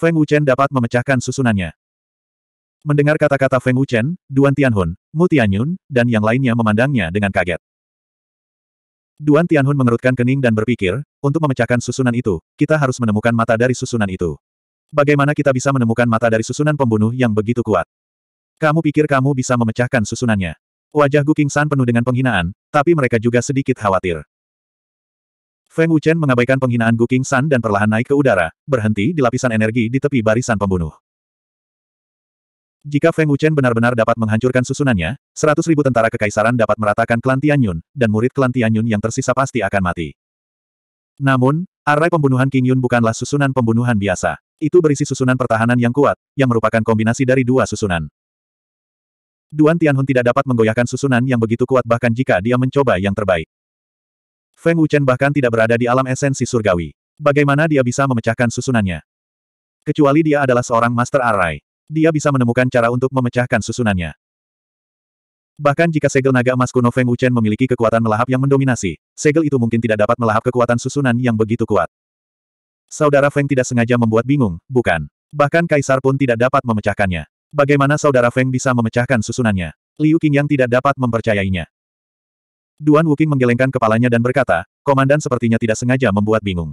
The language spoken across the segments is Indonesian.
Feng Wuchen dapat memecahkan susunannya. Mendengar kata-kata Feng Wuchen, Duan Tianhun, Mu Tianyun, dan yang lainnya memandangnya dengan kaget. Duan Tianhun mengerutkan kening dan berpikir, untuk memecahkan susunan itu, kita harus menemukan mata dari susunan itu. Bagaimana kita bisa menemukan mata dari susunan pembunuh yang begitu kuat? Kamu pikir kamu bisa memecahkan susunannya? Wajah Gu King penuh dengan penghinaan, tapi mereka juga sedikit khawatir. Feng Wuchen mengabaikan penghinaan Gu King San dan perlahan naik ke udara, berhenti di lapisan energi di tepi barisan pembunuh. Jika Feng Wuchen benar-benar dapat menghancurkan susunannya, seratus ribu tentara kekaisaran dapat meratakan klan Tianyun, dan murid klan Tianyun yang tersisa pasti akan mati. Namun, arai pembunuhan King Yun bukanlah susunan pembunuhan biasa. Itu berisi susunan pertahanan yang kuat, yang merupakan kombinasi dari dua susunan. Duan Tianhun tidak dapat menggoyahkan susunan yang begitu kuat bahkan jika dia mencoba yang terbaik. Feng Wuchen bahkan tidak berada di alam esensi surgawi. Bagaimana dia bisa memecahkan susunannya? Kecuali dia adalah seorang Master arai, Dia bisa menemukan cara untuk memecahkan susunannya. Bahkan jika segel naga emas kuno Feng Wuchen memiliki kekuatan melahap yang mendominasi, segel itu mungkin tidak dapat melahap kekuatan susunan yang begitu kuat. Saudara Feng tidak sengaja membuat bingung, bukan? Bahkan Kaisar pun tidak dapat memecahkannya. Bagaimana saudara Feng bisa memecahkan susunannya? Liu yang tidak dapat mempercayainya. Duan Wuking menggelengkan kepalanya dan berkata, komandan sepertinya tidak sengaja membuat bingung.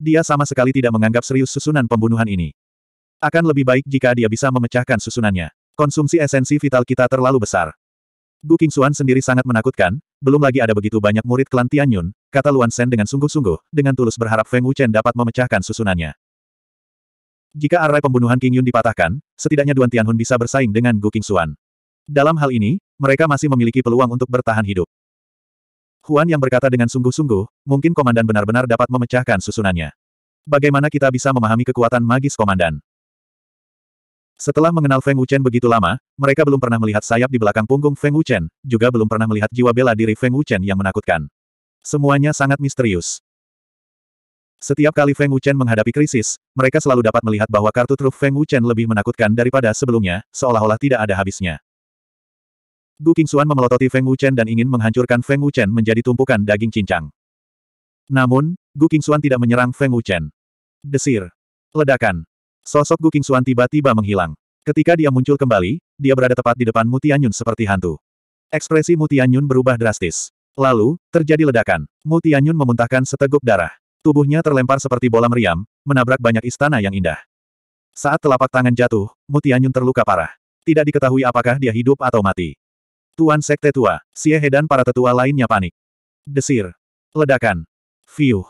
Dia sama sekali tidak menganggap serius susunan pembunuhan ini. Akan lebih baik jika dia bisa memecahkan susunannya. Konsumsi esensi vital kita terlalu besar. Gu Qingxuan sendiri sangat menakutkan, belum lagi ada begitu banyak murid klan Tianyun, kata Luan Sen dengan sungguh-sungguh, dengan tulus berharap Feng Wuchen dapat memecahkan susunannya. Jika arai pembunuhan King Yun dipatahkan, setidaknya Duan Tianhun bisa bersaing dengan Gu Qingxuan. Dalam hal ini, mereka masih memiliki peluang untuk bertahan hidup. Huan yang berkata dengan sungguh-sungguh, mungkin komandan benar-benar dapat memecahkan susunannya. Bagaimana kita bisa memahami kekuatan magis komandan? Setelah mengenal Feng Wuchen begitu lama, mereka belum pernah melihat sayap di belakang punggung Feng Wuchen, juga belum pernah melihat jiwa bela diri Feng Wuchen yang menakutkan. Semuanya sangat misterius. Setiap kali Feng Wuchen menghadapi krisis, mereka selalu dapat melihat bahwa kartu truf Feng Wuchen lebih menakutkan daripada sebelumnya, seolah-olah tidak ada habisnya. Gu Qingxuan memelototi Feng Wuchen dan ingin menghancurkan Feng Wuchen menjadi tumpukan daging cincang. Namun, Gu Qingxuan tidak menyerang Feng Wuchen. Desir. Ledakan. Sosok Gu Qingxuan tiba-tiba menghilang. Ketika dia muncul kembali, dia berada tepat di depan Mutianyun seperti hantu. Ekspresi Mutianyun berubah drastis. Lalu, terjadi ledakan. Mutianyun memuntahkan seteguk darah. Tubuhnya terlempar seperti bola meriam, menabrak banyak istana yang indah. Saat telapak tangan jatuh, Mutianyun terluka parah. Tidak diketahui apakah dia hidup atau mati. Tuan Sekte Tua, Siehe dan para tetua lainnya panik. Desir. Ledakan. Fiuh.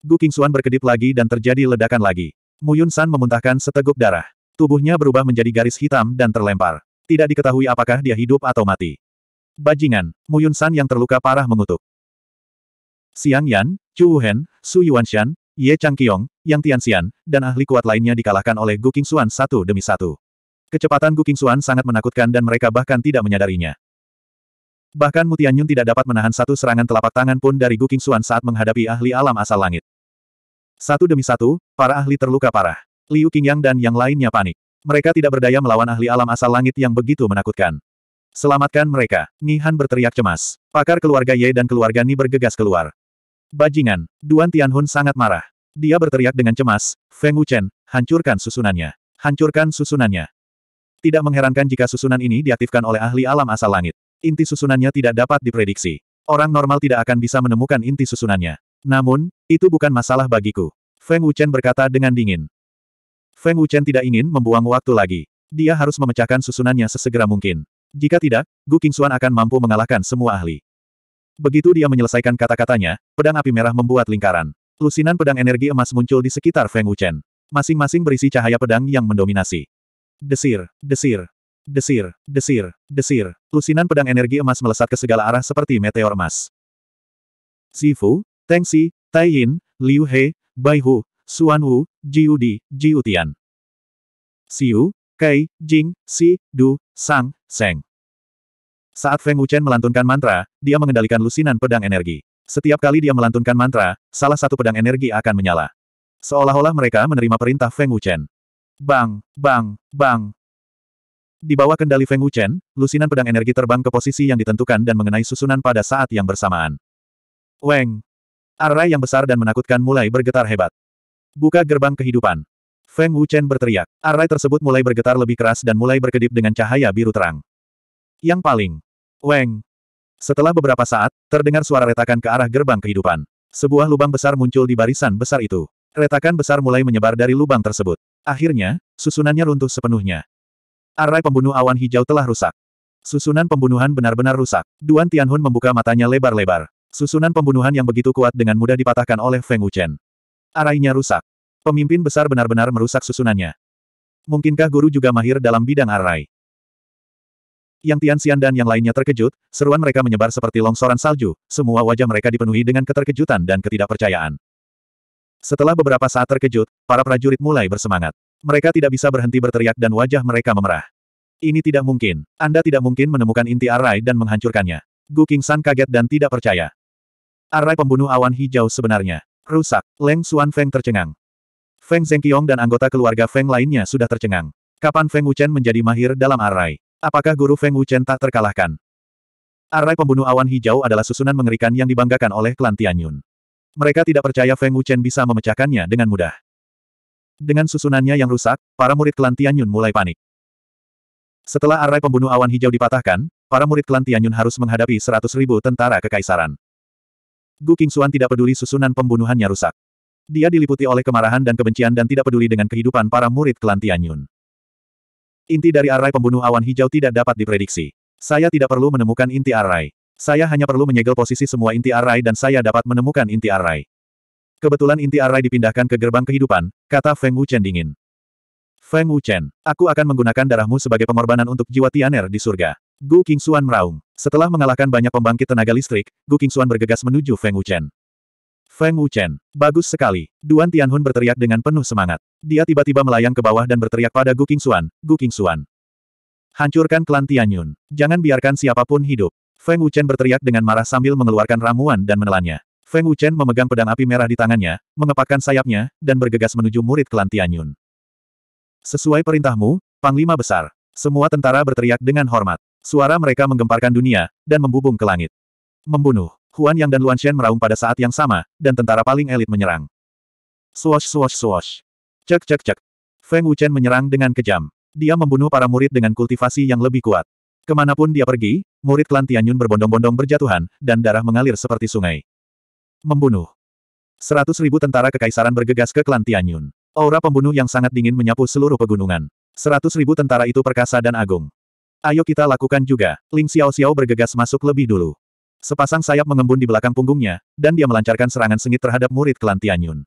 Gu Qingxuan berkedip lagi dan terjadi ledakan lagi. Mu Yun San memuntahkan seteguk darah. Tubuhnya berubah menjadi garis hitam dan terlempar. Tidak diketahui apakah dia hidup atau mati. Bajingan, Mu Yun San yang terluka parah mengutuk. Siang Yan, Chu Wuhen, Su Yuanshan, Ye Changqiong, Yang Tianxian, dan ahli kuat lainnya dikalahkan oleh Gu Qingxuan satu demi satu. Kecepatan Gu Qingxuan sangat menakutkan dan mereka bahkan tidak menyadarinya. Bahkan Mutianyun tidak dapat menahan satu serangan telapak tangan pun dari Guking Suan saat menghadapi ahli alam asal langit. Satu demi satu, para ahli terluka parah. Liu Qingyang dan yang lainnya panik. Mereka tidak berdaya melawan ahli alam asal langit yang begitu menakutkan. Selamatkan mereka, Nihan berteriak cemas. Pakar keluarga Ye dan keluarga Ni bergegas keluar. Bajingan, Duan Tianhun sangat marah. Dia berteriak dengan cemas, Feng Wuchen, hancurkan susunannya. Hancurkan susunannya. Tidak mengherankan jika susunan ini diaktifkan oleh ahli alam asal langit. Inti susunannya tidak dapat diprediksi. Orang normal tidak akan bisa menemukan inti susunannya. Namun, itu bukan masalah bagiku. Feng Wuchen berkata dengan dingin. Feng Wuchen tidak ingin membuang waktu lagi. Dia harus memecahkan susunannya sesegera mungkin. Jika tidak, Gu Qingxuan akan mampu mengalahkan semua ahli. Begitu dia menyelesaikan kata-katanya, pedang api merah membuat lingkaran. Lusinan pedang energi emas muncul di sekitar Feng Wuchen. Masing-masing berisi cahaya pedang yang mendominasi. Desir, desir, Desir, desir, desir. Lusinan pedang energi emas melesat ke segala arah seperti meteor emas. Teng Si, Tai Yin, Liu He, Bai Hu, Xuan Wu, Jiu Di, Jiu Tian. Siu, Kai, Jing, Si, Du, Sang, Seng. Saat Feng Wuchen melantunkan mantra, dia mengendalikan lusinan pedang energi. Setiap kali dia melantunkan mantra, salah satu pedang energi akan menyala. Seolah-olah mereka menerima perintah Feng Wuchen. Bang, bang, bang, di bawah kendali Feng Wuchen, lusinan pedang energi terbang ke posisi yang ditentukan dan mengenai susunan pada saat yang bersamaan. Weng! Arai yang besar dan menakutkan mulai bergetar hebat. Buka gerbang kehidupan. Feng Wuchen berteriak. Arai tersebut mulai bergetar lebih keras dan mulai berkedip dengan cahaya biru terang. Yang paling. Weng! Setelah beberapa saat, terdengar suara retakan ke arah gerbang kehidupan. Sebuah lubang besar muncul di barisan besar itu. Retakan besar mulai menyebar dari lubang tersebut. Akhirnya, susunannya runtuh sepenuhnya. Arai pembunuh awan hijau telah rusak. Susunan pembunuhan benar-benar rusak. Duan Tianhun membuka matanya lebar-lebar. Susunan pembunuhan yang begitu kuat dengan mudah dipatahkan oleh Feng Wuchen. Arainya rusak. Pemimpin besar benar-benar merusak susunannya. Mungkinkah guru juga mahir dalam bidang arai? Yang Tian Xian dan yang lainnya terkejut, seruan mereka menyebar seperti longsoran salju, semua wajah mereka dipenuhi dengan keterkejutan dan ketidakpercayaan. Setelah beberapa saat terkejut, para prajurit mulai bersemangat. Mereka tidak bisa berhenti berteriak dan wajah mereka memerah. Ini tidak mungkin. Anda tidak mungkin menemukan inti Arai dan menghancurkannya. Gu Qingsan kaget dan tidak percaya. Arai pembunuh awan hijau sebenarnya. Rusak. Leng Xuan Feng tercengang. Feng Zengqiong dan anggota keluarga Feng lainnya sudah tercengang. Kapan Feng Wuchen menjadi mahir dalam Arai? Apakah guru Feng Wuchen tak terkalahkan? Arai pembunuh awan hijau adalah susunan mengerikan yang dibanggakan oleh klan Tianyun. Mereka tidak percaya Feng Wuchen bisa memecahkannya dengan mudah. Dengan susunannya yang rusak, para murid klan Tianyun mulai panik. Setelah arai pembunuh awan hijau dipatahkan, para murid klan Tianyun harus menghadapi seratus ribu tentara kekaisaran. Gu Qingxuan tidak peduli susunan pembunuhannya rusak. Dia diliputi oleh kemarahan dan kebencian dan tidak peduli dengan kehidupan para murid klan Tianyun. Inti dari arai pembunuh awan hijau tidak dapat diprediksi. Saya tidak perlu menemukan inti arai. Saya hanya perlu menyegel posisi semua inti arai dan saya dapat menemukan inti arai. Kebetulan inti arai dipindahkan ke gerbang kehidupan, kata Feng Wuchen dingin. Feng Wuchen, aku akan menggunakan darahmu sebagai pengorbanan untuk jiwa Tianer di surga. Gu Qingxuan meraung. Setelah mengalahkan banyak pembangkit tenaga listrik, Gu Qingxuan bergegas menuju Feng Wuchen. Feng Wuchen, bagus sekali. Duan Tianhun berteriak dengan penuh semangat. Dia tiba-tiba melayang ke bawah dan berteriak pada Gu Qingxuan, Gu Qingxuan. Hancurkan klan Tianyun. Jangan biarkan siapapun hidup. Feng Wuchen berteriak dengan marah sambil mengeluarkan ramuan dan menelannya. Feng Wuchen memegang pedang api merah di tangannya, mengepakkan sayapnya, dan bergegas menuju murid klan Tianyun. Sesuai perintahmu, Panglima Besar. Semua tentara berteriak dengan hormat. Suara mereka menggemparkan dunia, dan membubung ke langit. Membunuh. Huan Yang dan Luan Shen meraung pada saat yang sama, dan tentara paling elit menyerang. Swash swash swash. Cek cek cek. Feng Wuchen menyerang dengan kejam. Dia membunuh para murid dengan kultivasi yang lebih kuat. Kemanapun dia pergi, murid klan Tianyun berbondong-bondong berjatuhan, dan darah mengalir seperti sungai. Membunuh. Seratus ribu tentara kekaisaran bergegas ke klan Tianyun. Aura pembunuh yang sangat dingin menyapu seluruh pegunungan. Seratus ribu tentara itu perkasa dan agung. Ayo kita lakukan juga. Ling Xiao Xiao bergegas masuk lebih dulu. Sepasang sayap mengembun di belakang punggungnya, dan dia melancarkan serangan sengit terhadap murid klan Tianyun.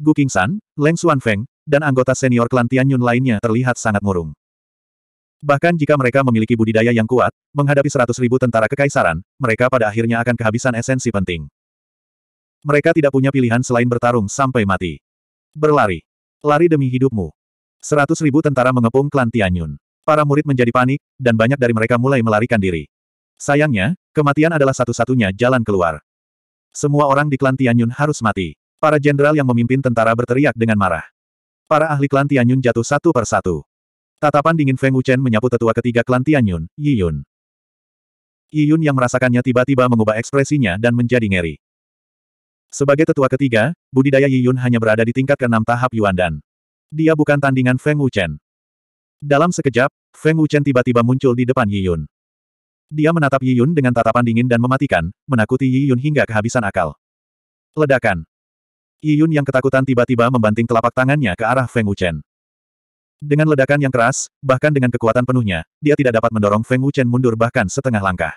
Gu Qingshan, Leng Xuanfeng, dan anggota senior klan Tianyun lainnya terlihat sangat murung. Bahkan jika mereka memiliki budidaya yang kuat, menghadapi seratus ribu tentara kekaisaran, mereka pada akhirnya akan kehabisan esensi penting. Mereka tidak punya pilihan selain bertarung sampai mati. Berlari. Lari demi hidupmu. Seratus ribu tentara mengepung klan Tianyun. Para murid menjadi panik, dan banyak dari mereka mulai melarikan diri. Sayangnya, kematian adalah satu-satunya jalan keluar. Semua orang di klan Tianyun harus mati. Para jenderal yang memimpin tentara berteriak dengan marah. Para ahli klan Tianyun jatuh satu per satu. Tatapan dingin Feng Wuchen menyapu tetua ketiga klan Tianyun, Yi Yun. Yi Yun yang merasakannya tiba-tiba mengubah ekspresinya dan menjadi ngeri. Sebagai tetua ketiga, budidaya Yi Yun hanya berada di tingkat keenam tahap Yuan dan Dia bukan tandingan Feng Wuchen. Dalam sekejap, Feng Wuchen tiba-tiba muncul di depan Yi Yun. Dia menatap Yi Yun dengan tatapan dingin dan mematikan, menakuti Yi Yun hingga kehabisan akal. Ledakan. Yi Yun yang ketakutan tiba-tiba membanting telapak tangannya ke arah Feng Wuchen. Dengan ledakan yang keras, bahkan dengan kekuatan penuhnya, dia tidak dapat mendorong Feng Wuchen mundur bahkan setengah langkah.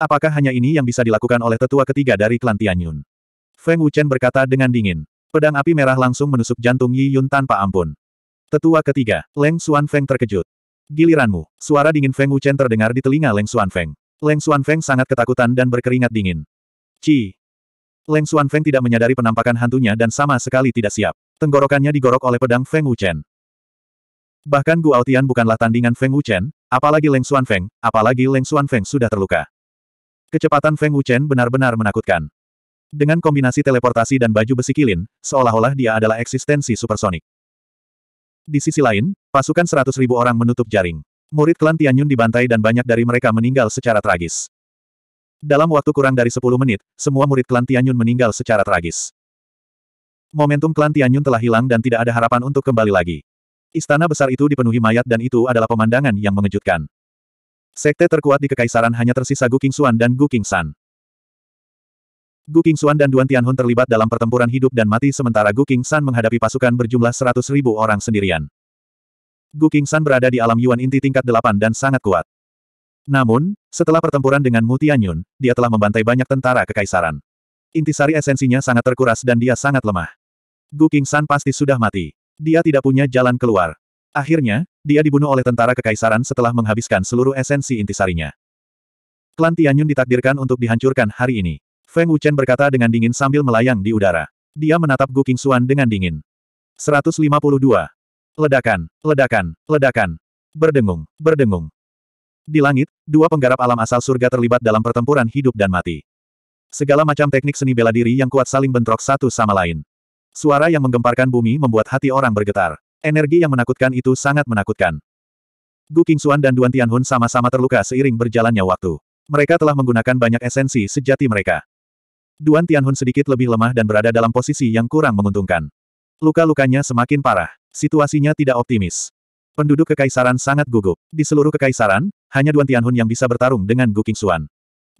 Apakah hanya ini yang bisa dilakukan oleh tetua ketiga dari klan Tianyun? Feng Wuchen berkata dengan dingin. Pedang api merah langsung menusuk jantung Yi Yun tanpa ampun. Tetua ketiga, Leng Xuan Feng terkejut. Giliranmu, suara dingin Feng Wuchen terdengar di telinga Leng Xuan Feng. Leng Xuan Feng sangat ketakutan dan berkeringat dingin. Ci. Leng Xuan Feng tidak menyadari penampakan hantunya dan sama sekali tidak siap. Tenggorokannya digorok oleh pedang Feng Wuchen. Bahkan Gu Aotian bukanlah tandingan Feng Wuchen, apalagi Leng Xuan Feng, apalagi Leng Xuan Feng sudah terluka. Kecepatan Feng Wuchen benar-benar menakutkan. Dengan kombinasi teleportasi dan baju besi kilin, seolah-olah dia adalah eksistensi supersonik. Di sisi lain, pasukan seratus ribu orang menutup jaring. Murid klan Tianyun dibantai dan banyak dari mereka meninggal secara tragis. Dalam waktu kurang dari 10 menit, semua murid klan Tianyun meninggal secara tragis. Momentum klan Tianyun telah hilang dan tidak ada harapan untuk kembali lagi. Istana besar itu dipenuhi mayat dan itu adalah pemandangan yang mengejutkan. Sekte terkuat di kekaisaran hanya tersisa Gu Qingxuan dan Gu Qingsan. Gu Qingxuan dan Duan Tianhun terlibat dalam pertempuran hidup dan mati sementara Gu Qingsan menghadapi pasukan berjumlah seratus ribu orang sendirian. Gu Qingsan berada di alam Yuan inti tingkat delapan dan sangat kuat. Namun, setelah pertempuran dengan Mu Tianyun, dia telah membantai banyak tentara kekaisaran. Intisari esensinya sangat terkuras dan dia sangat lemah. Gu Qingsan pasti sudah mati. Dia tidak punya jalan keluar. Akhirnya, dia dibunuh oleh tentara kekaisaran setelah menghabiskan seluruh esensi intisarinya. Klan Tianyun ditakdirkan untuk dihancurkan hari ini. Feng Wuchen berkata dengan dingin sambil melayang di udara. Dia menatap Gu Qingxuan dengan dingin. 152. Ledakan, ledakan, ledakan. Berdengung, berdengung. Di langit, dua penggarap alam asal surga terlibat dalam pertempuran hidup dan mati. Segala macam teknik seni bela diri yang kuat saling bentrok satu sama lain. Suara yang menggemparkan bumi membuat hati orang bergetar. Energi yang menakutkan itu sangat menakutkan. Gu Qingxuan dan Duan Tianhun sama-sama terluka seiring berjalannya waktu. Mereka telah menggunakan banyak esensi sejati mereka. Duan Tianhun sedikit lebih lemah dan berada dalam posisi yang kurang menguntungkan. Luka-lukanya semakin parah. Situasinya tidak optimis. Penduduk kekaisaran sangat gugup. Di seluruh kekaisaran, hanya Duan Tianhun yang bisa bertarung dengan Gu Qingxuan.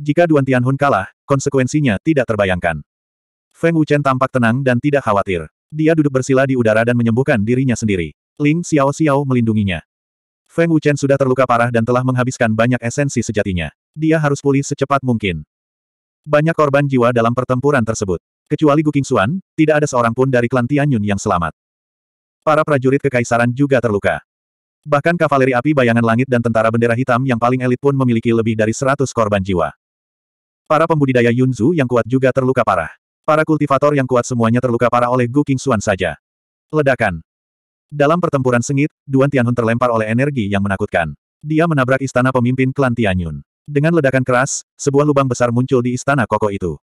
Jika Duan Tianhun kalah, konsekuensinya tidak terbayangkan. Feng Wuchen tampak tenang dan tidak khawatir. Dia duduk bersila di udara dan menyembuhkan dirinya sendiri. Ling Xiao Xiao melindunginya. Feng Wuchen sudah terluka parah dan telah menghabiskan banyak esensi sejatinya. Dia harus pulih secepat mungkin. Banyak korban jiwa dalam pertempuran tersebut. Kecuali Gu Qingxuan, tidak ada seorang pun dari klan Tianyun yang selamat. Para prajurit kekaisaran juga terluka. Bahkan kavaleri api bayangan langit dan tentara bendera hitam yang paling elit pun memiliki lebih dari 100 korban jiwa. Para pembudidaya Yunzu yang kuat juga terluka parah. Para kultivator yang kuat semuanya terluka parah oleh Gu Qingxuan saja. Ledakan. Dalam pertempuran sengit, Duan Tianhun terlempar oleh energi yang menakutkan. Dia menabrak istana pemimpin klan Tianyun. Dengan ledakan keras, sebuah lubang besar muncul di istana koko itu.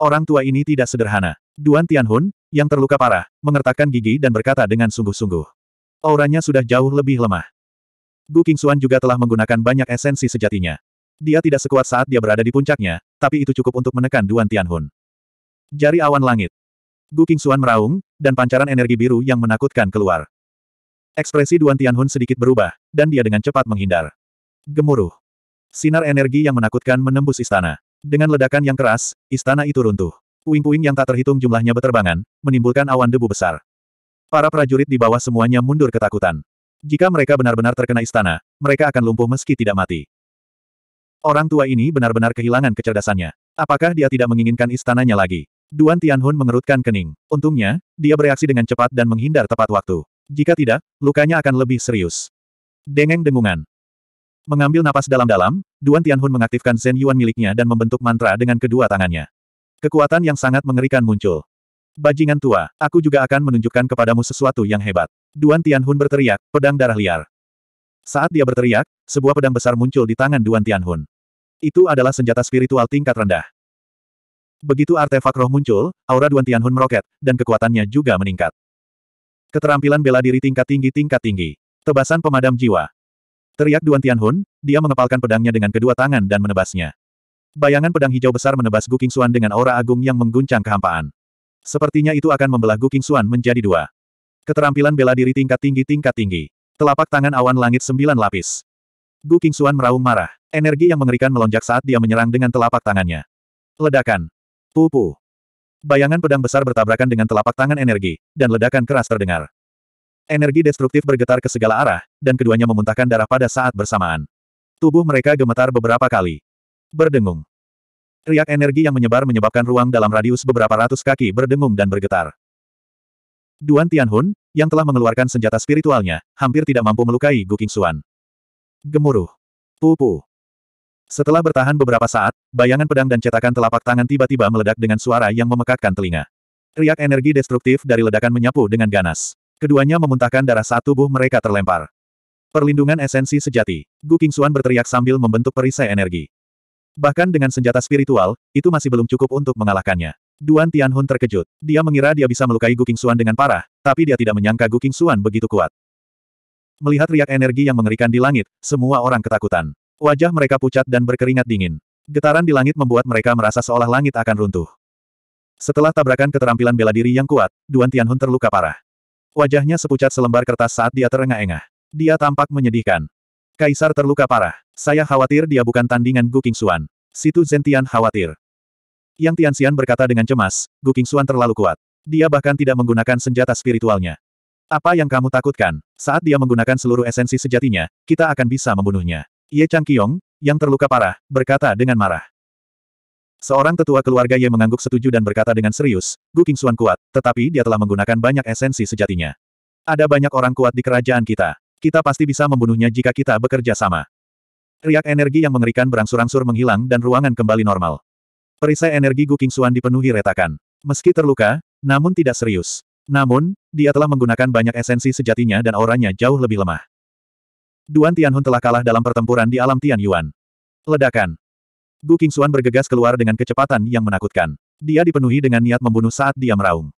Orang tua ini tidak sederhana. Duan Tianhun, yang terluka parah, mengertakkan gigi dan berkata dengan sungguh-sungguh. Auranya sudah jauh lebih lemah. Gu Qingxuan juga telah menggunakan banyak esensi sejatinya. Dia tidak sekuat saat dia berada di puncaknya, tapi itu cukup untuk menekan Duan Tianhun. Jari awan langit. Gu suan meraung, dan pancaran energi biru yang menakutkan keluar. Ekspresi Duan Tianhun sedikit berubah, dan dia dengan cepat menghindar. Gemuruh. Sinar energi yang menakutkan menembus istana. Dengan ledakan yang keras, istana itu runtuh. Puing-puing yang tak terhitung jumlahnya beterbangan, menimbulkan awan debu besar. Para prajurit di bawah semuanya mundur ketakutan. Jika mereka benar-benar terkena istana, mereka akan lumpuh meski tidak mati. Orang tua ini benar-benar kehilangan kecerdasannya. Apakah dia tidak menginginkan istananya lagi? Duan Tianhun mengerutkan kening. Untungnya, dia bereaksi dengan cepat dan menghindar tepat waktu. Jika tidak, lukanya akan lebih serius. Dengeng dengungan. Mengambil napas dalam-dalam, Duan Tianhun mengaktifkan Zen Yuan miliknya dan membentuk mantra dengan kedua tangannya. Kekuatan yang sangat mengerikan muncul. Bajingan tua, aku juga akan menunjukkan kepadamu sesuatu yang hebat. Duan Tianhun berteriak, pedang darah liar. Saat dia berteriak, sebuah pedang besar muncul di tangan Duan Tianhun. Itu adalah senjata spiritual tingkat rendah. Begitu artefak roh muncul, aura Duan Tianhun meroket, dan kekuatannya juga meningkat. Keterampilan bela diri tingkat tinggi tingkat tinggi. Tebasan pemadam jiwa. Teriak Duan Tianhun, dia mengepalkan pedangnya dengan kedua tangan dan menebasnya. Bayangan pedang hijau besar menebas Gu Xuan dengan aura agung yang mengguncang kehampaan. Sepertinya itu akan membelah Gu Xuan menjadi dua. Keterampilan bela diri tingkat tinggi tingkat tinggi. Telapak tangan awan langit sembilan lapis. Gu Xuan meraung marah. Energi yang mengerikan melonjak saat dia menyerang dengan telapak tangannya. Ledakan. Pupu. Bayangan pedang besar bertabrakan dengan telapak tangan energi, dan ledakan keras terdengar. Energi destruktif bergetar ke segala arah, dan keduanya memuntahkan darah pada saat bersamaan. Tubuh mereka gemetar beberapa kali. Berdengung. Riak energi yang menyebar menyebabkan ruang dalam radius beberapa ratus kaki berdengung dan bergetar. Duan Tianhun, yang telah mengeluarkan senjata spiritualnya, hampir tidak mampu melukai Gu Qingxuan. Gemuruh. Pupu. Setelah bertahan beberapa saat, bayangan pedang dan cetakan telapak tangan tiba-tiba meledak dengan suara yang memekakkan telinga. Riak energi destruktif dari ledakan menyapu dengan ganas. Keduanya memuntahkan darah saat tubuh mereka terlempar. Perlindungan esensi sejati. Gu Qingxuan berteriak sambil membentuk perisai energi. Bahkan dengan senjata spiritual, itu masih belum cukup untuk mengalahkannya. Duan Tianhun terkejut. Dia mengira dia bisa melukai Gu Qingxuan dengan parah, tapi dia tidak menyangka Gu Qingxuan begitu kuat. Melihat riak energi yang mengerikan di langit, semua orang ketakutan. Wajah mereka pucat dan berkeringat dingin. Getaran di langit membuat mereka merasa seolah langit akan runtuh. Setelah tabrakan keterampilan bela diri yang kuat, Duan Tianhun terluka parah. Wajahnya sepucat selembar kertas saat dia terengah-engah. Dia tampak menyedihkan. Kaisar terluka parah. Saya khawatir dia bukan tandingan Gu Qingxuan. Situ Zentian khawatir. Yang Tianxian berkata dengan cemas, Gu Qingxuan terlalu kuat. Dia bahkan tidak menggunakan senjata spiritualnya. Apa yang kamu takutkan? Saat dia menggunakan seluruh esensi sejatinya, kita akan bisa membunuhnya. Ye Chang Kiong, yang terluka parah, berkata dengan marah. Seorang tetua keluarga Ye mengangguk setuju dan berkata dengan serius, Gu Qingxuan kuat, tetapi dia telah menggunakan banyak esensi sejatinya. Ada banyak orang kuat di kerajaan kita. Kita pasti bisa membunuhnya jika kita bekerja sama. Riak energi yang mengerikan berangsur-angsur menghilang dan ruangan kembali normal. Perisai energi Gu Qingxuan dipenuhi retakan. Meski terluka, namun tidak serius. Namun, dia telah menggunakan banyak esensi sejatinya dan auranya jauh lebih lemah. Duan Tianhun telah kalah dalam pertempuran di alam Tian Yuan. Ledakan. Gu Qingxuan bergegas keluar dengan kecepatan yang menakutkan. Dia dipenuhi dengan niat membunuh saat dia meraung.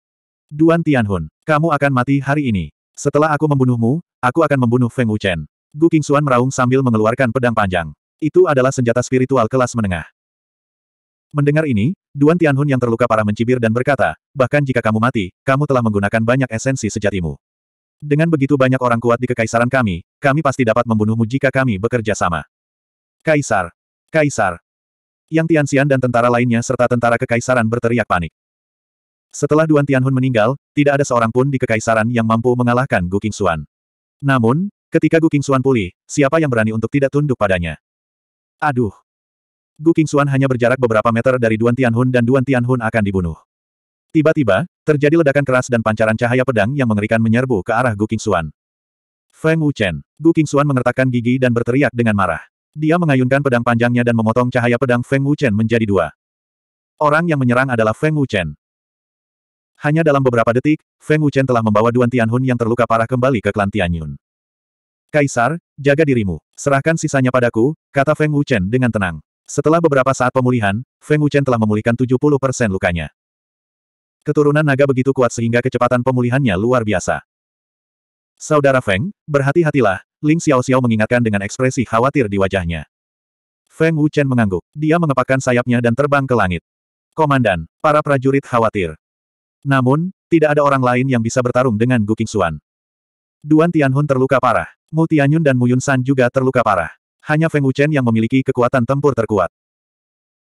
Duan Tianhun, kamu akan mati hari ini. Setelah aku membunuhmu, aku akan membunuh Feng Wuchen. Gu Qingxuan meraung sambil mengeluarkan pedang panjang. Itu adalah senjata spiritual kelas menengah. Mendengar ini, Duan Tianhun yang terluka parah mencibir dan berkata, bahkan jika kamu mati, kamu telah menggunakan banyak esensi sejatimu. Dengan begitu banyak orang kuat di kekaisaran kami, kami pasti dapat membunuhmu jika kami bekerja sama. Kaisar! Kaisar! Yang Tianxian dan tentara lainnya serta tentara kekaisaran berteriak panik. Setelah Duan Tianhun meninggal, tidak ada seorang pun di kekaisaran yang mampu mengalahkan Gu Qingxuan. Namun, ketika Gu Qingxuan pulih, siapa yang berani untuk tidak tunduk padanya? Aduh! Gu Qingxuan hanya berjarak beberapa meter dari Duan Tianhun dan Duan Tianhun akan dibunuh. Tiba-tiba, Terjadi ledakan keras dan pancaran cahaya pedang yang mengerikan menyerbu ke arah Gu Qingxuan. Feng Wuchen. Gu Qingxuan mengertakkan gigi dan berteriak dengan marah. Dia mengayunkan pedang panjangnya dan memotong cahaya pedang Feng Wuchen menjadi dua. Orang yang menyerang adalah Feng Wuchen. Hanya dalam beberapa detik, Feng Wuchen telah membawa Duan Tianhun yang terluka parah kembali ke klan Tianyun. Kaisar, jaga dirimu. Serahkan sisanya padaku, kata Feng Wuchen dengan tenang. Setelah beberapa saat pemulihan, Feng Wuchen telah memulihkan 70% lukanya. Keturunan naga begitu kuat sehingga kecepatan pemulihannya luar biasa. Saudara Feng, berhati-hatilah, Ling Xiao Xiao mengingatkan dengan ekspresi khawatir di wajahnya. Feng Wuchen mengangguk. Dia mengepakkan sayapnya dan terbang ke langit. Komandan, para prajurit khawatir. Namun, tidak ada orang lain yang bisa bertarung dengan Gu Qingxuan. Duan Tianhun terluka parah. Mu Tianyun dan Mu Yunshan juga terluka parah. Hanya Feng Wuchen yang memiliki kekuatan tempur terkuat.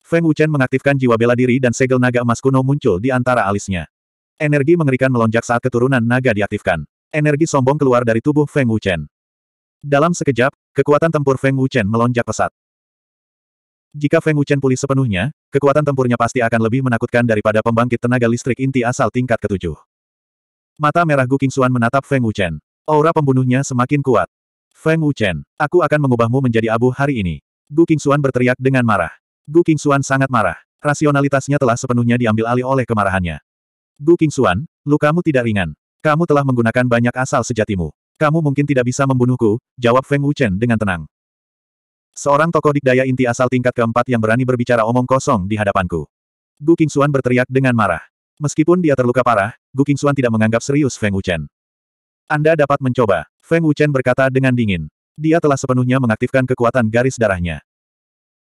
Feng Wuchen mengaktifkan jiwa bela diri dan segel naga emas kuno muncul di antara alisnya. Energi mengerikan melonjak saat keturunan naga diaktifkan. Energi sombong keluar dari tubuh Feng Wuchen. Dalam sekejap, kekuatan tempur Feng Wuchen melonjak pesat. Jika Feng Wuchen pulih sepenuhnya, kekuatan tempurnya pasti akan lebih menakutkan daripada pembangkit tenaga listrik inti asal tingkat ketujuh. Mata merah Gu Qingxuan menatap Feng Wuchen. Aura pembunuhnya semakin kuat. Feng Wuchen, aku akan mengubahmu menjadi abu hari ini. Gu Qingxuan berteriak dengan marah. Gu Qingxuan sangat marah. Rasionalitasnya telah sepenuhnya diambil alih oleh kemarahannya. Gu Qingxuan, lukamu tidak ringan. Kamu telah menggunakan banyak asal sejatimu. Kamu mungkin tidak bisa membunuhku, jawab Feng Wuchen dengan tenang. Seorang tokoh dikdaya inti asal tingkat keempat yang berani berbicara omong kosong di hadapanku. Gu Qingxuan berteriak dengan marah. Meskipun dia terluka parah, Gu Qingxuan tidak menganggap serius Feng Wuchen. Anda dapat mencoba, Feng Wuchen berkata dengan dingin. Dia telah sepenuhnya mengaktifkan kekuatan garis darahnya.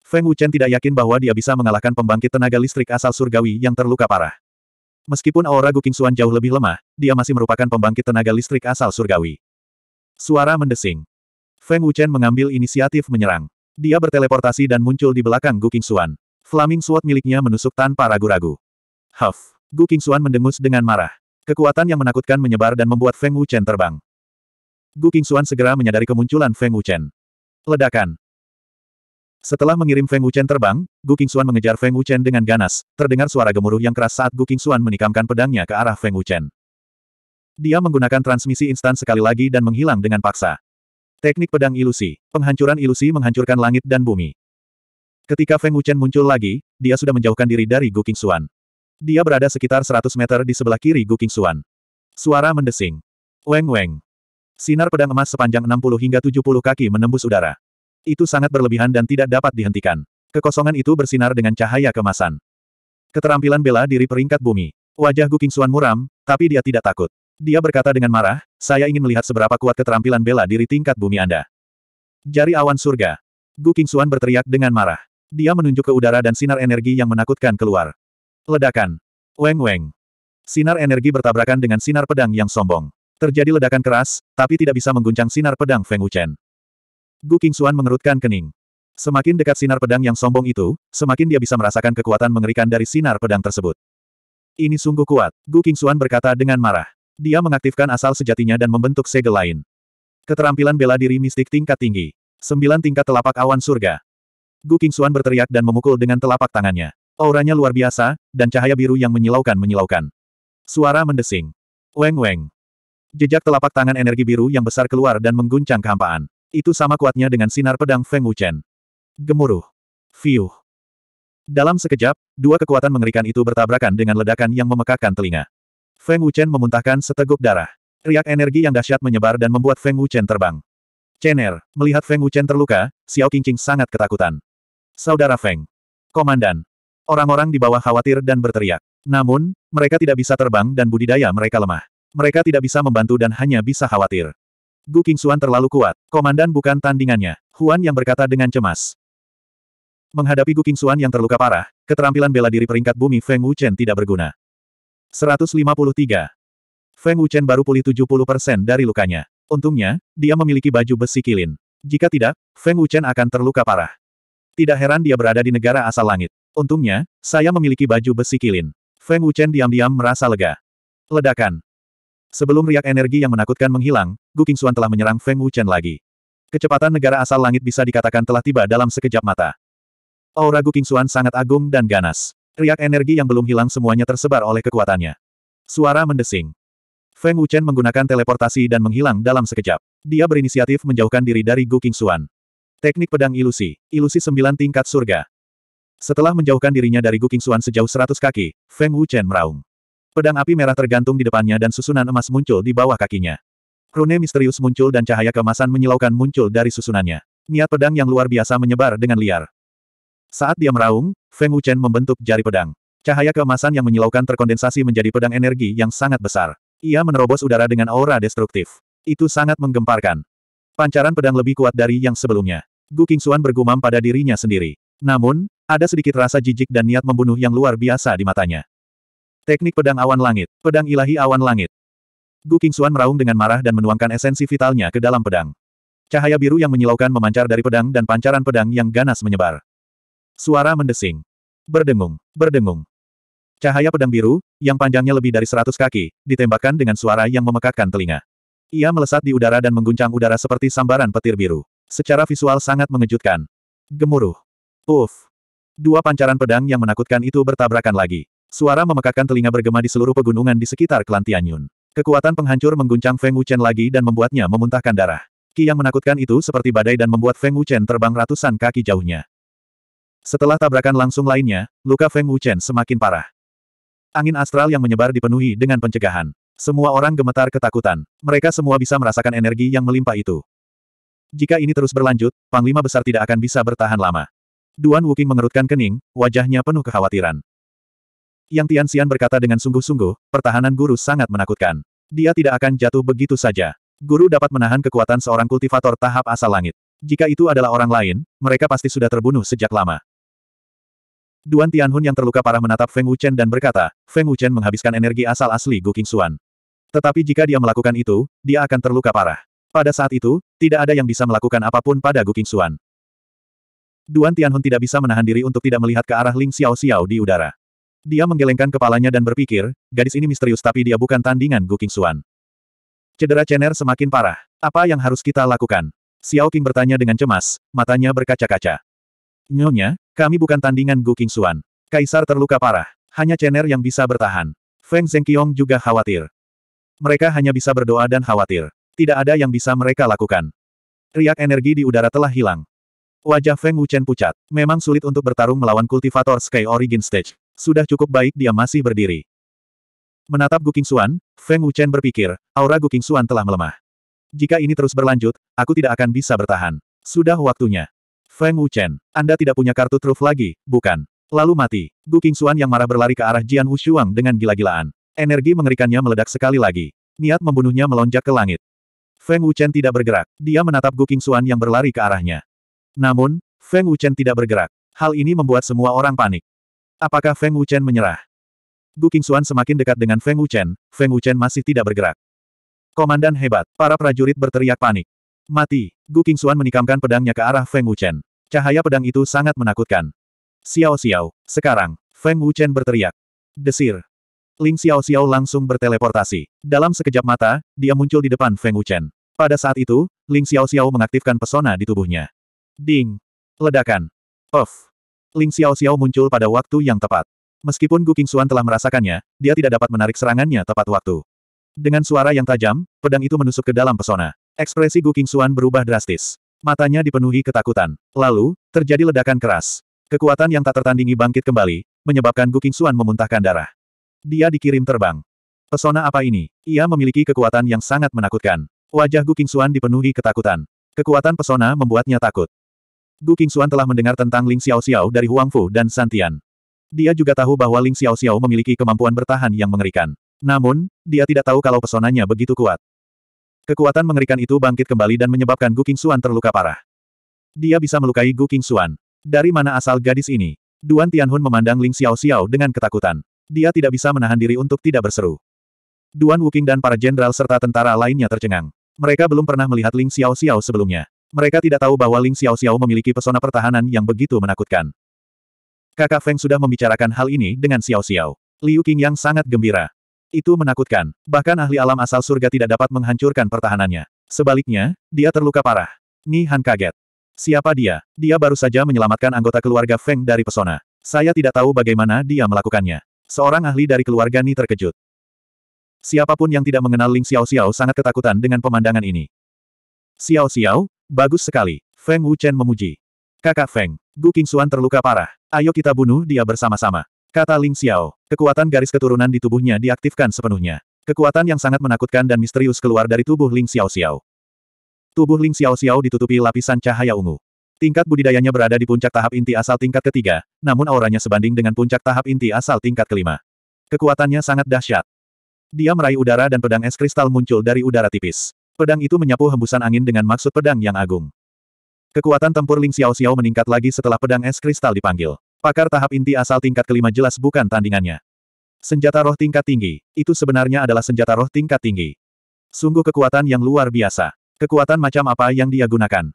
Feng Wuchen tidak yakin bahwa dia bisa mengalahkan pembangkit tenaga listrik asal surgawi yang terluka parah. Meskipun aura Gukingsuan Xuan jauh lebih lemah, dia masih merupakan pembangkit tenaga listrik asal surgawi. Suara mendesing. Feng Wuchen mengambil inisiatif menyerang. Dia berteleportasi dan muncul di belakang Gukingsuan. Xuan. Flaming Sword miliknya menusuk tanpa ragu-ragu. Huff. Guking Xuan mendengus dengan marah. Kekuatan yang menakutkan menyebar dan membuat Feng Wuchen terbang. Gukingsuan Xuan segera menyadari kemunculan Feng Wuchen. Ledakan. Setelah mengirim Feng Wuchen terbang, Gu Qingxuan mengejar Feng Wuchen dengan ganas. Terdengar suara gemuruh yang keras saat Gu Qingxuan menikamkan pedangnya ke arah Feng Wuchen. Dia menggunakan transmisi instan sekali lagi dan menghilang dengan paksa. Teknik pedang ilusi. Penghancuran ilusi menghancurkan langit dan bumi. Ketika Feng Wuchen muncul lagi, dia sudah menjauhkan diri dari Gu Qingxuan. Dia berada sekitar 100 meter di sebelah kiri Gu Qingxuan. Suara mendesing. Weng-weng. Sinar pedang emas sepanjang 60 hingga 70 kaki menembus udara. Itu sangat berlebihan dan tidak dapat dihentikan. Kekosongan itu bersinar dengan cahaya kemasan. Keterampilan bela diri peringkat bumi. Wajah Gu Qingxuan muram, tapi dia tidak takut. Dia berkata dengan marah, saya ingin melihat seberapa kuat keterampilan bela diri tingkat bumi Anda. Jari awan surga. Gu Qingxuan berteriak dengan marah. Dia menunjuk ke udara dan sinar energi yang menakutkan keluar. Ledakan. Weng-weng. Sinar energi bertabrakan dengan sinar pedang yang sombong. Terjadi ledakan keras, tapi tidak bisa mengguncang sinar pedang Feng Wuchen. Gu Qingxuan mengerutkan kening. Semakin dekat sinar pedang yang sombong itu, semakin dia bisa merasakan kekuatan mengerikan dari sinar pedang tersebut. Ini sungguh kuat, Gu Qingxuan berkata dengan marah. Dia mengaktifkan asal sejatinya dan membentuk segel lain. Keterampilan bela diri mistik tingkat tinggi. Sembilan tingkat telapak awan surga. Gu Qingxuan berteriak dan memukul dengan telapak tangannya. Auranya luar biasa, dan cahaya biru yang menyilaukan-menyilaukan. Suara mendesing. Weng-weng. Jejak telapak tangan energi biru yang besar keluar dan mengguncang kehampaan. Itu sama kuatnya dengan sinar pedang Feng Wuchen. Gemuruh. Fiuh. Dalam sekejap, dua kekuatan mengerikan itu bertabrakan dengan ledakan yang memekakkan telinga. Feng Wuchen memuntahkan seteguk darah. Riak energi yang dahsyat menyebar dan membuat Feng Wuchen terbang. Er, melihat Feng Wuchen terluka, Xiao Qingqing sangat ketakutan. Saudara Feng. Komandan. Orang-orang di bawah khawatir dan berteriak. Namun, mereka tidak bisa terbang dan budidaya mereka lemah. Mereka tidak bisa membantu dan hanya bisa khawatir. Gu Qingxuan terlalu kuat. Komandan bukan tandingannya. Huan yang berkata dengan cemas. Menghadapi Gu Qingxuan yang terluka parah, keterampilan bela diri peringkat bumi Feng Wuchen tidak berguna. 153. Feng Wuchen baru pulih 70% dari lukanya. Untungnya, dia memiliki baju besi kilin. Jika tidak, Feng Wuchen akan terluka parah. Tidak heran dia berada di negara asal langit. Untungnya, saya memiliki baju besi kilin. Feng Wuchen diam-diam merasa lega. Ledakan. Sebelum riak energi yang menakutkan menghilang, Gu Qingxuan telah menyerang Feng Wuchen lagi. Kecepatan negara asal langit bisa dikatakan telah tiba dalam sekejap mata. Aura Gu Qingxuan sangat agung dan ganas. Riak energi yang belum hilang semuanya tersebar oleh kekuatannya. Suara mendesing. Feng Wuchen menggunakan teleportasi dan menghilang dalam sekejap. Dia berinisiatif menjauhkan diri dari Gu Qingxuan. Teknik pedang ilusi, ilusi sembilan tingkat surga. Setelah menjauhkan dirinya dari Gu Qingxuan sejauh seratus kaki, Feng Wuchen meraung. Pedang api merah tergantung di depannya dan susunan emas muncul di bawah kakinya. Rune misterius muncul dan cahaya kemasan menyilaukan muncul dari susunannya. Niat pedang yang luar biasa menyebar dengan liar. Saat dia meraung, Feng Wuchen membentuk jari pedang. Cahaya kemasan yang menyilaukan terkondensasi menjadi pedang energi yang sangat besar. Ia menerobos udara dengan aura destruktif. Itu sangat menggemparkan. Pancaran pedang lebih kuat dari yang sebelumnya. Gu Qingxuan bergumam pada dirinya sendiri. Namun, ada sedikit rasa jijik dan niat membunuh yang luar biasa di matanya. Teknik pedang awan langit, pedang ilahi awan langit. Gu Qingxuan meraung dengan marah dan menuangkan esensi vitalnya ke dalam pedang. Cahaya biru yang menyilaukan memancar dari pedang dan pancaran pedang yang ganas menyebar. Suara mendesing. Berdengung, berdengung. Cahaya pedang biru, yang panjangnya lebih dari seratus kaki, ditembakkan dengan suara yang memekakkan telinga. Ia melesat di udara dan mengguncang udara seperti sambaran petir biru. Secara visual sangat mengejutkan. Gemuruh. Uff. Dua pancaran pedang yang menakutkan itu bertabrakan lagi. Suara memekakkan telinga bergema di seluruh pegunungan di sekitar klan Tianyun. Kekuatan penghancur mengguncang Feng Wuchen lagi dan membuatnya memuntahkan darah. Ki yang menakutkan itu seperti badai dan membuat Feng Wuchen terbang ratusan kaki jauhnya. Setelah tabrakan langsung lainnya, luka Feng Wuchen semakin parah. Angin astral yang menyebar dipenuhi dengan pencegahan. Semua orang gemetar ketakutan. Mereka semua bisa merasakan energi yang melimpah itu. Jika ini terus berlanjut, Panglima Besar tidak akan bisa bertahan lama. Duan Wuking mengerutkan kening, wajahnya penuh kekhawatiran. Yang Tian Xian berkata dengan sungguh-sungguh, pertahanan guru sangat menakutkan. Dia tidak akan jatuh begitu saja. Guru dapat menahan kekuatan seorang kultivator tahap asal langit. Jika itu adalah orang lain, mereka pasti sudah terbunuh sejak lama. Duan Tianhun yang terluka parah menatap Feng Wuchen dan berkata, Feng Wuchen menghabiskan energi asal asli Gu Qingxuan. Tetapi jika dia melakukan itu, dia akan terluka parah. Pada saat itu, tidak ada yang bisa melakukan apapun pada Gu Qingxuan. Duan Tianhun tidak bisa menahan diri untuk tidak melihat ke arah Ling Xiao Xiao di udara. Dia menggelengkan kepalanya dan berpikir, gadis ini misterius tapi dia bukan tandingan Gu Qingxuan. Cedera Chener semakin parah. Apa yang harus kita lakukan? Xiao Qing bertanya dengan cemas, matanya berkaca-kaca. Nyonya, kami bukan tandingan Gu Qingxuan. Kaisar terluka parah. Hanya Chener yang bisa bertahan. Feng Zhengqiong juga khawatir. Mereka hanya bisa berdoa dan khawatir. Tidak ada yang bisa mereka lakukan. Riak energi di udara telah hilang. Wajah Feng Wuchen pucat. Memang sulit untuk bertarung melawan kultivator Sky Origin Stage. Sudah cukup baik dia masih berdiri. Menatap Guking Xuan, Feng Wuchen berpikir, aura Guking Xuan telah melemah. Jika ini terus berlanjut, aku tidak akan bisa bertahan. Sudah waktunya. Feng Wuchen, Anda tidak punya kartu truf lagi, bukan? Lalu mati. Guking Xuan yang marah berlari ke arah Jian Wushuang dengan gila-gilaan. Energi mengerikannya meledak sekali lagi. Niat membunuhnya melonjak ke langit. Feng Wuchen tidak bergerak. Dia menatap Guking Xuan yang berlari ke arahnya. Namun, Feng Wuchen tidak bergerak. Hal ini membuat semua orang panik. Apakah Feng Wuchen menyerah? Gu Qingxuan semakin dekat dengan Feng Wuchen, Feng Wuchen masih tidak bergerak. Komandan hebat, para prajurit berteriak panik. Mati, Gu Qingxuan menikamkan pedangnya ke arah Feng Wuchen. Cahaya pedang itu sangat menakutkan. Xiao Xiao, sekarang, Feng Wuchen berteriak. Desir. Ling Xiao Xiao langsung berteleportasi. Dalam sekejap mata, dia muncul di depan Feng Wuchen. Pada saat itu, Ling Xiao Xiao mengaktifkan pesona di tubuhnya. Ding. Ledakan. Off. Ling Xiao Xiao muncul pada waktu yang tepat. Meskipun Gu Qingxuan telah merasakannya, dia tidak dapat menarik serangannya tepat waktu. Dengan suara yang tajam, pedang itu menusuk ke dalam pesona. Ekspresi Gu Qingxuan berubah drastis. Matanya dipenuhi ketakutan. Lalu, terjadi ledakan keras. Kekuatan yang tak tertandingi bangkit kembali, menyebabkan Gu Qingxuan memuntahkan darah. Dia dikirim terbang. Pesona apa ini? Ia memiliki kekuatan yang sangat menakutkan. Wajah Gu Qingxuan dipenuhi ketakutan. Kekuatan pesona membuatnya takut. Du Qingxuan telah mendengar tentang Ling Xiao Xiao dari Huang Fu dan Santian. Dia juga tahu bahwa Ling Xiao Xiao memiliki kemampuan bertahan yang mengerikan. Namun, dia tidak tahu kalau pesonanya begitu kuat. Kekuatan mengerikan itu bangkit kembali dan menyebabkan Gu Qingxuan terluka parah. Dia bisa melukai Gu Qingxuan. Dari mana asal gadis ini? Duan Tianhun memandang Ling Xiao Xiao dengan ketakutan. Dia tidak bisa menahan diri untuk tidak berseru. Duan Wuking dan para jenderal serta tentara lainnya tercengang. Mereka belum pernah melihat Ling Xiao Xiao sebelumnya. Mereka tidak tahu bahwa Ling Xiao Xiao memiliki pesona pertahanan yang begitu menakutkan. Kakak Feng sudah membicarakan hal ini dengan Xiao Xiao. Liu yang sangat gembira. Itu menakutkan. Bahkan ahli alam asal surga tidak dapat menghancurkan pertahanannya. Sebaliknya, dia terluka parah. Ni Han kaget. Siapa dia? Dia baru saja menyelamatkan anggota keluarga Feng dari pesona. Saya tidak tahu bagaimana dia melakukannya. Seorang ahli dari keluarga Ni terkejut. Siapapun yang tidak mengenal Ling Xiao Xiao sangat ketakutan dengan pemandangan ini. Xiao Xiao, bagus sekali. Feng Wuchen memuji. Kakak Feng, Gu Qingxuan terluka parah. Ayo kita bunuh dia bersama-sama. Kata Ling Xiao, kekuatan garis keturunan di tubuhnya diaktifkan sepenuhnya. Kekuatan yang sangat menakutkan dan misterius keluar dari tubuh Ling Xiao Xiao. Tubuh Ling Xiao Xiao ditutupi lapisan cahaya ungu. Tingkat budidayanya berada di puncak tahap inti asal tingkat ketiga, namun auranya sebanding dengan puncak tahap inti asal tingkat kelima. Kekuatannya sangat dahsyat. Dia meraih udara dan pedang es kristal muncul dari udara tipis. Pedang itu menyapu hembusan angin dengan maksud pedang yang agung. Kekuatan tempur Ling Xiao Xiao meningkat lagi setelah pedang es kristal dipanggil. Pakar tahap inti asal tingkat kelima jelas bukan tandingannya. Senjata roh tingkat tinggi, itu sebenarnya adalah senjata roh tingkat tinggi. Sungguh kekuatan yang luar biasa. Kekuatan macam apa yang dia gunakan?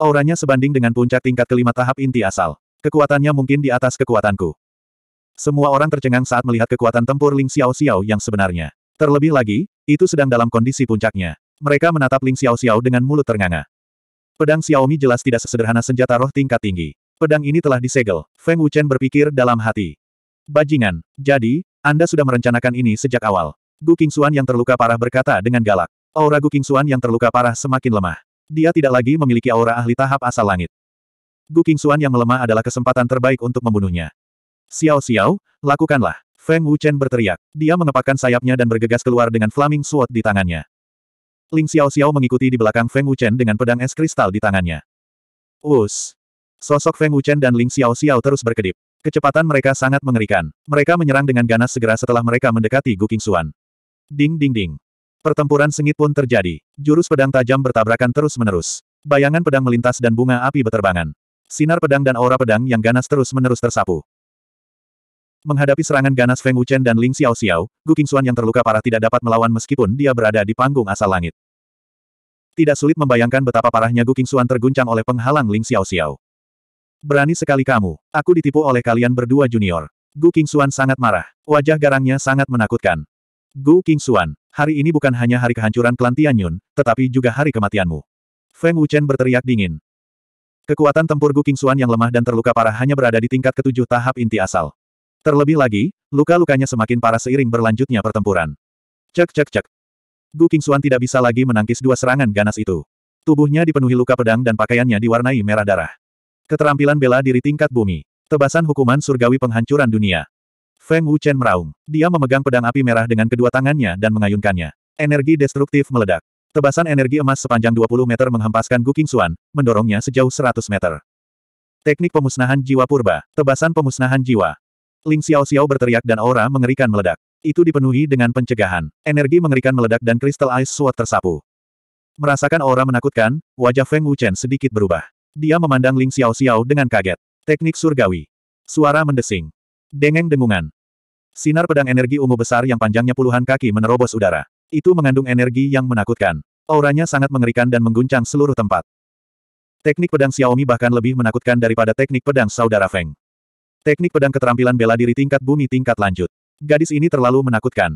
Auranya sebanding dengan puncak tingkat kelima tahap inti asal. Kekuatannya mungkin di atas kekuatanku. Semua orang tercengang saat melihat kekuatan tempur Ling Xiao Xiao yang sebenarnya. Terlebih lagi, itu sedang dalam kondisi puncaknya. Mereka menatap Ling Xiao Xiao dengan mulut ternganga. Pedang Xiaomi jelas tidak sesederhana senjata roh tingkat tinggi. Pedang ini telah disegel, Feng Wuchen berpikir dalam hati. Bajingan, jadi, Anda sudah merencanakan ini sejak awal. Gu Qingxuan yang terluka parah berkata dengan galak. Aura Gu Qingxuan yang terluka parah semakin lemah. Dia tidak lagi memiliki aura ahli tahap asal langit. Gu Qingxuan yang melemah adalah kesempatan terbaik untuk membunuhnya. Xiao Xiao, lakukanlah. Feng Wuchen berteriak. Dia mengepakkan sayapnya dan bergegas keluar dengan flaming sword di tangannya. Ling Xiao Xiao mengikuti di belakang Feng Wuchen dengan pedang es kristal di tangannya. Us, Sosok Feng Wuchen dan Ling Xiao Xiao terus berkedip. Kecepatan mereka sangat mengerikan. Mereka menyerang dengan ganas segera setelah mereka mendekati Gu Qingxuan. Ding ding ding. Pertempuran sengit pun terjadi. Jurus pedang tajam bertabrakan terus-menerus. Bayangan pedang melintas dan bunga api berterbangan. Sinar pedang dan aura pedang yang ganas terus-menerus tersapu. Menghadapi serangan ganas Feng Wuchen dan Ling Xiao Xiao, Gu King Xuan yang terluka parah tidak dapat melawan meskipun dia berada di panggung asal langit. Tidak sulit membayangkan betapa parahnya Gu King Xuan terguncang oleh penghalang Ling Xiao Xiao. Berani sekali kamu, aku ditipu oleh kalian berdua junior. Gu King Xuan sangat marah, wajah garangnya sangat menakutkan. Gu King Xuan, hari ini bukan hanya hari kehancuran klan Tianyun, tetapi juga hari kematianmu. Feng Wuchen berteriak dingin. Kekuatan tempur Gu King Xuan yang lemah dan terluka parah hanya berada di tingkat ketujuh tahap inti asal. Terlebih lagi, luka-lukanya semakin parah seiring berlanjutnya pertempuran. Cek cek cek. Gu Qingxuan tidak bisa lagi menangkis dua serangan ganas itu. Tubuhnya dipenuhi luka pedang dan pakaiannya diwarnai merah darah. Keterampilan bela diri tingkat bumi. Tebasan hukuman surgawi penghancuran dunia. Feng Wu Chen meraung. Dia memegang pedang api merah dengan kedua tangannya dan mengayunkannya. Energi destruktif meledak. Tebasan energi emas sepanjang 20 meter menghempaskan Gu Qingxuan, mendorongnya sejauh 100 meter. Teknik pemusnahan jiwa purba, tebasan pemusnahan jiwa. Ling Xiao-Xiao berteriak dan aura mengerikan meledak. Itu dipenuhi dengan pencegahan. Energi mengerikan meledak dan kristal ice sword tersapu. Merasakan aura menakutkan, wajah Feng Wuchen sedikit berubah. Dia memandang Ling Xiao-Xiao dengan kaget. Teknik surgawi. Suara mendesing. Dengeng dengungan. Sinar pedang energi ungu besar yang panjangnya puluhan kaki menerobos udara. Itu mengandung energi yang menakutkan. Auranya sangat mengerikan dan mengguncang seluruh tempat. Teknik pedang Xiaomi bahkan lebih menakutkan daripada teknik pedang saudara Feng. Teknik pedang keterampilan bela diri tingkat bumi tingkat lanjut. Gadis ini terlalu menakutkan.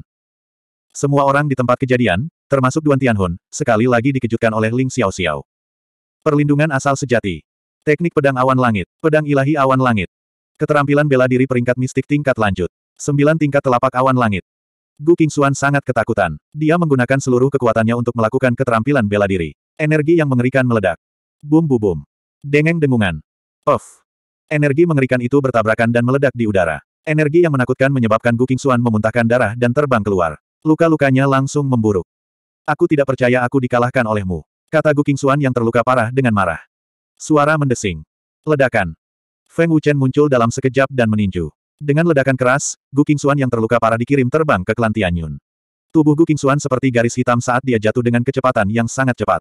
Semua orang di tempat kejadian, termasuk Duan Tianhun, sekali lagi dikejutkan oleh Ling Xiao Xiao. Perlindungan asal sejati. Teknik pedang awan langit. Pedang ilahi awan langit. Keterampilan bela diri peringkat mistik tingkat lanjut. Sembilan tingkat telapak awan langit. Gu Qingxuan sangat ketakutan. Dia menggunakan seluruh kekuatannya untuk melakukan keterampilan bela diri. Energi yang mengerikan meledak. Bum bu bum. Dengeng dengungan. Off. Energi mengerikan itu bertabrakan dan meledak di udara. Energi yang menakutkan menyebabkan Gu Qingxuan memuntahkan darah dan terbang keluar. Luka-lukanya langsung memburuk. Aku tidak percaya aku dikalahkan olehmu. Kata Gu Qingxuan yang terluka parah dengan marah. Suara mendesing. Ledakan. Feng Wuchen muncul dalam sekejap dan meninju. Dengan ledakan keras, Gu Qingxuan yang terluka parah dikirim terbang ke Kelantian Yun. Tubuh Gu Qingxuan seperti garis hitam saat dia jatuh dengan kecepatan yang sangat cepat.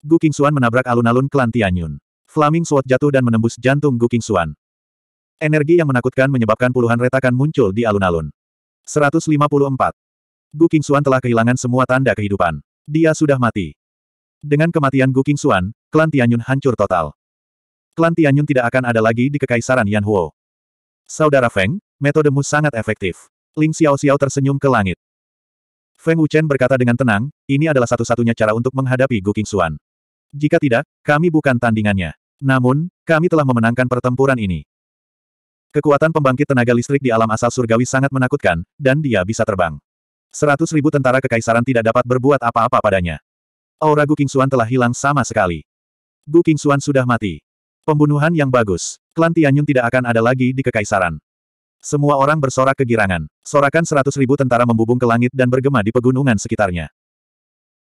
Gu Qingxuan menabrak alun-alun Kelantian Yun. Flaming Sword jatuh dan menembus jantung Gu Xuan. Energi yang menakutkan menyebabkan puluhan retakan muncul di alun-alun. 154. Gu Xuan telah kehilangan semua tanda kehidupan. Dia sudah mati. Dengan kematian Gu Xuan, klan Tianyun hancur total. Klan Tianyun tidak akan ada lagi di kekaisaran Yan Huo. Saudara Feng, metodemu sangat efektif. Ling Xiao Xiao tersenyum ke langit. Feng Wuchen berkata dengan tenang, ini adalah satu-satunya cara untuk menghadapi Gu Xuan. Jika tidak, kami bukan tandingannya. Namun, kami telah memenangkan pertempuran ini. Kekuatan pembangkit tenaga listrik di alam asal surgawi sangat menakutkan, dan dia bisa terbang. Seratus ribu tentara kekaisaran tidak dapat berbuat apa-apa padanya. Aura Gu Qingxuan telah hilang sama sekali. Gu Qingxuan sudah mati. Pembunuhan yang bagus. Klan Tianyun tidak akan ada lagi di kekaisaran. Semua orang bersorak kegirangan. Sorakan seratus ribu tentara membubung ke langit dan bergema di pegunungan sekitarnya.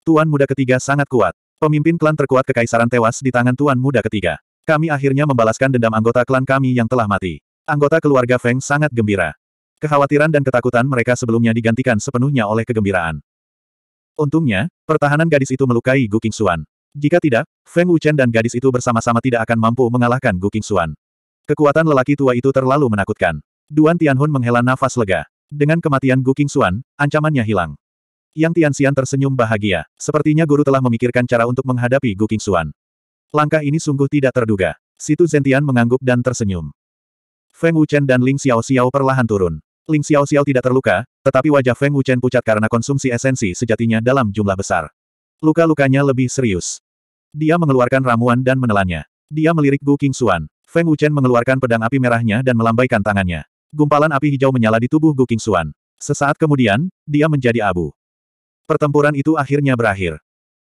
Tuan muda ketiga sangat kuat. Pemimpin klan terkuat kekaisaran tewas di tangan Tuan Muda ketiga. Kami akhirnya membalaskan dendam anggota klan kami yang telah mati. Anggota keluarga Feng sangat gembira. Kekhawatiran dan ketakutan mereka sebelumnya digantikan sepenuhnya oleh kegembiraan. Untungnya, pertahanan gadis itu melukai Gu Qingxuan. Jika tidak, Feng Wuchen dan gadis itu bersama-sama tidak akan mampu mengalahkan Gu Qingxuan. Kekuatan lelaki tua itu terlalu menakutkan. Duan Tianhun menghela nafas lega. Dengan kematian Gu Qingxuan, ancamannya hilang. Yang Tianxian tersenyum bahagia. Sepertinya guru telah memikirkan cara untuk menghadapi Gu Qingxuan. Langkah ini sungguh tidak terduga. Situ Zentian mengangguk dan tersenyum. Feng Wuchen dan Ling Xiao Xiao perlahan turun. Ling Xiao Xiao tidak terluka, tetapi wajah Feng Wuchen pucat karena konsumsi esensi sejatinya dalam jumlah besar. Luka-lukanya lebih serius. Dia mengeluarkan ramuan dan menelannya. Dia melirik Gu Qingxuan. Feng Wuchen mengeluarkan pedang api merahnya dan melambaikan tangannya. Gumpalan api hijau menyala di tubuh Gu Qingxuan. Sesaat kemudian, dia menjadi abu. Pertempuran itu akhirnya berakhir.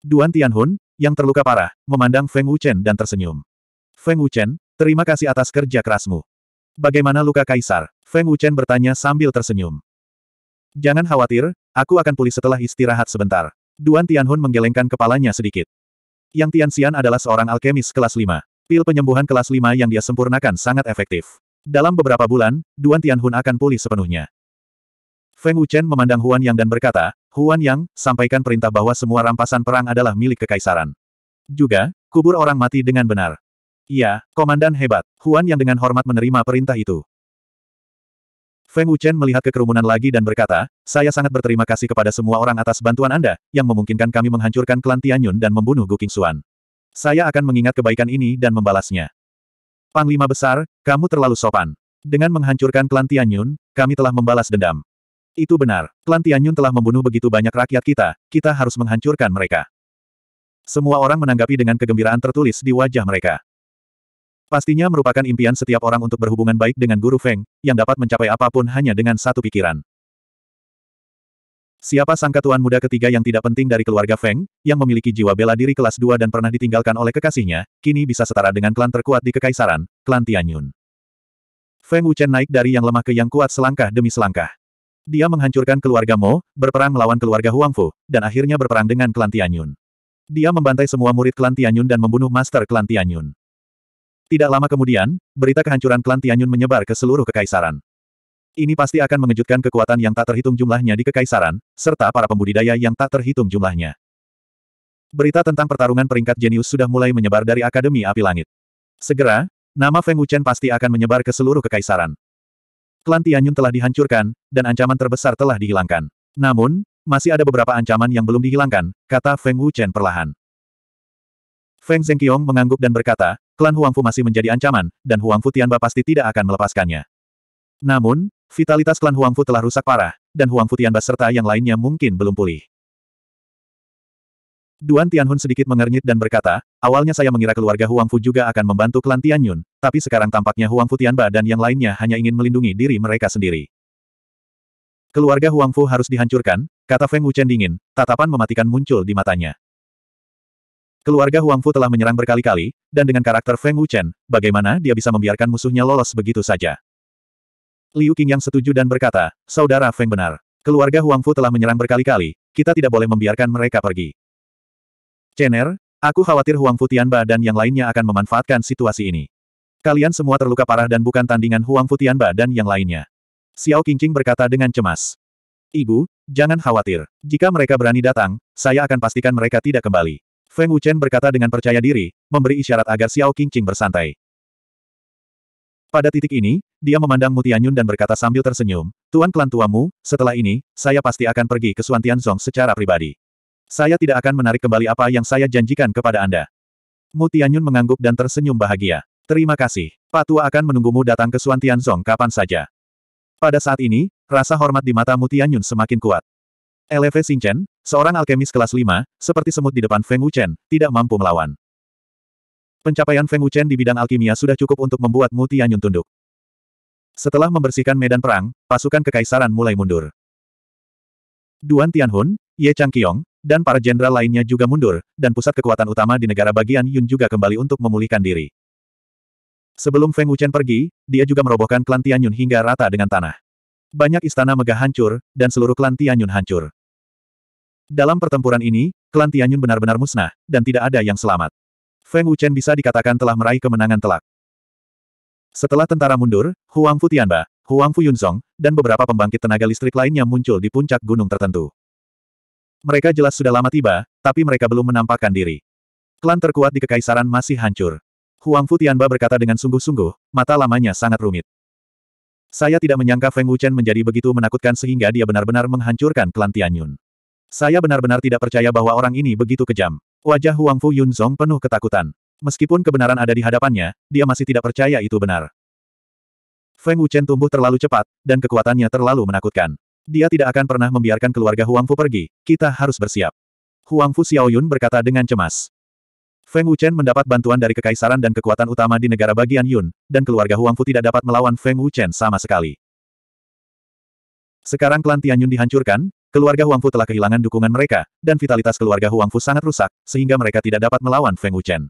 Duan Tianhun, yang terluka parah, memandang Feng Wuchen dan tersenyum. Feng Wuchen, terima kasih atas kerja kerasmu. Bagaimana luka kaisar? Feng Wuchen bertanya sambil tersenyum. Jangan khawatir, aku akan pulih setelah istirahat sebentar. Duan Tianhun menggelengkan kepalanya sedikit. Yang Tianxian adalah seorang alkemis kelas 5. Pil penyembuhan kelas 5 yang dia sempurnakan sangat efektif. Dalam beberapa bulan, Duan Tianhun akan pulih sepenuhnya. Feng Wuchen memandang Huan Yang dan berkata, Huan Yang, sampaikan perintah bahwa semua rampasan perang adalah milik kekaisaran. Juga, kubur orang mati dengan benar. Iya, komandan hebat. Huan Yang dengan hormat menerima perintah itu. Feng Wuchen melihat ke kerumunan lagi dan berkata, saya sangat berterima kasih kepada semua orang atas bantuan Anda, yang memungkinkan kami menghancurkan klan Tianyun dan membunuh Guking Xuan. Saya akan mengingat kebaikan ini dan membalasnya. Panglima Besar, kamu terlalu sopan. Dengan menghancurkan klan Tianyun, kami telah membalas dendam. Itu benar. Klan Tianyun telah membunuh begitu banyak rakyat kita, kita harus menghancurkan mereka. Semua orang menanggapi dengan kegembiraan tertulis di wajah mereka. Pastinya merupakan impian setiap orang untuk berhubungan baik dengan Guru Feng, yang dapat mencapai apapun hanya dengan satu pikiran. Siapa sangka tuan muda ketiga yang tidak penting dari keluarga Feng, yang memiliki jiwa bela diri kelas 2 dan pernah ditinggalkan oleh kekasihnya, kini bisa setara dengan klan terkuat di kekaisaran, klan Tianyun. Feng Wuchen naik dari yang lemah ke yang kuat selangkah demi selangkah. Dia menghancurkan keluarga Mo, berperang melawan keluarga Huangfu, dan akhirnya berperang dengan klan Tianyun. Dia membantai semua murid klan Tianyun dan membunuh master klan Tianyun. Tidak lama kemudian, berita kehancuran klan Tianyun menyebar ke seluruh kekaisaran. Ini pasti akan mengejutkan kekuatan yang tak terhitung jumlahnya di kekaisaran, serta para pembudidaya yang tak terhitung jumlahnya. Berita tentang pertarungan peringkat jenius sudah mulai menyebar dari Akademi Api Langit. Segera, nama Feng Wuchen pasti akan menyebar ke seluruh kekaisaran. Klan Tianyun telah dihancurkan, dan ancaman terbesar telah dihilangkan. Namun, masih ada beberapa ancaman yang belum dihilangkan, kata Feng Wuchen perlahan. Feng Zhengqiong mengangguk dan berkata, klan Huangfu masih menjadi ancaman, dan Huangfu Tianba pasti tidak akan melepaskannya. Namun, vitalitas klan Huangfu telah rusak parah, dan Huangfu Tianba serta yang lainnya mungkin belum pulih. Duan Tianhun sedikit mengernyit dan berkata, awalnya saya mengira keluarga Huangfu juga akan membantu klan Tianyun, tapi sekarang tampaknya Huang Fu Tianba dan yang lainnya hanya ingin melindungi diri mereka sendiri. Keluarga Huang Fu harus dihancurkan, kata Feng Wuchen dingin, tatapan mematikan muncul di matanya. Keluarga Huang Fu telah menyerang berkali-kali, dan dengan karakter Feng Wuchen, bagaimana dia bisa membiarkan musuhnya lolos begitu saja? Liu yang setuju dan berkata, Saudara Feng benar. Keluarga Huang Fu telah menyerang berkali-kali, kita tidak boleh membiarkan mereka pergi. Chen'er, aku khawatir Huang Fu Tianba dan yang lainnya akan memanfaatkan situasi ini. Kalian semua terluka parah dan bukan tandingan Huang Futianba dan yang lainnya. Xiao Qingqing berkata dengan cemas. Ibu, jangan khawatir. Jika mereka berani datang, saya akan pastikan mereka tidak kembali. Feng Wuchen berkata dengan percaya diri, memberi isyarat agar Xiao Qingqing bersantai. Pada titik ini, dia memandang Mutianyun dan berkata sambil tersenyum, Tuan klan tuamu, setelah ini, saya pasti akan pergi ke Suan Tianzong secara pribadi. Saya tidak akan menarik kembali apa yang saya janjikan kepada Anda. Mutianyun mengangguk dan tersenyum bahagia. Terima kasih. Pak Tua akan menunggumu datang ke Suan Tianzong kapan saja. Pada saat ini, rasa hormat di mata Mutian Yun semakin kuat. Eleve Xingchen, seorang alkemis kelas 5, seperti semut di depan Feng Wuchen, tidak mampu melawan. Pencapaian Feng Wuchen di bidang alkimia sudah cukup untuk membuat Mutian Yun tunduk. Setelah membersihkan medan perang, pasukan kekaisaran mulai mundur. Duan Tianhun, Ye Changqiong, dan para jenderal lainnya juga mundur, dan pusat kekuatan utama di negara bagian Yun juga kembali untuk memulihkan diri. Sebelum Feng Wuchen pergi, dia juga merobohkan klan Tianyun hingga rata dengan tanah. Banyak istana megah hancur, dan seluruh klan Tianyun hancur. Dalam pertempuran ini, klan Tianyun benar-benar musnah, dan tidak ada yang selamat. Feng Wuchen bisa dikatakan telah meraih kemenangan telak. Setelah tentara mundur, Huang Fu Tianba, Huang Fu Yunzong, dan beberapa pembangkit tenaga listrik lainnya muncul di puncak gunung tertentu. Mereka jelas sudah lama tiba, tapi mereka belum menampakkan diri. Klan terkuat di kekaisaran masih hancur. Huang Fu Tianba berkata dengan sungguh-sungguh, mata lamanya sangat rumit. Saya tidak menyangka Feng Wuchen menjadi begitu menakutkan sehingga dia benar-benar menghancurkan klan Tianyun. Saya benar-benar tidak percaya bahwa orang ini begitu kejam. Wajah Huang Fu Yunzong penuh ketakutan. Meskipun kebenaran ada di hadapannya, dia masih tidak percaya itu benar. Feng Wuchen tumbuh terlalu cepat, dan kekuatannya terlalu menakutkan. Dia tidak akan pernah membiarkan keluarga Huang Fu pergi, kita harus bersiap. Huang Fu Xiaoyun berkata dengan cemas. Feng Wuchen mendapat bantuan dari kekaisaran dan kekuatan utama di negara bagian Yun, dan keluarga Huangfu tidak dapat melawan Feng Wuchen sama sekali. Sekarang klan Tianyun dihancurkan, keluarga Huangfu telah kehilangan dukungan mereka, dan vitalitas keluarga Huangfu sangat rusak, sehingga mereka tidak dapat melawan Feng Wuchen.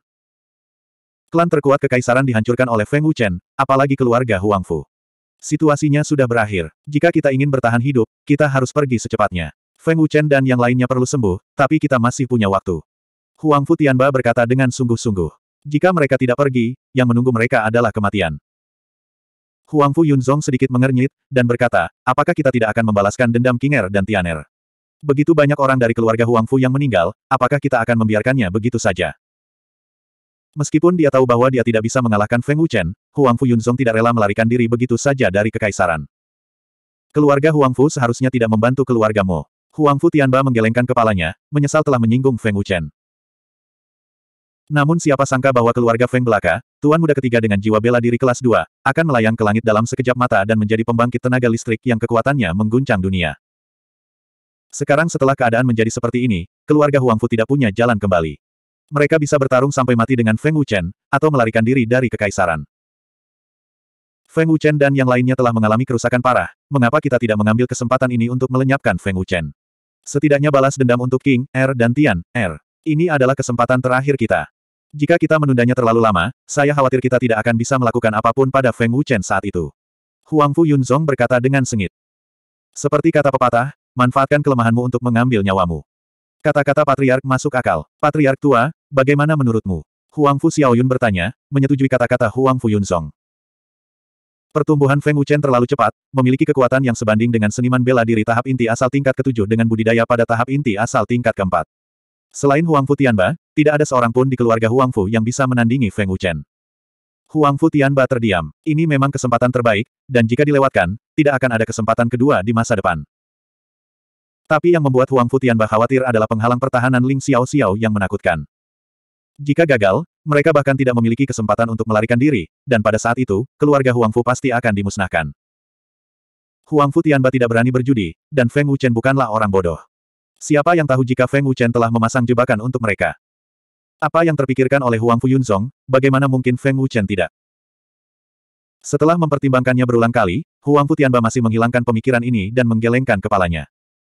Klan terkuat kekaisaran dihancurkan oleh Feng Wuchen, apalagi keluarga Huangfu. Situasinya sudah berakhir. Jika kita ingin bertahan hidup, kita harus pergi secepatnya. Feng Wuchen dan yang lainnya perlu sembuh, tapi kita masih punya waktu. Huang Fu Tianba berkata dengan sungguh-sungguh. Jika mereka tidak pergi, yang menunggu mereka adalah kematian. Huang Fu Yunzong sedikit mengernyit, dan berkata, apakah kita tidak akan membalaskan dendam Kinger dan Tianer? Begitu banyak orang dari keluarga Huang Fu yang meninggal, apakah kita akan membiarkannya begitu saja? Meskipun dia tahu bahwa dia tidak bisa mengalahkan Feng Wuchen, Huang Fu Yunzong tidak rela melarikan diri begitu saja dari kekaisaran. Keluarga Huang Fu seharusnya tidak membantu keluargamu. Huang Fu Tianba menggelengkan kepalanya, menyesal telah menyinggung Feng Wuchen. Namun siapa sangka bahwa keluarga Feng Belaka, tuan muda ketiga dengan jiwa bela diri kelas 2, akan melayang ke langit dalam sekejap mata dan menjadi pembangkit tenaga listrik yang kekuatannya mengguncang dunia. Sekarang setelah keadaan menjadi seperti ini, keluarga Huangfu tidak punya jalan kembali. Mereka bisa bertarung sampai mati dengan Feng Wuchen, atau melarikan diri dari kekaisaran. Feng Wuchen dan yang lainnya telah mengalami kerusakan parah, mengapa kita tidak mengambil kesempatan ini untuk melenyapkan Feng Wuchen? Setidaknya balas dendam untuk King, R er, dan Tian, R. Er. Ini adalah kesempatan terakhir kita. Jika kita menundanya terlalu lama, saya khawatir kita tidak akan bisa melakukan apapun pada Feng Wuchen saat itu. Huang Fu Yunzong berkata dengan sengit. Seperti kata pepatah, manfaatkan kelemahanmu untuk mengambil nyawamu. Kata-kata patriark masuk akal. Patriark tua, bagaimana menurutmu? Huang Fu Xiaoyun bertanya, menyetujui kata-kata Huang Fu Yunzong. Pertumbuhan Feng Wuchen terlalu cepat, memiliki kekuatan yang sebanding dengan seniman bela diri tahap inti asal tingkat ketujuh dengan budidaya pada tahap inti asal tingkat keempat. Selain Huang Fu Tianba, tidak ada seorang pun di keluarga Huang Fu yang bisa menandingi Feng Wuchen. Huang Fu Tianba terdiam. Ini memang kesempatan terbaik, dan jika dilewatkan, tidak akan ada kesempatan kedua di masa depan. Tapi yang membuat Huang Fu Tianba khawatir adalah penghalang pertahanan Ling Xiao Xiao yang menakutkan. Jika gagal, mereka bahkan tidak memiliki kesempatan untuk melarikan diri, dan pada saat itu, keluarga Huang Fu pasti akan dimusnahkan. Huang Fu Tianba tidak berani berjudi, dan Feng Wuchen bukanlah orang bodoh. Siapa yang tahu jika Feng Wuchen telah memasang jebakan untuk mereka? Apa yang terpikirkan oleh Huang Fuyunzong, bagaimana mungkin Feng Wuchen tidak? Setelah mempertimbangkannya berulang kali, Huang Futianba masih menghilangkan pemikiran ini dan menggelengkan kepalanya.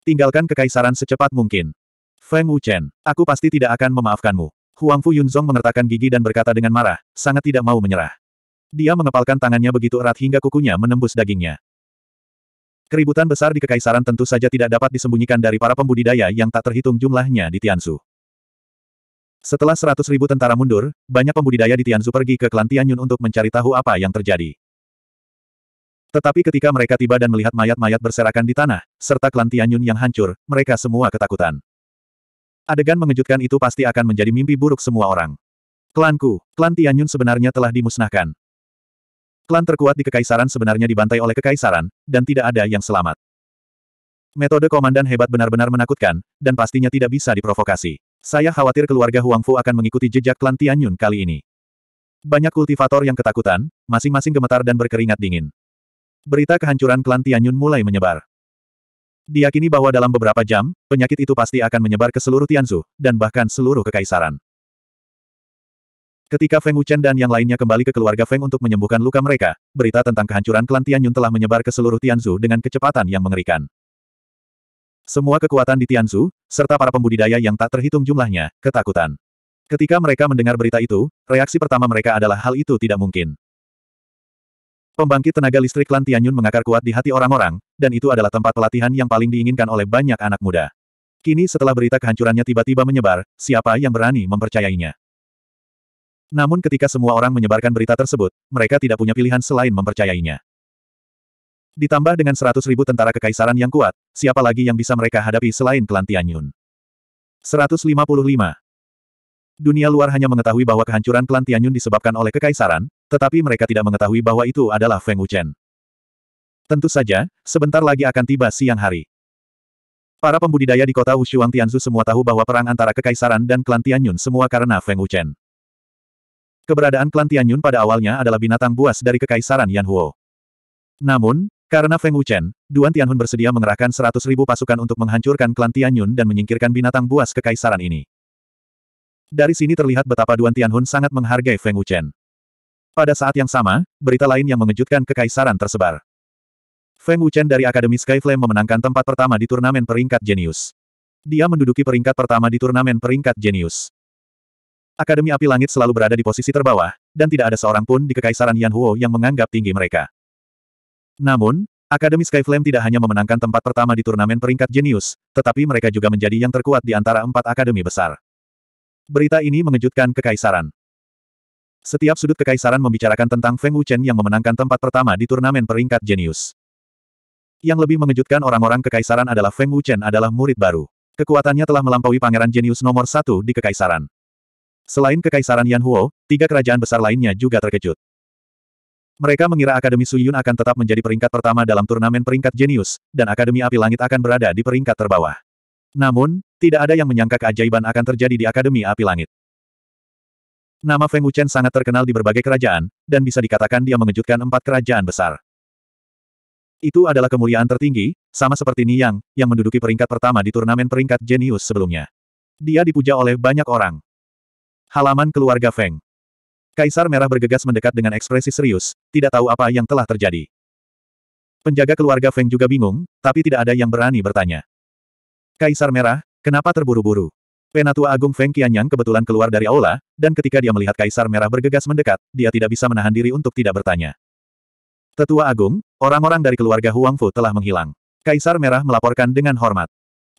Tinggalkan kekaisaran secepat mungkin. Feng Wuchen, aku pasti tidak akan memaafkanmu. Huang Fuyunzong mengertakkan gigi dan berkata dengan marah, sangat tidak mau menyerah. Dia mengepalkan tangannya begitu erat hingga kukunya menembus dagingnya. Keributan besar di kekaisaran tentu saja tidak dapat disembunyikan dari para pembudidaya yang tak terhitung jumlahnya di Tiansu. Setelah seratus ribu tentara mundur, banyak pembudidaya di Tianzu pergi ke klan Tianyun untuk mencari tahu apa yang terjadi. Tetapi ketika mereka tiba dan melihat mayat-mayat berserakan di tanah, serta klan Tianyun yang hancur, mereka semua ketakutan. Adegan mengejutkan itu pasti akan menjadi mimpi buruk semua orang. Klanku, klan Tianyun sebenarnya telah dimusnahkan. Klan terkuat di kekaisaran sebenarnya dibantai oleh kekaisaran, dan tidak ada yang selamat. Metode komandan hebat benar-benar menakutkan, dan pastinya tidak bisa diprovokasi. Saya khawatir keluarga Huangfu akan mengikuti jejak klan Tianyun kali ini. Banyak kultivator yang ketakutan, masing-masing gemetar dan berkeringat dingin. Berita kehancuran klan Tianyun mulai menyebar. Diakini bahwa dalam beberapa jam, penyakit itu pasti akan menyebar ke seluruh Tianzu, dan bahkan seluruh kekaisaran. Ketika Feng Wuchen dan yang lainnya kembali ke keluarga Feng untuk menyembuhkan luka mereka, berita tentang kehancuran klan Tianyun telah menyebar ke seluruh Tianzu dengan kecepatan yang mengerikan. Semua kekuatan di Tianzu, serta para pembudidaya yang tak terhitung jumlahnya, ketakutan. Ketika mereka mendengar berita itu, reaksi pertama mereka adalah hal itu tidak mungkin. Pembangkit tenaga listrik Lan Tianyun mengakar kuat di hati orang-orang, dan itu adalah tempat pelatihan yang paling diinginkan oleh banyak anak muda. Kini setelah berita kehancurannya tiba-tiba menyebar, siapa yang berani mempercayainya? Namun ketika semua orang menyebarkan berita tersebut, mereka tidak punya pilihan selain mempercayainya. Ditambah dengan seratus ribu tentara kekaisaran yang kuat, siapa lagi yang bisa mereka hadapi selain klan Tianyun? 155. Dunia luar hanya mengetahui bahwa kehancuran klan Tianyun disebabkan oleh kekaisaran, tetapi mereka tidak mengetahui bahwa itu adalah Feng Wuchen. Tentu saja, sebentar lagi akan tiba siang hari. Para pembudidaya di kota Wushuang Tianzu semua tahu bahwa perang antara kekaisaran dan klan Tianyun semua karena Feng Wuchen. Keberadaan klan Tianyun pada awalnya adalah binatang buas dari kekaisaran Yan Huo. Namun, karena Feng Wuchen, Duan Tianhun bersedia mengerahkan seratus ribu pasukan untuk menghancurkan klan Tianyun dan menyingkirkan binatang buas kekaisaran ini. Dari sini terlihat betapa Duan Tianhun sangat menghargai Feng Wuchen. Pada saat yang sama, berita lain yang mengejutkan kekaisaran tersebar. Feng Wuchen dari Akademi Sky Flame memenangkan tempat pertama di turnamen peringkat jenius. Dia menduduki peringkat pertama di turnamen peringkat jenius. Akademi Api Langit selalu berada di posisi terbawah, dan tidak ada seorang pun di Kekaisaran Yan Huo yang menganggap tinggi mereka. Namun, Akademi Skyflame tidak hanya memenangkan tempat pertama di turnamen peringkat jenius, tetapi mereka juga menjadi yang terkuat di antara empat akademi besar. Berita ini mengejutkan kekaisaran. Setiap sudut kekaisaran membicarakan tentang Feng Wuchen yang memenangkan tempat pertama di turnamen peringkat jenius. Yang lebih mengejutkan orang-orang kekaisaran adalah Feng Wuchen adalah murid baru. Kekuatannya telah melampaui pangeran jenius nomor satu di kekaisaran. Selain kekaisaran Yan Huo, tiga kerajaan besar lainnya juga terkejut. Mereka mengira Akademi Suyun akan tetap menjadi peringkat pertama dalam turnamen peringkat jenius, dan Akademi Api Langit akan berada di peringkat terbawah. Namun, tidak ada yang menyangka keajaiban akan terjadi di Akademi Api Langit. Nama Feng Wuchen sangat terkenal di berbagai kerajaan, dan bisa dikatakan dia mengejutkan empat kerajaan besar. Itu adalah kemuliaan tertinggi, sama seperti Yang, yang menduduki peringkat pertama di turnamen peringkat jenius sebelumnya. Dia dipuja oleh banyak orang. Halaman keluarga Feng Kaisar Merah bergegas mendekat dengan ekspresi serius, tidak tahu apa yang telah terjadi. Penjaga keluarga Feng juga bingung, tapi tidak ada yang berani bertanya. Kaisar Merah, kenapa terburu-buru? Penatua Agung Feng Qianyang kebetulan keluar dari aula, dan ketika dia melihat Kaisar Merah bergegas mendekat, dia tidak bisa menahan diri untuk tidak bertanya. Tetua Agung, orang-orang dari keluarga Huang Fu telah menghilang. Kaisar Merah melaporkan dengan hormat.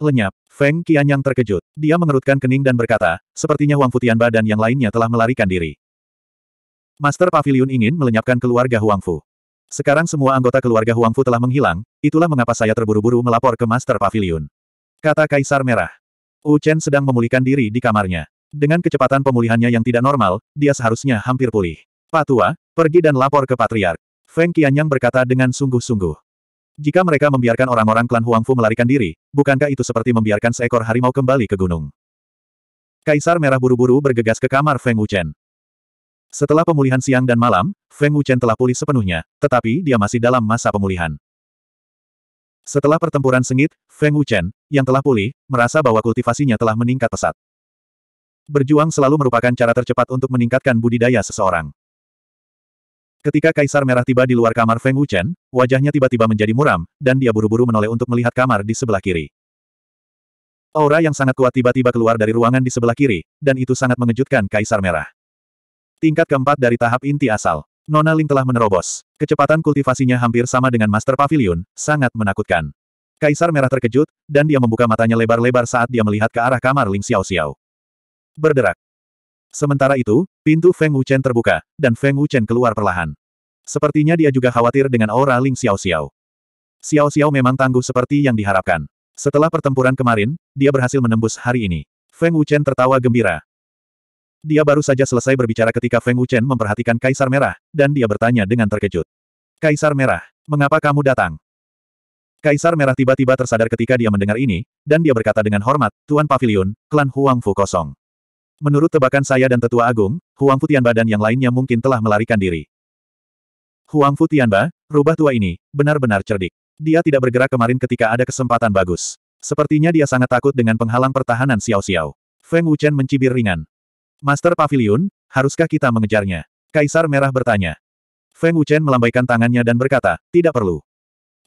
Lenyap, Feng Qianyang terkejut. Dia mengerutkan kening dan berkata, sepertinya Huang Fu Tianba dan yang lainnya telah melarikan diri. Master Pavilion ingin melenyapkan keluarga Huangfu. Sekarang semua anggota keluarga Huangfu telah menghilang, itulah mengapa saya terburu-buru melapor ke Master Pavilion. Kata Kaisar Merah. Wu Chen sedang memulihkan diri di kamarnya. Dengan kecepatan pemulihannya yang tidak normal, dia seharusnya hampir pulih. Patua, pergi dan lapor ke Patriark. Feng Qianyang berkata dengan sungguh-sungguh. Jika mereka membiarkan orang-orang klan Huangfu melarikan diri, bukankah itu seperti membiarkan seekor harimau kembali ke gunung? Kaisar Merah buru-buru bergegas ke kamar Feng Wuchen. Setelah pemulihan siang dan malam, Feng Wuchen telah pulih sepenuhnya, tetapi dia masih dalam masa pemulihan. Setelah pertempuran sengit, Feng Wuchen, yang telah pulih, merasa bahwa kultivasinya telah meningkat pesat. Berjuang selalu merupakan cara tercepat untuk meningkatkan budidaya seseorang. Ketika Kaisar Merah tiba di luar kamar Feng Wuchen, wajahnya tiba-tiba menjadi muram, dan dia buru-buru menoleh untuk melihat kamar di sebelah kiri. Aura yang sangat kuat tiba-tiba keluar dari ruangan di sebelah kiri, dan itu sangat mengejutkan Kaisar Merah. Tingkat keempat dari tahap inti asal. Nona Ling telah menerobos. Kecepatan kultivasinya hampir sama dengan Master Pavilion, sangat menakutkan. Kaisar Merah terkejut, dan dia membuka matanya lebar-lebar saat dia melihat ke arah kamar Ling Xiao Xiao. Berderak. Sementara itu, pintu Feng Wuchen terbuka, dan Feng Wuchen keluar perlahan. Sepertinya dia juga khawatir dengan aura Ling Xiao Xiao. Xiao Xiao memang tangguh seperti yang diharapkan. Setelah pertempuran kemarin, dia berhasil menembus hari ini. Feng Wuchen tertawa gembira. Dia baru saja selesai berbicara ketika Feng Wuchen memperhatikan Kaisar Merah, dan dia bertanya dengan terkejut. Kaisar Merah, mengapa kamu datang? Kaisar Merah tiba-tiba tersadar ketika dia mendengar ini, dan dia berkata dengan hormat, Tuan Pavilion, klan Huang Fu kosong. Menurut tebakan saya dan Tetua Agung, Huang Fu Tianba dan yang lainnya mungkin telah melarikan diri. Huang Fu Tianba, rubah tua ini, benar-benar cerdik. Dia tidak bergerak kemarin ketika ada kesempatan bagus. Sepertinya dia sangat takut dengan penghalang pertahanan Xiao Xiao. Feng Wuchen mencibir ringan. Master Pavilion, haruskah kita mengejarnya? Kaisar Merah bertanya. Feng Wuchen melambaikan tangannya dan berkata, tidak perlu.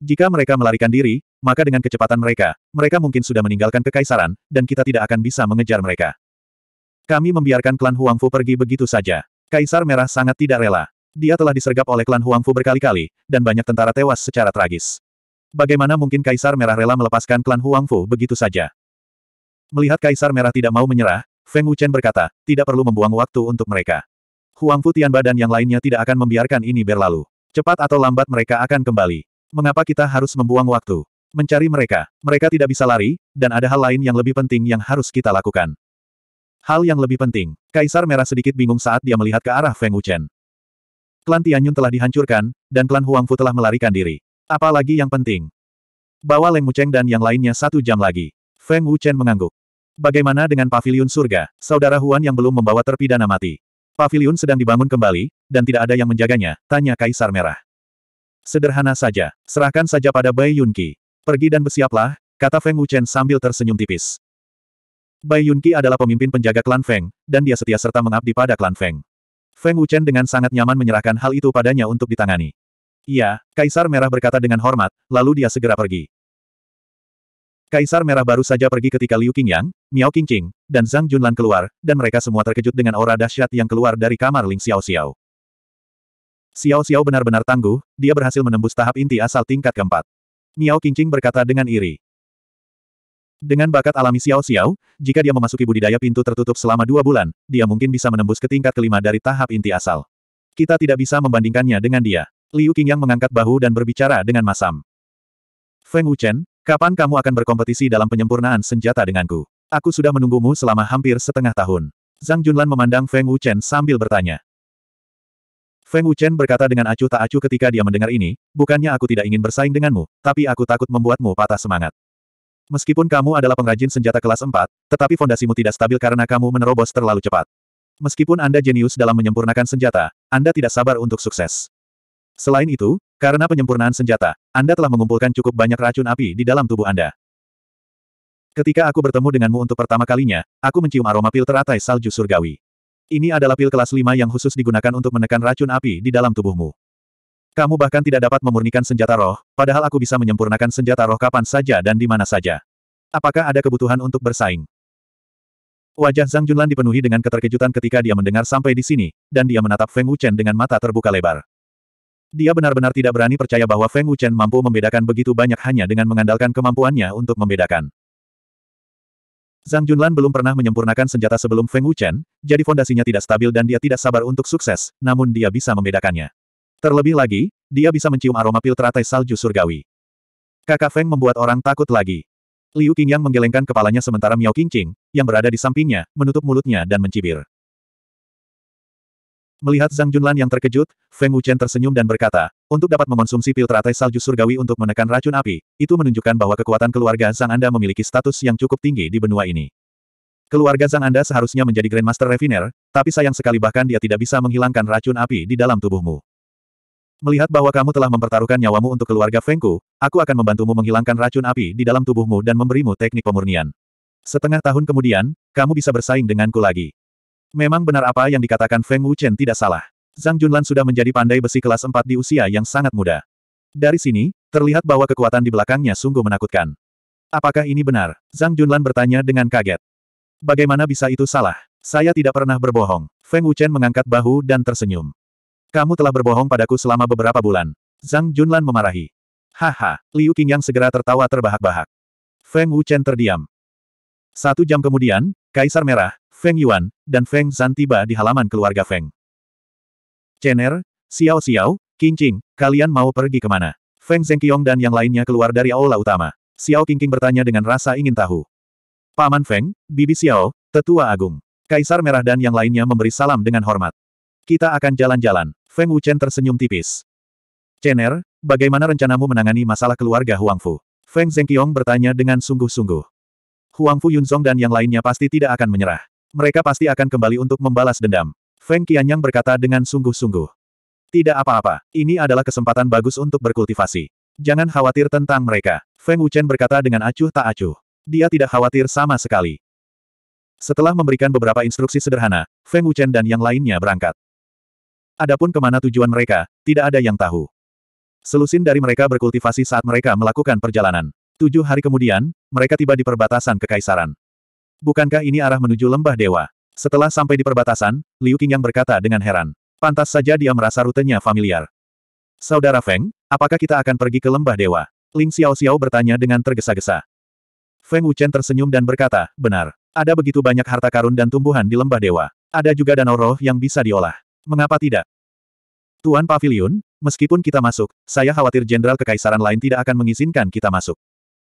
Jika mereka melarikan diri, maka dengan kecepatan mereka, mereka mungkin sudah meninggalkan kekaisaran, dan kita tidak akan bisa mengejar mereka. Kami membiarkan klan Huangfu pergi begitu saja. Kaisar Merah sangat tidak rela. Dia telah disergap oleh klan Huangfu berkali-kali, dan banyak tentara tewas secara tragis. Bagaimana mungkin Kaisar Merah rela melepaskan klan Huangfu begitu saja? Melihat Kaisar Merah tidak mau menyerah, Feng Wuchen berkata, tidak perlu membuang waktu untuk mereka. Huang Fu Tianba dan yang lainnya tidak akan membiarkan ini berlalu. Cepat atau lambat mereka akan kembali. Mengapa kita harus membuang waktu? Mencari mereka. Mereka tidak bisa lari, dan ada hal lain yang lebih penting yang harus kita lakukan. Hal yang lebih penting. Kaisar Merah sedikit bingung saat dia melihat ke arah Feng Wuchen. Klan Tianyun telah dihancurkan, dan klan Huang Fu telah melarikan diri. Apalagi yang penting. Bawa Leng Mucheng dan yang lainnya satu jam lagi. Feng Wuchen mengangguk. Bagaimana dengan pavilion surga, saudara Huan yang belum membawa terpidana mati? Pavilion sedang dibangun kembali, dan tidak ada yang menjaganya, tanya Kaisar Merah. Sederhana saja, serahkan saja pada Bai Yunqi. Pergi dan bersiaplah, kata Feng Wuchen sambil tersenyum tipis. Bai Yunqi adalah pemimpin penjaga klan Feng, dan dia setia serta mengabdi pada klan Feng. Feng Wuchen dengan sangat nyaman menyerahkan hal itu padanya untuk ditangani. Iya, Kaisar Merah berkata dengan hormat, lalu dia segera pergi. Kaisar Merah baru saja pergi ketika Liu Qingyang, Miao Qingqing, dan Zhang Junlan keluar, dan mereka semua terkejut dengan aura dahsyat yang keluar dari kamar Ling Xiao Xiao. Xiao Xiao benar-benar tangguh, dia berhasil menembus tahap inti asal tingkat keempat. Miao Qingqing berkata dengan iri. Dengan bakat alami Xiao Xiao, jika dia memasuki budidaya pintu tertutup selama dua bulan, dia mungkin bisa menembus ke tingkat kelima dari tahap inti asal. Kita tidak bisa membandingkannya dengan dia. Liu Qingyang mengangkat bahu dan berbicara dengan masam. Feng Wuchen, Kapan kamu akan berkompetisi dalam penyempurnaan senjata denganku? Aku sudah menunggumu selama hampir setengah tahun. Zhang Junlan memandang Feng Wuchen sambil bertanya. Feng Wuchen berkata dengan acuh tak acuh ketika dia mendengar ini, bukannya aku tidak ingin bersaing denganmu, tapi aku takut membuatmu patah semangat. Meskipun kamu adalah pengrajin senjata kelas 4, tetapi fondasimu tidak stabil karena kamu menerobos terlalu cepat. Meskipun Anda jenius dalam menyempurnakan senjata, Anda tidak sabar untuk sukses. Selain itu, karena penyempurnaan senjata, Anda telah mengumpulkan cukup banyak racun api di dalam tubuh Anda. Ketika aku bertemu denganmu untuk pertama kalinya, aku mencium aroma pil teratai salju surgawi. Ini adalah pil kelas 5 yang khusus digunakan untuk menekan racun api di dalam tubuhmu. Kamu bahkan tidak dapat memurnikan senjata roh, padahal aku bisa menyempurnakan senjata roh kapan saja dan di mana saja. Apakah ada kebutuhan untuk bersaing? Wajah Zhang Junlan dipenuhi dengan keterkejutan ketika dia mendengar sampai di sini, dan dia menatap Feng Wuchen dengan mata terbuka lebar. Dia benar-benar tidak berani percaya bahwa Feng Wuchen mampu membedakan begitu banyak hanya dengan mengandalkan kemampuannya untuk membedakan. Zhang Junlan belum pernah menyempurnakan senjata sebelum Feng Wuchen, jadi fondasinya tidak stabil dan dia tidak sabar untuk sukses, namun dia bisa membedakannya. Terlebih lagi, dia bisa mencium aroma pil teratai salju surgawi. Kakak Feng membuat orang takut lagi. Liu Qingyang menggelengkan kepalanya sementara Miao Qingqing, yang berada di sampingnya, menutup mulutnya dan mencibir. Melihat Zhang Junlan yang terkejut, Feng Wuchen tersenyum dan berkata, untuk dapat mengonsumsi pil teratai salju surgawi untuk menekan racun api, itu menunjukkan bahwa kekuatan keluarga Zhang Anda memiliki status yang cukup tinggi di benua ini. Keluarga Zhang Anda seharusnya menjadi Grandmaster Refiner, tapi sayang sekali bahkan dia tidak bisa menghilangkan racun api di dalam tubuhmu. Melihat bahwa kamu telah mempertaruhkan nyawamu untuk keluarga Fengku, aku akan membantumu menghilangkan racun api di dalam tubuhmu dan memberimu teknik pemurnian. Setengah tahun kemudian, kamu bisa bersaing denganku lagi. Memang benar apa yang dikatakan Feng Wuchen tidak salah. Zhang Junlan sudah menjadi pandai besi kelas 4 di usia yang sangat muda. Dari sini, terlihat bahwa kekuatan di belakangnya sungguh menakutkan. Apakah ini benar? Zhang Junlan bertanya dengan kaget. Bagaimana bisa itu salah? Saya tidak pernah berbohong. Feng Wuchen mengangkat bahu dan tersenyum. Kamu telah berbohong padaku selama beberapa bulan. Zhang Junlan memarahi. Haha, Liu Qingyang segera tertawa terbahak-bahak. Feng Wuchen terdiam. Satu jam kemudian, Kaisar Merah, Feng Yuan, dan Feng Zan tiba di halaman keluarga Feng. Chen'er, Xiao Xiao, Qingqing, kalian mau pergi kemana? Feng Zhengqiong dan yang lainnya keluar dari aula utama. Xiao Qingqing bertanya dengan rasa ingin tahu. Paman Feng, Bibi Xiao, Tetua Agung. Kaisar Merah dan yang lainnya memberi salam dengan hormat. Kita akan jalan-jalan. Feng Wuchen tersenyum tipis. Chen'er, bagaimana rencanamu menangani masalah keluarga Huangfu? Feng Zhengqiong bertanya dengan sungguh-sungguh. Huangfu Yunzong dan yang lainnya pasti tidak akan menyerah. Mereka pasti akan kembali untuk membalas dendam. Feng Qianyang berkata dengan sungguh-sungguh. Tidak apa-apa, ini adalah kesempatan bagus untuk berkultivasi. Jangan khawatir tentang mereka. Feng Wuchen berkata dengan acuh tak acuh. Dia tidak khawatir sama sekali. Setelah memberikan beberapa instruksi sederhana, Feng Wuchen dan yang lainnya berangkat. Adapun kemana tujuan mereka, tidak ada yang tahu. Selusin dari mereka berkultivasi saat mereka melakukan perjalanan. Tujuh hari kemudian, mereka tiba di perbatasan kekaisaran. Bukankah ini arah menuju lembah dewa? Setelah sampai di perbatasan, Liu yang berkata dengan heran. Pantas saja dia merasa rutenya familiar. Saudara Feng, apakah kita akan pergi ke lembah dewa? Ling Xiao Xiao bertanya dengan tergesa-gesa. Feng Wuchen tersenyum dan berkata, benar. Ada begitu banyak harta karun dan tumbuhan di lembah dewa. Ada juga danau roh yang bisa diolah. Mengapa tidak? Tuan Pavilion, meskipun kita masuk, saya khawatir jenderal kekaisaran lain tidak akan mengizinkan kita masuk.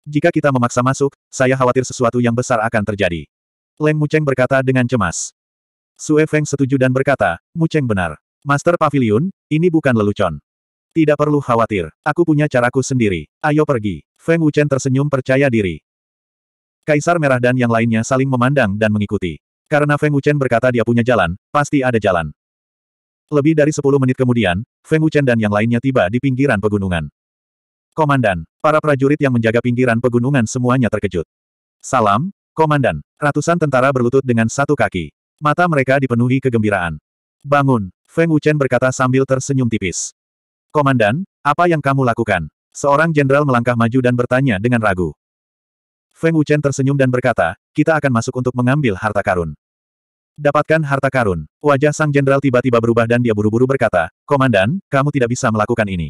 Jika kita memaksa masuk, saya khawatir sesuatu yang besar akan terjadi. Leng Mucheng berkata dengan cemas. Sue Feng setuju dan berkata, Mucheng benar. Master Pavilion, ini bukan lelucon. Tidak perlu khawatir, aku punya caraku sendiri. Ayo pergi. Feng Wuchen tersenyum percaya diri. Kaisar Merah dan yang lainnya saling memandang dan mengikuti. Karena Feng Wuchen berkata dia punya jalan, pasti ada jalan. Lebih dari sepuluh menit kemudian, Feng Wuchen dan yang lainnya tiba di pinggiran pegunungan. Komandan, para prajurit yang menjaga pinggiran pegunungan semuanya terkejut. Salam, Komandan. Ratusan tentara berlutut dengan satu kaki. Mata mereka dipenuhi kegembiraan. Bangun, Feng Wuchen berkata sambil tersenyum tipis. Komandan, apa yang kamu lakukan? Seorang jenderal melangkah maju dan bertanya dengan ragu. Feng Wuchen tersenyum dan berkata, kita akan masuk untuk mengambil harta karun. Dapatkan harta karun. Wajah sang jenderal tiba-tiba berubah dan dia buru-buru berkata, Komandan, kamu tidak bisa melakukan ini.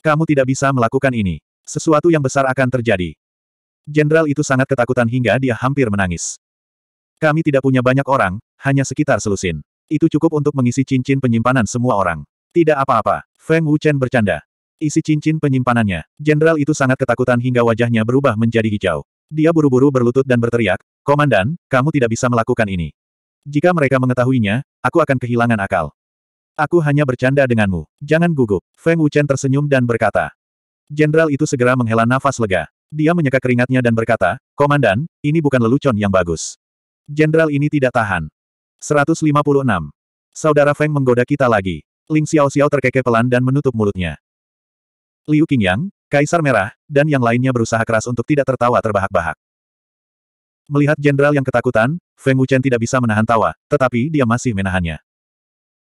Kamu tidak bisa melakukan ini. Sesuatu yang besar akan terjadi. Jenderal itu sangat ketakutan hingga dia hampir menangis. Kami tidak punya banyak orang, hanya sekitar selusin. Itu cukup untuk mengisi cincin penyimpanan semua orang. Tidak apa-apa, Feng Wuchen bercanda. Isi cincin penyimpanannya. Jenderal itu sangat ketakutan hingga wajahnya berubah menjadi hijau. Dia buru-buru berlutut dan berteriak, Komandan, kamu tidak bisa melakukan ini. Jika mereka mengetahuinya, aku akan kehilangan akal. Aku hanya bercanda denganmu. Jangan gugup. Feng Wuchen tersenyum dan berkata. Jenderal itu segera menghela nafas lega. Dia menyeka keringatnya dan berkata, Komandan, ini bukan lelucon yang bagus. Jenderal ini tidak tahan. 156. Saudara Feng menggoda kita lagi. Ling Xiao Xiao terkekeh pelan dan menutup mulutnya. Liu Qingyang, Kaisar Merah, dan yang lainnya berusaha keras untuk tidak tertawa terbahak-bahak. Melihat jenderal yang ketakutan, Feng Wuchen tidak bisa menahan tawa, tetapi dia masih menahannya.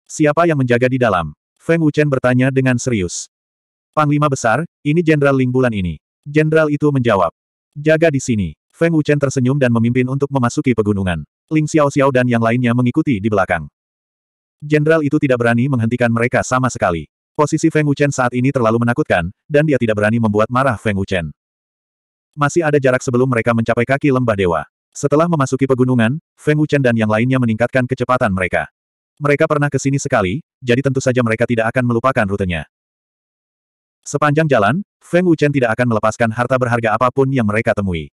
Siapa yang menjaga di dalam? Feng Wuchen bertanya dengan serius. Panglima besar, ini Jenderal Ling bulan ini. Jenderal itu menjawab. Jaga di sini. Feng Wuchen tersenyum dan memimpin untuk memasuki pegunungan. Ling Xiao Xiao dan yang lainnya mengikuti di belakang. Jenderal itu tidak berani menghentikan mereka sama sekali. Posisi Feng Wuchen saat ini terlalu menakutkan, dan dia tidak berani membuat marah Feng Wuchen. Masih ada jarak sebelum mereka mencapai kaki lembah dewa. Setelah memasuki pegunungan, Feng Wuchen dan yang lainnya meningkatkan kecepatan mereka. Mereka pernah ke sini sekali, jadi tentu saja mereka tidak akan melupakan rutenya. Sepanjang jalan, Feng Wuchen tidak akan melepaskan harta berharga apapun yang mereka temui.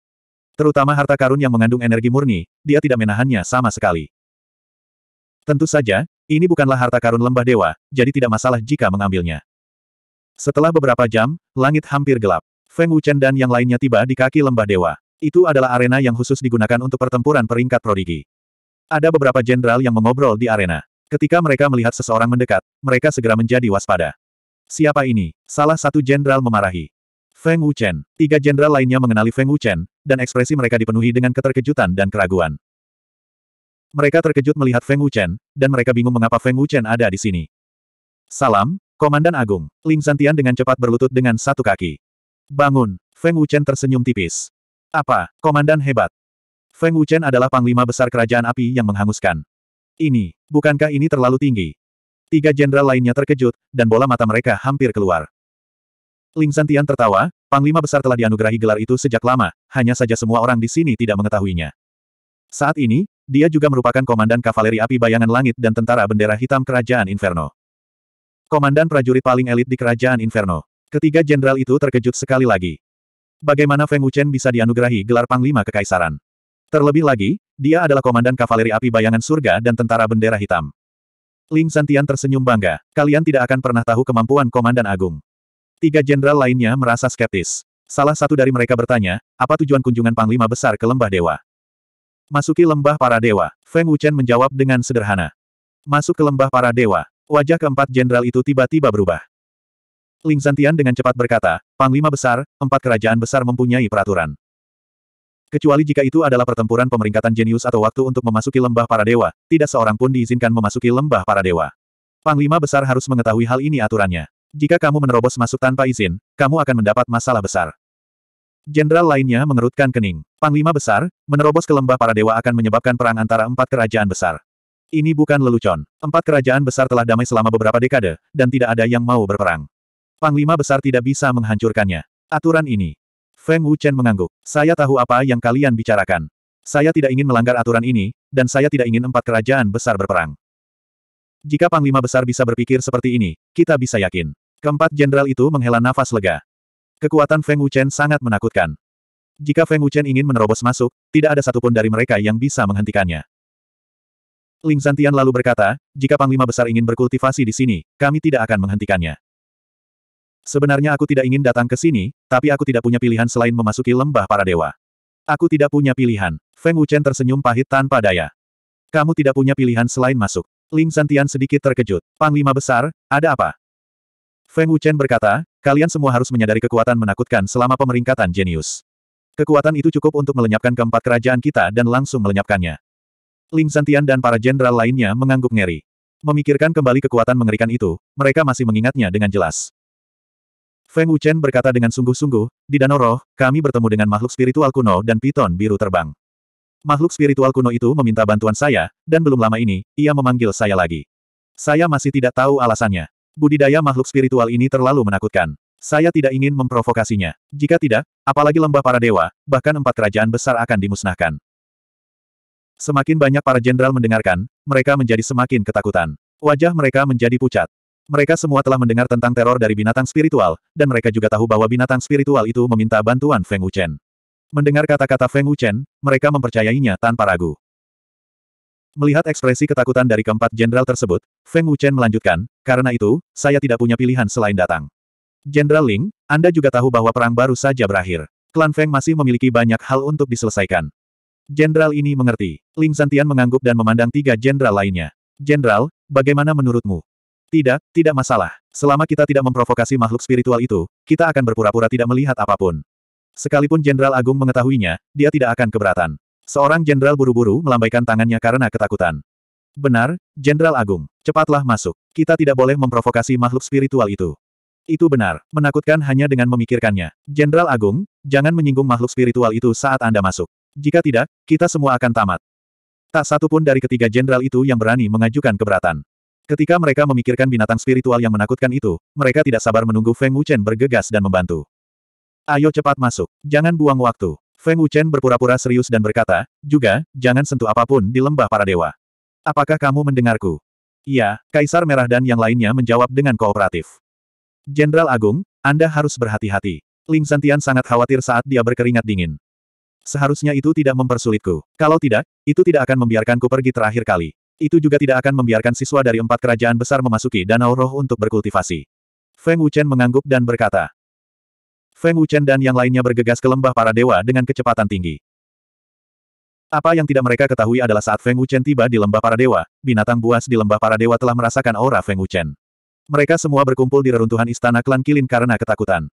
Terutama harta karun yang mengandung energi murni, dia tidak menahannya sama sekali. Tentu saja, ini bukanlah harta karun lembah dewa, jadi tidak masalah jika mengambilnya. Setelah beberapa jam, langit hampir gelap. Feng Wuchen dan yang lainnya tiba di kaki lembah dewa. Itu adalah arena yang khusus digunakan untuk pertempuran peringkat prodigi. Ada beberapa jenderal yang mengobrol di arena. Ketika mereka melihat seseorang mendekat, mereka segera menjadi waspada. Siapa ini? Salah satu jenderal memarahi. Feng Wuchen. Tiga jenderal lainnya mengenali Feng Wuchen, dan ekspresi mereka dipenuhi dengan keterkejutan dan keraguan. Mereka terkejut melihat Feng Wuchen, dan mereka bingung mengapa Feng Wuchen ada di sini. Salam, Komandan Agung. Ling Zantian dengan cepat berlutut dengan satu kaki. Bangun. Feng Wuchen tersenyum tipis. Apa, Komandan hebat? Feng Wuchen adalah panglima besar kerajaan api yang menghanguskan. Ini, bukankah ini terlalu tinggi? Tiga jenderal lainnya terkejut, dan bola mata mereka hampir keluar. Ling Santian tertawa, Panglima Besar telah dianugerahi gelar itu sejak lama, hanya saja semua orang di sini tidak mengetahuinya. Saat ini, dia juga merupakan Komandan Kavaleri Api Bayangan Langit dan Tentara Bendera Hitam Kerajaan Inferno. Komandan prajurit paling elit di Kerajaan Inferno. Ketiga jenderal itu terkejut sekali lagi. Bagaimana Feng Wuchen bisa dianugerahi gelar Panglima Kekaisaran? Terlebih lagi, dia adalah komandan kavaleri api bayangan surga dan tentara bendera hitam. Ling Santian tersenyum bangga, kalian tidak akan pernah tahu kemampuan komandan agung. Tiga jenderal lainnya merasa skeptis. Salah satu dari mereka bertanya, apa tujuan kunjungan Panglima Besar ke Lembah Dewa? Masuki Lembah Para Dewa, Feng Wuchen menjawab dengan sederhana. Masuk ke Lembah Para Dewa, wajah keempat jenderal itu tiba-tiba berubah. Ling Santian dengan cepat berkata, Panglima Besar, empat kerajaan besar mempunyai peraturan. Kecuali jika itu adalah pertempuran pemeringkatan jenius atau waktu untuk memasuki lembah para dewa, tidak seorang pun diizinkan memasuki lembah para dewa. Panglima besar harus mengetahui hal ini aturannya. Jika kamu menerobos masuk tanpa izin, kamu akan mendapat masalah besar. Jenderal lainnya mengerutkan kening. Panglima besar, menerobos ke lembah para dewa akan menyebabkan perang antara empat kerajaan besar. Ini bukan lelucon. Empat kerajaan besar telah damai selama beberapa dekade, dan tidak ada yang mau berperang. Panglima besar tidak bisa menghancurkannya. Aturan ini, Feng Wuchen mengangguk. Saya tahu apa yang kalian bicarakan. Saya tidak ingin melanggar aturan ini, dan saya tidak ingin empat kerajaan besar berperang. Jika Panglima Besar bisa berpikir seperti ini, kita bisa yakin. Keempat jenderal itu menghela nafas lega. Kekuatan Feng Wuchen sangat menakutkan. Jika Feng Wuchen ingin menerobos masuk, tidak ada satupun dari mereka yang bisa menghentikannya. Ling Santian lalu berkata, jika Panglima Besar ingin berkultivasi di sini, kami tidak akan menghentikannya. Sebenarnya aku tidak ingin datang ke sini, tapi aku tidak punya pilihan selain memasuki lembah para dewa. Aku tidak punya pilihan. Feng Wuchen tersenyum pahit tanpa daya. Kamu tidak punya pilihan selain masuk. Ling Santian sedikit terkejut. Panglima besar, ada apa? Feng Wuchen berkata, kalian semua harus menyadari kekuatan menakutkan selama pemeringkatan jenius. Kekuatan itu cukup untuk melenyapkan keempat kerajaan kita dan langsung melenyapkannya. Ling Santian dan para jenderal lainnya mengangguk ngeri. Memikirkan kembali kekuatan mengerikan itu, mereka masih mengingatnya dengan jelas. Feng Wuchen berkata dengan sungguh-sungguh, di Danau Roh, kami bertemu dengan makhluk spiritual kuno dan piton biru terbang. Makhluk spiritual kuno itu meminta bantuan saya, dan belum lama ini, ia memanggil saya lagi. Saya masih tidak tahu alasannya. Budidaya makhluk spiritual ini terlalu menakutkan. Saya tidak ingin memprovokasinya. Jika tidak, apalagi lembah para dewa, bahkan empat kerajaan besar akan dimusnahkan. Semakin banyak para jenderal mendengarkan, mereka menjadi semakin ketakutan. Wajah mereka menjadi pucat. Mereka semua telah mendengar tentang teror dari binatang spiritual, dan mereka juga tahu bahwa binatang spiritual itu meminta bantuan Feng Wuchen. Mendengar kata-kata Feng Wuchen, mereka mempercayainya tanpa ragu. Melihat ekspresi ketakutan dari keempat jenderal tersebut, Feng Wuchen melanjutkan, karena itu, saya tidak punya pilihan selain datang. Jenderal Ling, Anda juga tahu bahwa perang baru saja berakhir. Klan Feng masih memiliki banyak hal untuk diselesaikan. Jenderal ini mengerti. Ling Santian mengangguk dan memandang tiga jenderal lainnya. Jenderal, bagaimana menurutmu? Tidak, tidak masalah. Selama kita tidak memprovokasi makhluk spiritual itu, kita akan berpura-pura tidak melihat apapun. Sekalipun Jenderal Agung mengetahuinya, dia tidak akan keberatan. Seorang jenderal buru-buru melambaikan tangannya karena ketakutan. Benar, Jenderal Agung. Cepatlah masuk. Kita tidak boleh memprovokasi makhluk spiritual itu. Itu benar, menakutkan hanya dengan memikirkannya. Jenderal Agung, jangan menyinggung makhluk spiritual itu saat Anda masuk. Jika tidak, kita semua akan tamat. Tak satu pun dari ketiga jenderal itu yang berani mengajukan keberatan. Ketika mereka memikirkan binatang spiritual yang menakutkan itu, mereka tidak sabar menunggu Feng Wuchen bergegas dan membantu. Ayo cepat masuk. Jangan buang waktu. Feng Wuchen berpura-pura serius dan berkata, juga, jangan sentuh apapun di lembah para dewa. Apakah kamu mendengarku? Iya, Kaisar Merah dan yang lainnya menjawab dengan kooperatif. Jenderal Agung, Anda harus berhati-hati. Ling Santian sangat khawatir saat dia berkeringat dingin. Seharusnya itu tidak mempersulitku. Kalau tidak, itu tidak akan membiarkanku pergi terakhir kali. Itu juga tidak akan membiarkan siswa dari empat kerajaan besar memasuki danau roh untuk berkultivasi. Feng Wuchen mengangguk dan berkata. Feng Wuchen dan yang lainnya bergegas ke lembah para dewa dengan kecepatan tinggi. Apa yang tidak mereka ketahui adalah saat Feng Wuchen tiba di lembah para dewa, binatang buas di lembah para dewa telah merasakan aura Feng Wuchen. Mereka semua berkumpul di reruntuhan istana klan Kilin karena ketakutan.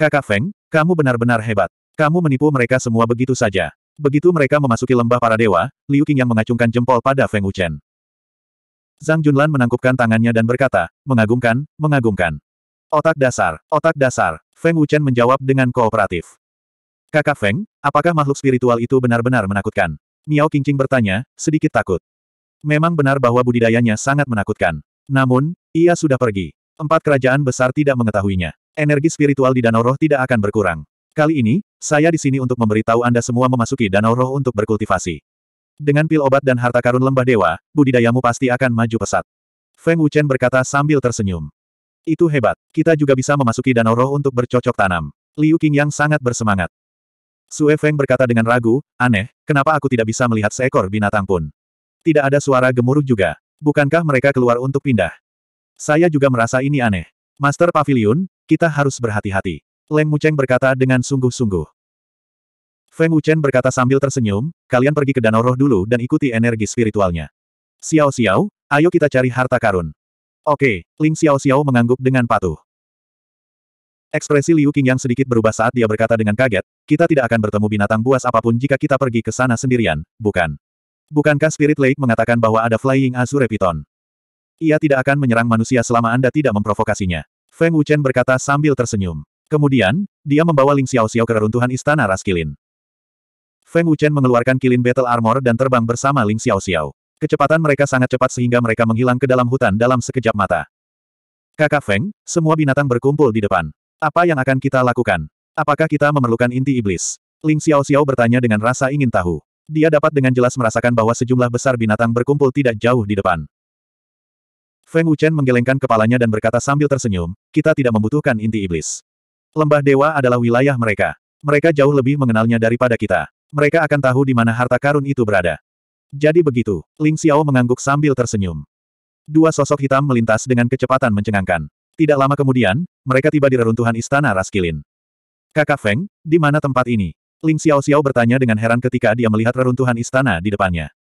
Kakak Feng, kamu benar-benar hebat. Kamu menipu mereka semua begitu saja. Begitu mereka memasuki lembah para dewa, Liu Qing yang mengacungkan jempol pada Feng Wuchen. Zhang Junlan menangkupkan tangannya dan berkata, mengagumkan, mengagumkan. Otak dasar, otak dasar, Feng Wuchen menjawab dengan kooperatif. Kakak Feng, apakah makhluk spiritual itu benar-benar menakutkan? Miao Qingqing bertanya, sedikit takut. Memang benar bahwa budidayanya sangat menakutkan. Namun, ia sudah pergi. Empat kerajaan besar tidak mengetahuinya. Energi spiritual di Danau Roh tidak akan berkurang. Kali ini, saya di sini untuk memberitahu Anda semua memasuki danau roh untuk berkultivasi. Dengan pil obat dan harta karun lembah dewa, budidayamu pasti akan maju pesat. Feng Wuchen berkata sambil tersenyum. Itu hebat, kita juga bisa memasuki danau roh untuk bercocok tanam. Liu yang sangat bersemangat. Sue Feng berkata dengan ragu, aneh, kenapa aku tidak bisa melihat seekor binatang pun. Tidak ada suara gemuruh juga. Bukankah mereka keluar untuk pindah? Saya juga merasa ini aneh. Master Pavilion, kita harus berhati-hati. Leng Mucheng berkata dengan sungguh-sungguh. Feng Wuchen berkata sambil tersenyum, kalian pergi ke danau roh dulu dan ikuti energi spiritualnya. Xiao Xiao, ayo kita cari harta karun. Oke, Ling Xiao Xiao mengangguk dengan patuh. Ekspresi Liu Qing yang sedikit berubah saat dia berkata dengan kaget, kita tidak akan bertemu binatang buas apapun jika kita pergi ke sana sendirian, bukan? Bukankah Spirit Lake mengatakan bahwa ada Flying Azure Python? Ia tidak akan menyerang manusia selama Anda tidak memprovokasinya. Feng Wuchen berkata sambil tersenyum. Kemudian, dia membawa Ling Xiao-Xiao ke reruntuhan istana Ras Kilin. Feng Wuchen mengeluarkan kilin battle armor dan terbang bersama Ling Xiao-Xiao. Kecepatan mereka sangat cepat sehingga mereka menghilang ke dalam hutan dalam sekejap mata. Kakak Feng, semua binatang berkumpul di depan. Apa yang akan kita lakukan? Apakah kita memerlukan inti iblis? Ling Xiao-Xiao bertanya dengan rasa ingin tahu. Dia dapat dengan jelas merasakan bahwa sejumlah besar binatang berkumpul tidak jauh di depan. Feng Wuchen menggelengkan kepalanya dan berkata sambil tersenyum, kita tidak membutuhkan inti iblis. Lembah Dewa adalah wilayah mereka. Mereka jauh lebih mengenalnya daripada kita. Mereka akan tahu di mana harta karun itu berada. Jadi begitu, Ling Xiao mengangguk sambil tersenyum. Dua sosok hitam melintas dengan kecepatan mencengangkan. Tidak lama kemudian, mereka tiba di reruntuhan istana Raskilin. Kakak Feng, di mana tempat ini? Ling Xiao Xiao bertanya dengan heran ketika dia melihat reruntuhan istana di depannya.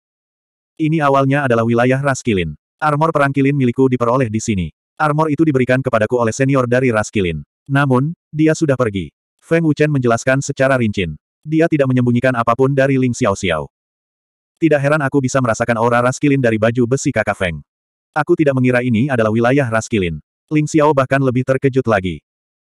Ini awalnya adalah wilayah Raskilin. Armor perang Kilin milikku diperoleh di sini. Armor itu diberikan kepadaku oleh senior dari Raskilin. Namun, dia sudah pergi. Feng Wuchen menjelaskan secara rinci. Dia tidak menyembunyikan apapun dari Ling Xiao-Xiao. Tidak heran aku bisa merasakan aura raskilin dari baju besi kakak Feng. Aku tidak mengira ini adalah wilayah raskilin. Ling Xiao bahkan lebih terkejut lagi.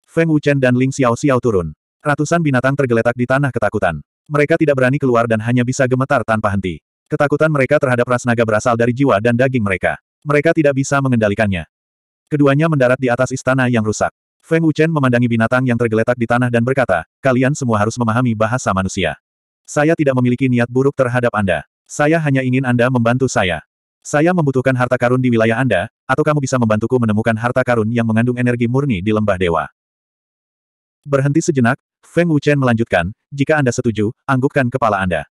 Feng Wuchen dan Ling Xiao Xiao turun. Ratusan binatang tergeletak di tanah ketakutan. Mereka tidak berani keluar dan hanya bisa gemetar tanpa henti. Ketakutan mereka terhadap ras naga berasal dari jiwa dan daging mereka. Mereka tidak bisa mengendalikannya. Keduanya mendarat di atas istana yang rusak. Feng Wuchen memandangi binatang yang tergeletak di tanah dan berkata, kalian semua harus memahami bahasa manusia. Saya tidak memiliki niat buruk terhadap Anda. Saya hanya ingin Anda membantu saya. Saya membutuhkan harta karun di wilayah Anda, atau kamu bisa membantuku menemukan harta karun yang mengandung energi murni di lembah dewa. Berhenti sejenak, Feng Wuchen melanjutkan, jika Anda setuju, anggukkan kepala Anda.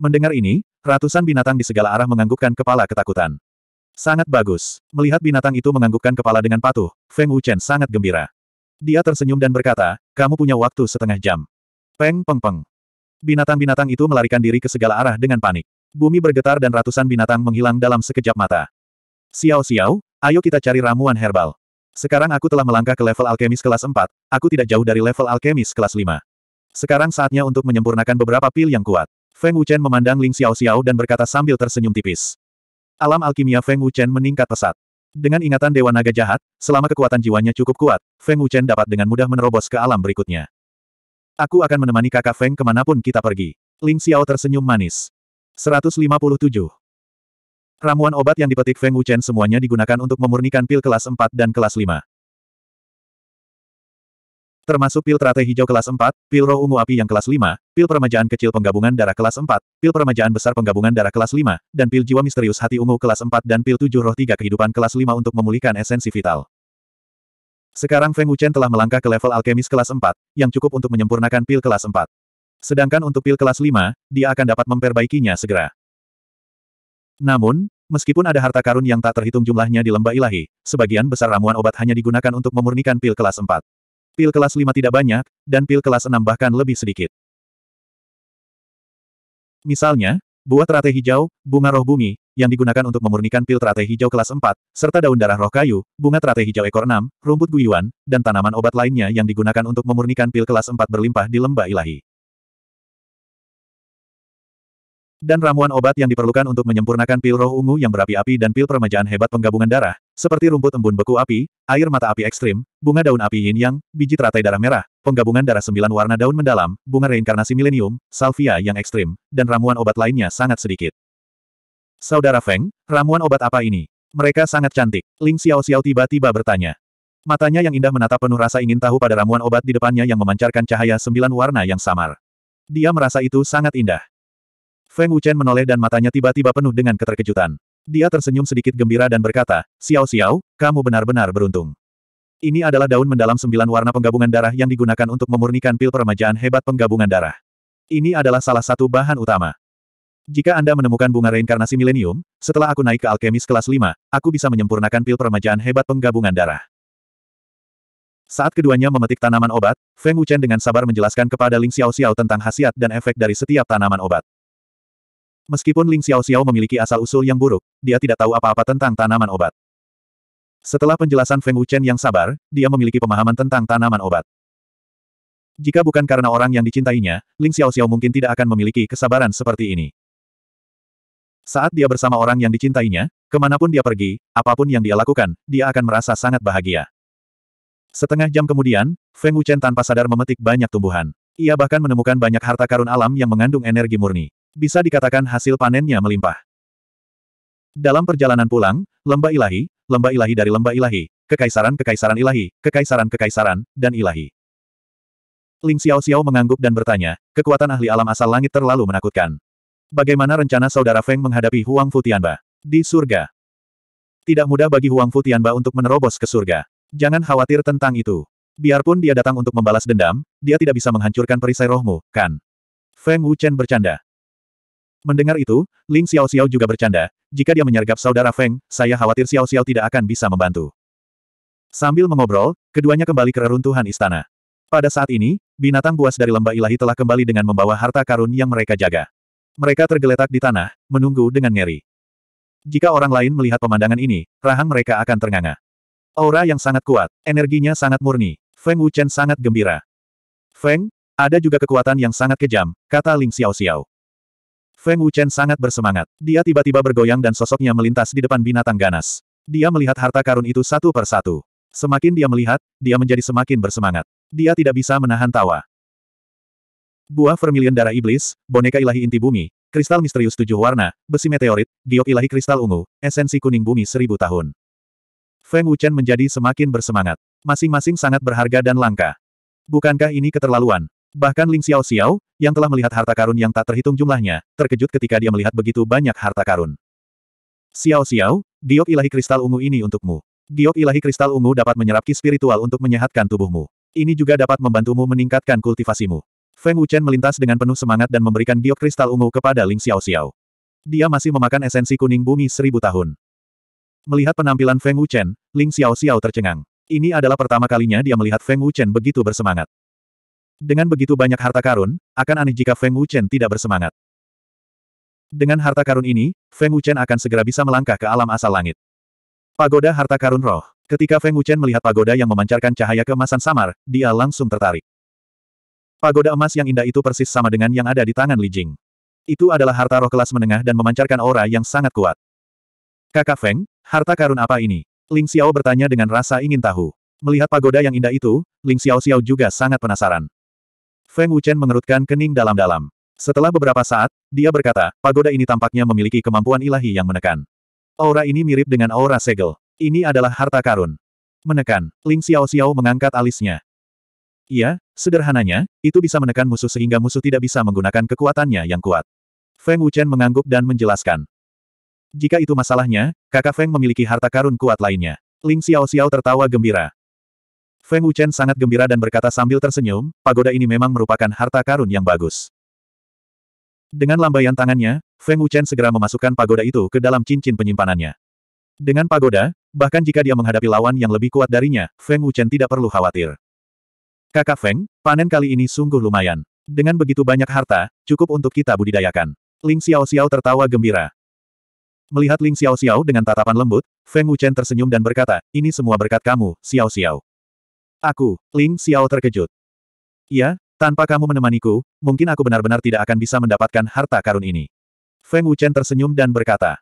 Mendengar ini, ratusan binatang di segala arah menganggukkan kepala ketakutan. Sangat bagus. Melihat binatang itu menganggukkan kepala dengan patuh, Feng Wuchen sangat gembira. Dia tersenyum dan berkata, kamu punya waktu setengah jam. Peng peng peng. Binatang-binatang itu melarikan diri ke segala arah dengan panik. Bumi bergetar dan ratusan binatang menghilang dalam sekejap mata. Xiao Xiao, ayo kita cari ramuan herbal. Sekarang aku telah melangkah ke level alkemis kelas 4, aku tidak jauh dari level alkemis kelas 5. Sekarang saatnya untuk menyempurnakan beberapa pil yang kuat. Feng Wuchen memandang Ling Xiao Xiao dan berkata sambil tersenyum tipis. Alam alkimia Feng Wuchen meningkat pesat. Dengan ingatan Dewa Naga Jahat, selama kekuatan jiwanya cukup kuat, Feng Wuchen dapat dengan mudah menerobos ke alam berikutnya. Aku akan menemani kakak Feng kemanapun kita pergi. Ling Xiao tersenyum manis. 157. Ramuan obat yang dipetik Feng Wuchen semuanya digunakan untuk memurnikan pil kelas 4 dan kelas 5. Termasuk pil trate hijau kelas 4, pil roh ungu api yang kelas 5, pil permajaan kecil penggabungan darah kelas 4, pil permajaan besar penggabungan darah kelas 5, dan pil jiwa misterius hati ungu kelas 4 dan pil tujuh roh tiga kehidupan kelas 5 untuk memulihkan esensi vital. Sekarang Feng Wuchen telah melangkah ke level alkemis kelas 4, yang cukup untuk menyempurnakan pil kelas 4. Sedangkan untuk pil kelas 5, dia akan dapat memperbaikinya segera. Namun, Meskipun ada harta karun yang tak terhitung jumlahnya di lembah ilahi, sebagian besar ramuan obat hanya digunakan untuk memurnikan pil kelas 4. Pil kelas 5 tidak banyak, dan pil kelas 6 bahkan lebih sedikit. Misalnya, buah teratai hijau, bunga roh bumi, yang digunakan untuk memurnikan pil teratai hijau kelas 4, serta daun darah roh kayu, bunga teratai hijau ekor 6, rumput guyuan, dan tanaman obat lainnya yang digunakan untuk memurnikan pil kelas 4 berlimpah di lembah ilahi. Dan ramuan obat yang diperlukan untuk menyempurnakan pil roh ungu yang berapi-api dan pil permajaan hebat penggabungan darah, seperti rumput embun beku api, air mata api ekstrim, bunga daun api yin yang, biji teratai darah merah, penggabungan darah sembilan warna daun mendalam, bunga reinkarnasi milenium, salvia yang ekstrim, dan ramuan obat lainnya sangat sedikit. Saudara Feng, ramuan obat apa ini? Mereka sangat cantik. Ling Xiao Xiao tiba-tiba bertanya. Matanya yang indah menatap penuh rasa ingin tahu pada ramuan obat di depannya yang memancarkan cahaya sembilan warna yang samar. Dia merasa itu sangat indah. Feng Wuchen menoleh dan matanya tiba-tiba penuh dengan keterkejutan. Dia tersenyum sedikit gembira dan berkata, Xiao Xiao, kamu benar-benar beruntung. Ini adalah daun mendalam sembilan warna penggabungan darah yang digunakan untuk memurnikan pil peremajaan hebat penggabungan darah. Ini adalah salah satu bahan utama. Jika Anda menemukan bunga reinkarnasi milenium, setelah aku naik ke alkemis kelas 5, aku bisa menyempurnakan pil peremajaan hebat penggabungan darah. Saat keduanya memetik tanaman obat, Feng Wuchen dengan sabar menjelaskan kepada Ling Xiao Xiao tentang khasiat dan efek dari setiap tanaman obat. Meskipun Ling Xiao Xiao memiliki asal-usul yang buruk, dia tidak tahu apa-apa tentang tanaman obat. Setelah penjelasan Feng Wuchen yang sabar, dia memiliki pemahaman tentang tanaman obat. Jika bukan karena orang yang dicintainya, Ling Xiao Xiao mungkin tidak akan memiliki kesabaran seperti ini. Saat dia bersama orang yang dicintainya, kemanapun dia pergi, apapun yang dia lakukan, dia akan merasa sangat bahagia. Setengah jam kemudian, Feng Wuchen tanpa sadar memetik banyak tumbuhan. Ia bahkan menemukan banyak harta karun alam yang mengandung energi murni. Bisa dikatakan hasil panennya melimpah. Dalam perjalanan pulang, lembah ilahi, lembah ilahi dari lembah ilahi, kekaisaran-kekaisaran ilahi, kekaisaran-kekaisaran, dan ilahi. Ling Xiao Xiao mengangguk dan bertanya, kekuatan ahli alam asal langit terlalu menakutkan. Bagaimana rencana saudara Feng menghadapi Huang Futianba? Di surga. Tidak mudah bagi Huang Futianba untuk menerobos ke surga. Jangan khawatir tentang itu. Biarpun dia datang untuk membalas dendam, dia tidak bisa menghancurkan perisai rohmu, kan? Feng Wuchen bercanda. Mendengar itu, Ling Xiao Xiao juga bercanda, jika dia menyergap saudara Feng, saya khawatir Xiao Xiao tidak akan bisa membantu. Sambil mengobrol, keduanya kembali ke reruntuhan istana. Pada saat ini, binatang buas dari lembah ilahi telah kembali dengan membawa harta karun yang mereka jaga. Mereka tergeletak di tanah, menunggu dengan ngeri. Jika orang lain melihat pemandangan ini, rahang mereka akan ternganga. Aura yang sangat kuat, energinya sangat murni, Feng Wuchen sangat gembira. Feng, ada juga kekuatan yang sangat kejam, kata Ling Xiao Xiao. Feng Wuchen sangat bersemangat. Dia tiba-tiba bergoyang dan sosoknya melintas di depan binatang ganas. Dia melihat harta karun itu satu per satu. Semakin dia melihat, dia menjadi semakin bersemangat. Dia tidak bisa menahan tawa. Buah vermilion darah iblis, boneka ilahi inti bumi, kristal misterius tujuh warna, besi meteorit, giok ilahi kristal ungu, esensi kuning bumi seribu tahun. Feng Wuchen menjadi semakin bersemangat. Masing-masing sangat berharga dan langka. Bukankah ini keterlaluan? Bahkan Ling Xiao Xiao, yang telah melihat harta karun yang tak terhitung jumlahnya, terkejut ketika dia melihat begitu banyak harta karun. Xiao Xiao, diok ilahi kristal ungu ini untukmu. Diok ilahi kristal ungu dapat menyerap ki spiritual untuk menyehatkan tubuhmu. Ini juga dapat membantumu meningkatkan kultivasimu. Feng Wuchen melintas dengan penuh semangat dan memberikan diok kristal ungu kepada Ling Xiao Xiao. Dia masih memakan esensi kuning bumi seribu tahun. Melihat penampilan Feng Wuchen, Ling Xiao Xiao tercengang. Ini adalah pertama kalinya dia melihat Feng Wuchen begitu bersemangat. Dengan begitu banyak harta karun, akan aneh jika Feng Wuchen tidak bersemangat. Dengan harta karun ini, Feng Wuchen akan segera bisa melangkah ke alam asal langit. Pagoda Harta Karun Roh. Ketika Feng Wuchen melihat pagoda yang memancarkan cahaya keemasan samar, dia langsung tertarik. Pagoda emas yang indah itu persis sama dengan yang ada di tangan Li Jing. Itu adalah harta roh kelas menengah dan memancarkan aura yang sangat kuat. Kakak Feng, harta karun apa ini? Ling Xiao bertanya dengan rasa ingin tahu. Melihat pagoda yang indah itu, Ling Xiao Xiao juga sangat penasaran. Feng Wuchen mengerutkan kening dalam-dalam. Setelah beberapa saat, dia berkata, pagoda ini tampaknya memiliki kemampuan ilahi yang menekan. Aura ini mirip dengan aura segel. Ini adalah harta karun. Menekan, Ling Xiao Xiao mengangkat alisnya. Iya, sederhananya, itu bisa menekan musuh sehingga musuh tidak bisa menggunakan kekuatannya yang kuat. Feng Wuchen mengangguk dan menjelaskan. Jika itu masalahnya, kakak Feng memiliki harta karun kuat lainnya. Ling Xiao Xiao tertawa gembira. Feng Wuchen sangat gembira dan berkata sambil tersenyum, pagoda ini memang merupakan harta karun yang bagus. Dengan lambaian tangannya, Feng Wuchen segera memasukkan pagoda itu ke dalam cincin penyimpanannya. Dengan pagoda, bahkan jika dia menghadapi lawan yang lebih kuat darinya, Feng Wuchen tidak perlu khawatir. Kakak Feng, panen kali ini sungguh lumayan. Dengan begitu banyak harta, cukup untuk kita budidayakan. Ling Xiao Xiao tertawa gembira. Melihat Ling Xiao Xiao dengan tatapan lembut, Feng Wuchen tersenyum dan berkata, ini semua berkat kamu, Xiao Xiao. Aku, Ling Xiao terkejut. Ya, tanpa kamu menemaniku, mungkin aku benar-benar tidak akan bisa mendapatkan harta karun ini. Feng Wuchen tersenyum dan berkata.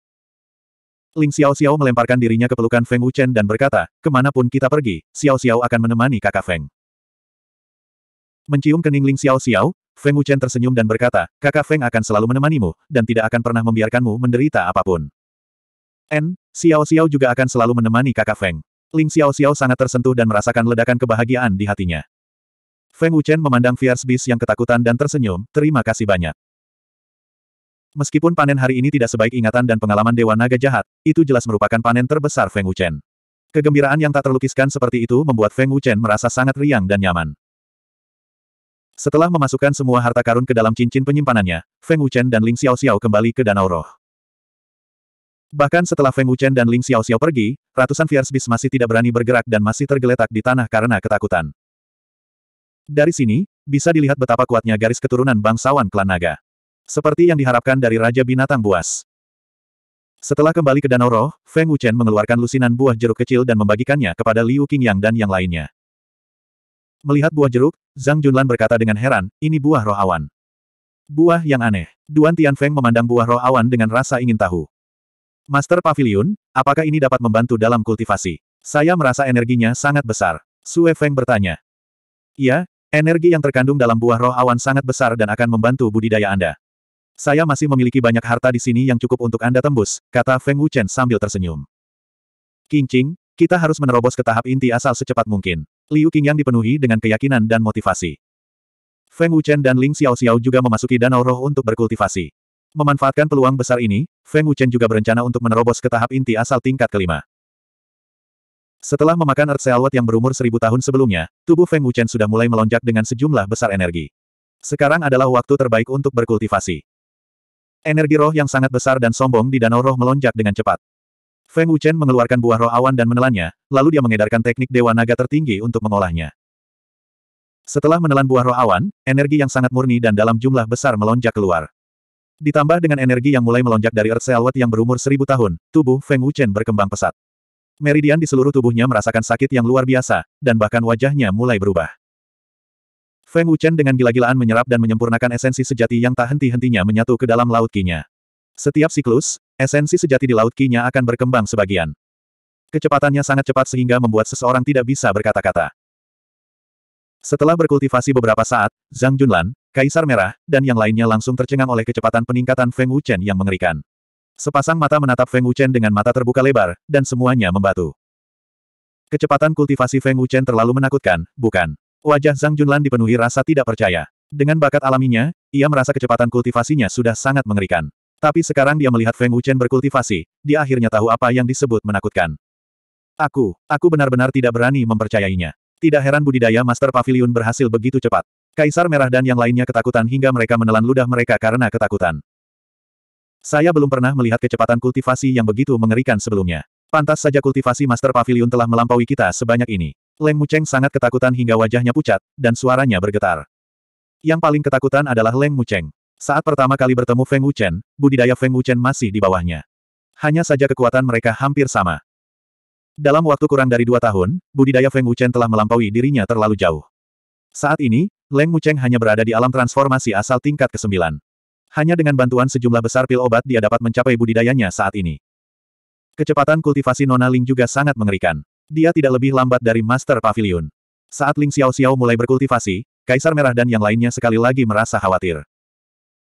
Ling Xiao Xiao melemparkan dirinya ke pelukan Feng Wuchen dan berkata, kemanapun kita pergi, Xiao Xiao akan menemani kakak Feng. Mencium kening Ling Xiao Xiao, Feng Wuchen tersenyum dan berkata, kakak Feng akan selalu menemanimu, dan tidak akan pernah membiarkanmu menderita apapun. N, Xiao Xiao juga akan selalu menemani kakak Feng. Ling Xiao Xiao sangat tersentuh dan merasakan ledakan kebahagiaan di hatinya. Feng Wuchen memandang Fierce Beast yang ketakutan dan tersenyum, terima kasih banyak. Meskipun panen hari ini tidak sebaik ingatan dan pengalaman Dewa Naga Jahat, itu jelas merupakan panen terbesar Feng Wuchen. Kegembiraan yang tak terlukiskan seperti itu membuat Feng Wuchen merasa sangat riang dan nyaman. Setelah memasukkan semua harta karun ke dalam cincin penyimpanannya, Feng Wuchen dan Ling Xiao Xiao kembali ke Danau Roh. Bahkan setelah Feng Wuchen dan Ling Xiao Xiao pergi, ratusan Fierce Beast masih tidak berani bergerak dan masih tergeletak di tanah karena ketakutan. Dari sini, bisa dilihat betapa kuatnya garis keturunan bangsawan klan naga. Seperti yang diharapkan dari Raja Binatang Buas. Setelah kembali ke Danau Roh, Feng Wuchen mengeluarkan lusinan buah jeruk kecil dan membagikannya kepada Liu Qingyang dan yang lainnya. Melihat buah jeruk, Zhang Junlan berkata dengan heran, ini buah roh awan. Buah yang aneh. Duan Tian Feng memandang buah roh awan dengan rasa ingin tahu. Master Pavilion, apakah ini dapat membantu dalam kultivasi? Saya merasa energinya sangat besar. Sue Feng bertanya. Ya, energi yang terkandung dalam buah roh awan sangat besar dan akan membantu budidaya Anda. Saya masih memiliki banyak harta di sini yang cukup untuk Anda tembus, kata Feng Wuchen sambil tersenyum. Kincing, kita harus menerobos ke tahap inti asal secepat mungkin. Liu yang dipenuhi dengan keyakinan dan motivasi. Feng Wuchen dan Ling Xiao Xiao juga memasuki danau roh untuk berkultivasi. Memanfaatkan peluang besar ini, Feng Wuchen juga berencana untuk menerobos ke tahap inti asal tingkat kelima. Setelah memakan Earth Sealwat yang berumur seribu tahun sebelumnya, tubuh Feng Wuchen sudah mulai melonjak dengan sejumlah besar energi. Sekarang adalah waktu terbaik untuk berkultivasi. Energi roh yang sangat besar dan sombong di danau roh melonjak dengan cepat. Feng Wuchen mengeluarkan buah roh awan dan menelannya, lalu dia mengedarkan teknik dewa naga tertinggi untuk mengolahnya. Setelah menelan buah roh awan, energi yang sangat murni dan dalam jumlah besar melonjak keluar. Ditambah dengan energi yang mulai melonjak dari Earth Selwet yang berumur seribu tahun, tubuh Feng Wuchen berkembang pesat. Meridian di seluruh tubuhnya merasakan sakit yang luar biasa, dan bahkan wajahnya mulai berubah. Feng Wuchen dengan gila-gilaan menyerap dan menyempurnakan esensi sejati yang tak henti-hentinya menyatu ke dalam laut kinya. Setiap siklus, esensi sejati di laut kinya akan berkembang sebagian. Kecepatannya sangat cepat sehingga membuat seseorang tidak bisa berkata-kata. Setelah berkultivasi beberapa saat, Zhang Junlan, Kaisar Merah, dan yang lainnya langsung tercengang oleh kecepatan peningkatan Feng Wuchen yang mengerikan. Sepasang mata menatap Feng Wuchen dengan mata terbuka lebar, dan semuanya membatu. Kecepatan kultivasi Feng Wuchen terlalu menakutkan, bukan? Wajah Zhang Junlan dipenuhi rasa tidak percaya. Dengan bakat alaminya, ia merasa kecepatan kultivasinya sudah sangat mengerikan. Tapi sekarang dia melihat Feng Wuchen berkultivasi, dia akhirnya tahu apa yang disebut menakutkan. Aku, aku benar-benar tidak berani mempercayainya. Tidak heran budidaya Master Pavilion berhasil begitu cepat. Kaisar Merah dan yang lainnya ketakutan hingga mereka menelan ludah mereka karena ketakutan. Saya belum pernah melihat kecepatan kultivasi yang begitu mengerikan sebelumnya. Pantas saja kultivasi Master Pavilion telah melampaui kita sebanyak ini. Leng Mucheng sangat ketakutan hingga wajahnya pucat, dan suaranya bergetar. Yang paling ketakutan adalah Leng Mucheng. Saat pertama kali bertemu Feng Wuchen, budidaya Feng Wuchen masih di bawahnya. Hanya saja kekuatan mereka hampir sama. Dalam waktu kurang dari dua tahun, budidaya Feng Wuchen telah melampaui dirinya terlalu jauh. Saat ini, Leng Wucheng hanya berada di alam transformasi asal tingkat ke-9. Hanya dengan bantuan sejumlah besar pil obat dia dapat mencapai budidayanya saat ini. Kecepatan kultivasi Nona Ling juga sangat mengerikan. Dia tidak lebih lambat dari Master Pavilion. Saat Ling Xiao Xiao mulai berkultivasi, Kaisar Merah dan yang lainnya sekali lagi merasa khawatir.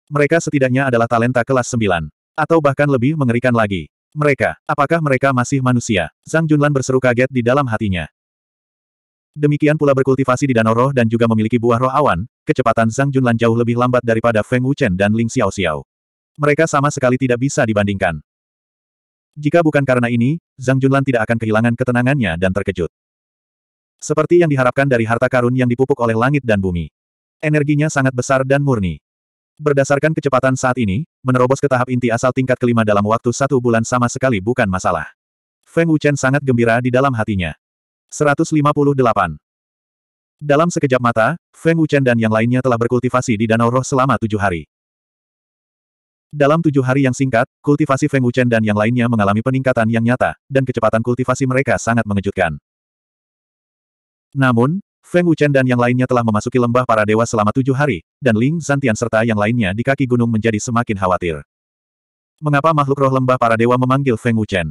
Mereka setidaknya adalah talenta kelas 9. Atau bahkan lebih mengerikan lagi. Mereka, apakah mereka masih manusia? Zhang Junlan berseru kaget di dalam hatinya. Demikian pula berkultivasi di danau roh dan juga memiliki buah roh awan, kecepatan Zhang Junlan jauh lebih lambat daripada Feng Wuchen dan Ling Xiao Xiao. Mereka sama sekali tidak bisa dibandingkan. Jika bukan karena ini, Zhang Junlan tidak akan kehilangan ketenangannya dan terkejut. Seperti yang diharapkan dari harta karun yang dipupuk oleh langit dan bumi. Energinya sangat besar dan murni. Berdasarkan kecepatan saat ini, menerobos ke tahap inti asal tingkat kelima dalam waktu satu bulan sama sekali bukan masalah. Feng Wuchen sangat gembira di dalam hatinya. 158. Dalam sekejap mata, Feng Wuchen dan yang lainnya telah berkultivasi di Danau Roh selama tujuh hari. Dalam tujuh hari yang singkat, kultivasi Feng Wuchen dan yang lainnya mengalami peningkatan yang nyata, dan kecepatan kultivasi mereka sangat mengejutkan. Namun, Feng Wuchen dan yang lainnya telah memasuki lembah para dewa selama tujuh hari, dan Ling Zantian serta yang lainnya di kaki gunung menjadi semakin khawatir. Mengapa makhluk roh lembah para dewa memanggil Feng Wuchen?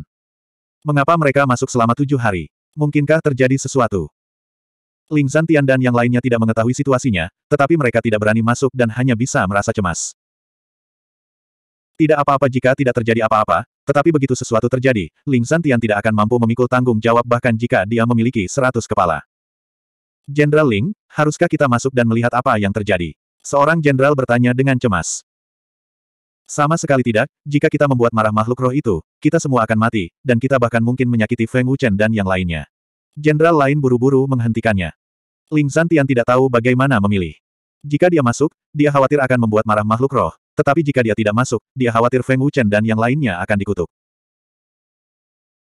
Mengapa mereka masuk selama tujuh hari? Mungkinkah terjadi sesuatu? Ling Zantian dan yang lainnya tidak mengetahui situasinya, tetapi mereka tidak berani masuk dan hanya bisa merasa cemas. Tidak apa-apa jika tidak terjadi apa-apa, tetapi begitu sesuatu terjadi, Ling Zantian tidak akan mampu memikul tanggung jawab bahkan jika dia memiliki seratus kepala. Jenderal Ling, haruskah kita masuk dan melihat apa yang terjadi? Seorang jenderal bertanya dengan cemas. Sama sekali tidak, jika kita membuat marah makhluk roh itu, kita semua akan mati, dan kita bahkan mungkin menyakiti Feng Wuchen dan yang lainnya. Jenderal lain buru-buru menghentikannya. Ling Santian tidak tahu bagaimana memilih. Jika dia masuk, dia khawatir akan membuat marah makhluk roh, tetapi jika dia tidak masuk, dia khawatir Feng Wuchen dan yang lainnya akan dikutuk.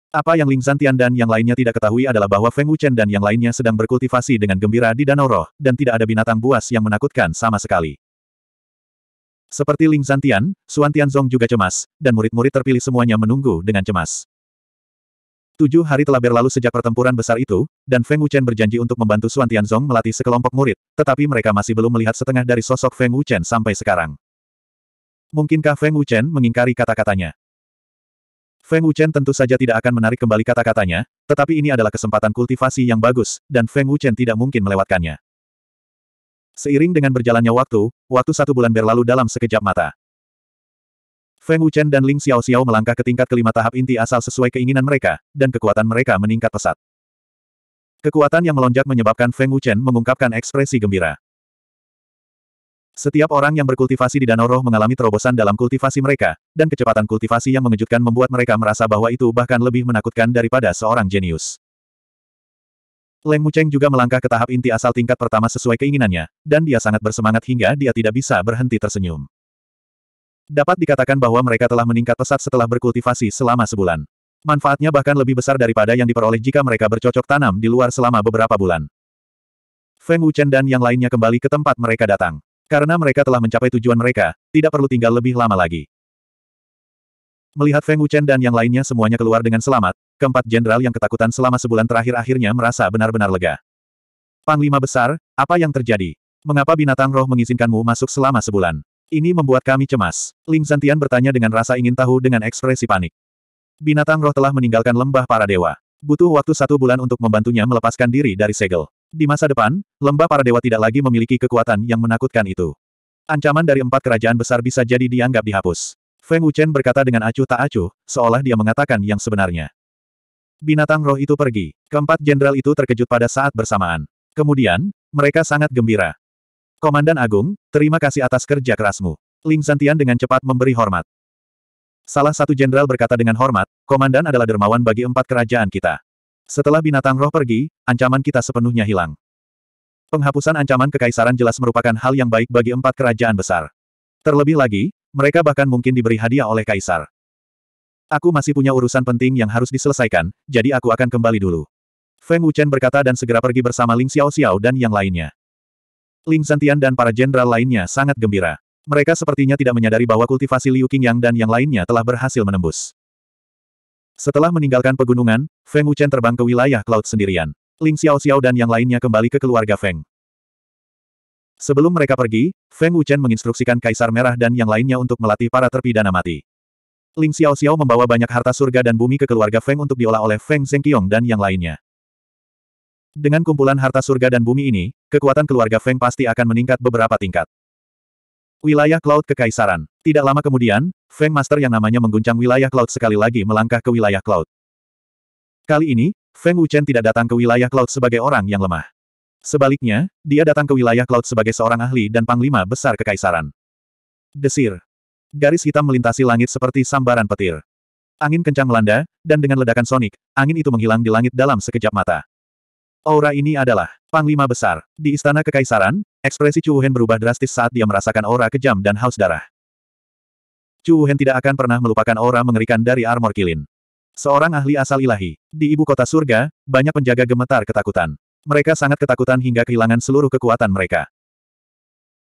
Apa yang Ling Zantian dan yang lainnya tidak ketahui adalah bahwa Feng Wuchen dan yang lainnya sedang berkultivasi dengan gembira di Danau Roh, dan tidak ada binatang buas yang menakutkan sama sekali. Seperti Ling Zantian, Suan Tianzong juga cemas, dan murid-murid terpilih semuanya menunggu dengan cemas. Tujuh hari telah berlalu sejak pertempuran besar itu, dan Feng Wuchen berjanji untuk membantu Suan Tianzong melatih sekelompok murid, tetapi mereka masih belum melihat setengah dari sosok Feng Wuchen sampai sekarang. Mungkinkah Feng Wuchen mengingkari kata-katanya? Feng Wuchen tentu saja tidak akan menarik kembali kata-katanya, tetapi ini adalah kesempatan kultivasi yang bagus, dan Feng Wuchen tidak mungkin melewatkannya. Seiring dengan berjalannya waktu, waktu satu bulan berlalu dalam sekejap mata. Feng Wuchen dan Ling Xiao Xiao melangkah ke tingkat kelima tahap inti asal sesuai keinginan mereka, dan kekuatan mereka meningkat pesat. Kekuatan yang melonjak menyebabkan Feng Wuchen mengungkapkan ekspresi gembira. Setiap orang yang berkultivasi di Danau Roh mengalami terobosan dalam kultivasi mereka, dan kecepatan kultivasi yang mengejutkan membuat mereka merasa bahwa itu bahkan lebih menakutkan daripada seorang jenius. Leng Mucheng juga melangkah ke tahap inti asal tingkat pertama sesuai keinginannya, dan dia sangat bersemangat hingga dia tidak bisa berhenti tersenyum. Dapat dikatakan bahwa mereka telah meningkat pesat setelah berkultivasi selama sebulan. Manfaatnya bahkan lebih besar daripada yang diperoleh jika mereka bercocok tanam di luar selama beberapa bulan. Feng Wuchen dan yang lainnya kembali ke tempat mereka datang. Karena mereka telah mencapai tujuan mereka, tidak perlu tinggal lebih lama lagi. Melihat Feng Wuchen dan yang lainnya semuanya keluar dengan selamat, keempat jenderal yang ketakutan selama sebulan terakhir akhirnya merasa benar-benar lega. Panglima Besar, apa yang terjadi? Mengapa binatang roh mengizinkanmu masuk selama sebulan? Ini membuat kami cemas. Ling Zantian bertanya dengan rasa ingin tahu dengan ekspresi panik. Binatang roh telah meninggalkan lembah para dewa. Butuh waktu satu bulan untuk membantunya melepaskan diri dari segel. Di masa depan, lembah para dewa tidak lagi memiliki kekuatan yang menakutkan itu. Ancaman dari empat kerajaan besar bisa jadi dianggap dihapus. Feng Wuchen berkata dengan acuh tak acuh, seolah dia mengatakan yang sebenarnya. Binatang roh itu pergi. Keempat jenderal itu terkejut pada saat bersamaan. Kemudian, mereka sangat gembira. Komandan Agung, terima kasih atas kerja kerasmu. Ling Santian dengan cepat memberi hormat. Salah satu jenderal berkata dengan hormat, Komandan adalah dermawan bagi empat kerajaan kita. Setelah binatang roh pergi, ancaman kita sepenuhnya hilang. Penghapusan ancaman kekaisaran jelas merupakan hal yang baik bagi empat kerajaan besar. Terlebih lagi, mereka bahkan mungkin diberi hadiah oleh kaisar. Aku masih punya urusan penting yang harus diselesaikan, jadi aku akan kembali dulu. Feng Wuchen berkata dan segera pergi bersama Ling Xiao Xiao dan yang lainnya. Ling Santian dan para jenderal lainnya sangat gembira. Mereka sepertinya tidak menyadari bahwa kultivasi Liu Qingyang dan yang lainnya telah berhasil menembus. Setelah meninggalkan pegunungan, Feng Wuchen terbang ke wilayah Cloud sendirian. Ling Xiao Xiao dan yang lainnya kembali ke keluarga Feng. Sebelum mereka pergi, Feng Wuchen menginstruksikan Kaisar Merah dan yang lainnya untuk melatih para terpidana mati. Ling Xiao Xiao membawa banyak harta surga dan bumi ke keluarga Feng untuk diolah oleh Feng Zhengqiong dan yang lainnya. Dengan kumpulan harta surga dan bumi ini, kekuatan keluarga Feng pasti akan meningkat beberapa tingkat. Wilayah Cloud Kekaisaran. Tidak lama kemudian, Feng Master yang namanya mengguncang wilayah Cloud sekali lagi melangkah ke wilayah Cloud. Kali ini, Feng Wuchen tidak datang ke wilayah Cloud sebagai orang yang lemah. Sebaliknya, dia datang ke wilayah Cloud sebagai seorang ahli dan panglima besar kekaisaran. Desir. Garis hitam melintasi langit seperti sambaran petir. Angin kencang melanda, dan dengan ledakan sonik, angin itu menghilang di langit dalam sekejap mata. Aura ini adalah Panglima Besar. Di Istana Kekaisaran, Ekspresi Chu Hen berubah drastis saat dia merasakan aura kejam dan haus darah. Chu Hen tidak akan pernah melupakan aura mengerikan dari armor kilin. Seorang ahli asal ilahi. Di ibu kota surga, banyak penjaga gemetar ketakutan. Mereka sangat ketakutan hingga kehilangan seluruh kekuatan mereka.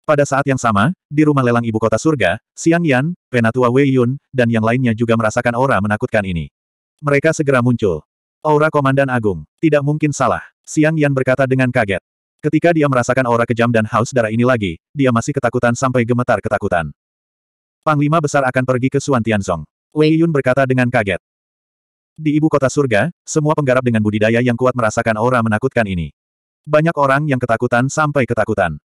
Pada saat yang sama, di rumah lelang ibu kota surga, Xiang Yan, Penatua Wei Yun, dan yang lainnya juga merasakan aura menakutkan ini. Mereka segera muncul. Aura Komandan Agung. Tidak mungkin salah. Xiang Yan berkata dengan kaget. Ketika dia merasakan aura kejam dan haus darah ini lagi, dia masih ketakutan sampai gemetar ketakutan. Panglima besar akan pergi ke Suan Tianzong. Wei Yun berkata dengan kaget. Di ibu kota surga, semua penggarap dengan budidaya yang kuat merasakan aura menakutkan ini. Banyak orang yang ketakutan sampai ketakutan.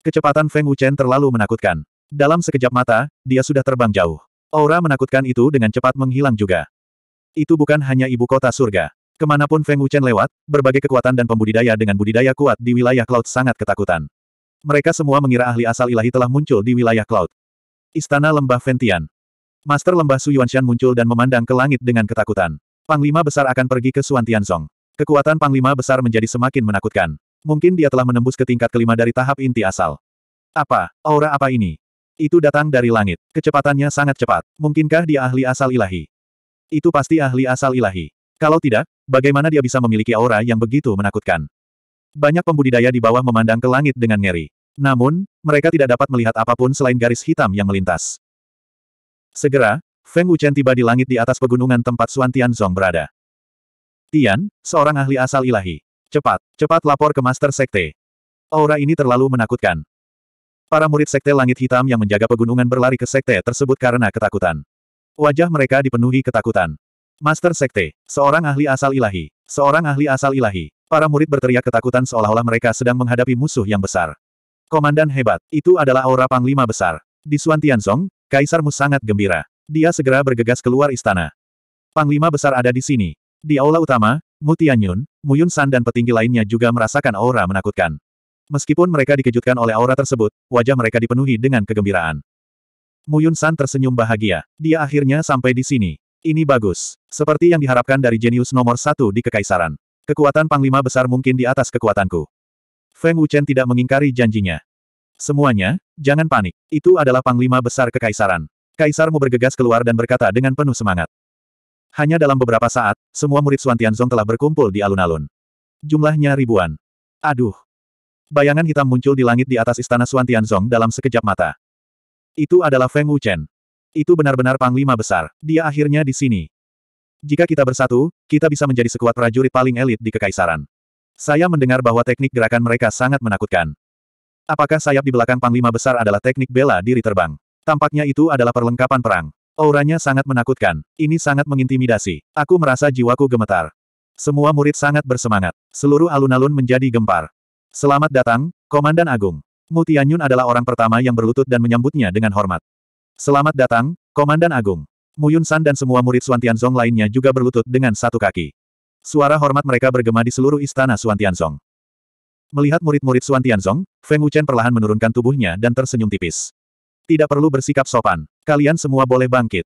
Kecepatan Feng Wuchen terlalu menakutkan. Dalam sekejap mata, dia sudah terbang jauh. Aura menakutkan itu dengan cepat menghilang juga. Itu bukan hanya ibu kota surga. Kemanapun Feng Wuchen lewat, berbagai kekuatan dan pembudidaya dengan budidaya kuat di wilayah Cloud sangat ketakutan. Mereka semua mengira ahli asal ilahi telah muncul di wilayah Cloud. Istana Lembah Ventian. Master Lembah Su Yuanshan muncul dan memandang ke langit dengan ketakutan. Panglima Besar akan pergi ke Suan Tianzong. Kekuatan Panglima Besar menjadi semakin menakutkan. Mungkin dia telah menembus ke tingkat kelima dari tahap inti asal. Apa? Aura apa ini? Itu datang dari langit. Kecepatannya sangat cepat. Mungkinkah dia ahli asal ilahi? Itu pasti ahli asal ilahi. Kalau tidak, bagaimana dia bisa memiliki aura yang begitu menakutkan? Banyak pembudidaya di bawah memandang ke langit dengan ngeri. Namun, mereka tidak dapat melihat apapun selain garis hitam yang melintas. Segera, Feng Wuchen tiba di langit di atas pegunungan tempat Xuan Tianzong berada. Tian, seorang ahli asal ilahi. Cepat, cepat lapor ke Master Sekte. Aura ini terlalu menakutkan. Para murid Sekte Langit Hitam yang menjaga pegunungan berlari ke Sekte tersebut karena ketakutan. Wajah mereka dipenuhi ketakutan. Master Sekte, seorang ahli asal ilahi, seorang ahli asal ilahi. Para murid berteriak ketakutan seolah-olah mereka sedang menghadapi musuh yang besar. Komandan hebat, itu adalah aura panglima besar. Di Suan Tianzong, Kaisar Mu sangat gembira. Dia segera bergegas keluar istana. Panglima besar ada di sini. Di aula utama, Mu Tianyun, Mu Yun San dan petinggi lainnya juga merasakan aura menakutkan. Meskipun mereka dikejutkan oleh aura tersebut, wajah mereka dipenuhi dengan kegembiraan. Mu Yun San tersenyum bahagia. Dia akhirnya sampai di sini. Ini bagus. Seperti yang diharapkan dari jenius nomor satu di kekaisaran. Kekuatan Panglima besar mungkin di atas kekuatanku. Feng Wuchen tidak mengingkari janjinya. Semuanya, jangan panik. Itu adalah Panglima besar kekaisaran. Kaisarmu bergegas keluar dan berkata dengan penuh semangat. Hanya dalam beberapa saat, semua murid Suan Tianzong telah berkumpul di alun-alun. Jumlahnya ribuan. Aduh. Bayangan hitam muncul di langit di atas istana Suan Tianzong dalam sekejap mata. Itu adalah Feng Wuchen. Itu benar-benar panglima besar. Dia akhirnya di sini. Jika kita bersatu, kita bisa menjadi sekuat prajurit paling elit di kekaisaran. Saya mendengar bahwa teknik gerakan mereka sangat menakutkan. Apakah sayap di belakang panglima besar adalah teknik bela diri terbang? Tampaknya itu adalah perlengkapan perang. Auranya sangat menakutkan. Ini sangat mengintimidasi. Aku merasa jiwaku gemetar. Semua murid sangat bersemangat. Seluruh alun-alun menjadi gempar. Selamat datang, Komandan Agung. Mutianyun adalah orang pertama yang berlutut dan menyambutnya dengan hormat. Selamat datang, Komandan Agung. Muyun San dan semua murid Suan Tianzong lainnya juga berlutut dengan satu kaki. Suara hormat mereka bergema di seluruh istana Suan Tianzong. Melihat murid-murid Suan Tianzong, Feng Wuchen perlahan menurunkan tubuhnya dan tersenyum tipis. Tidak perlu bersikap sopan, kalian semua boleh bangkit.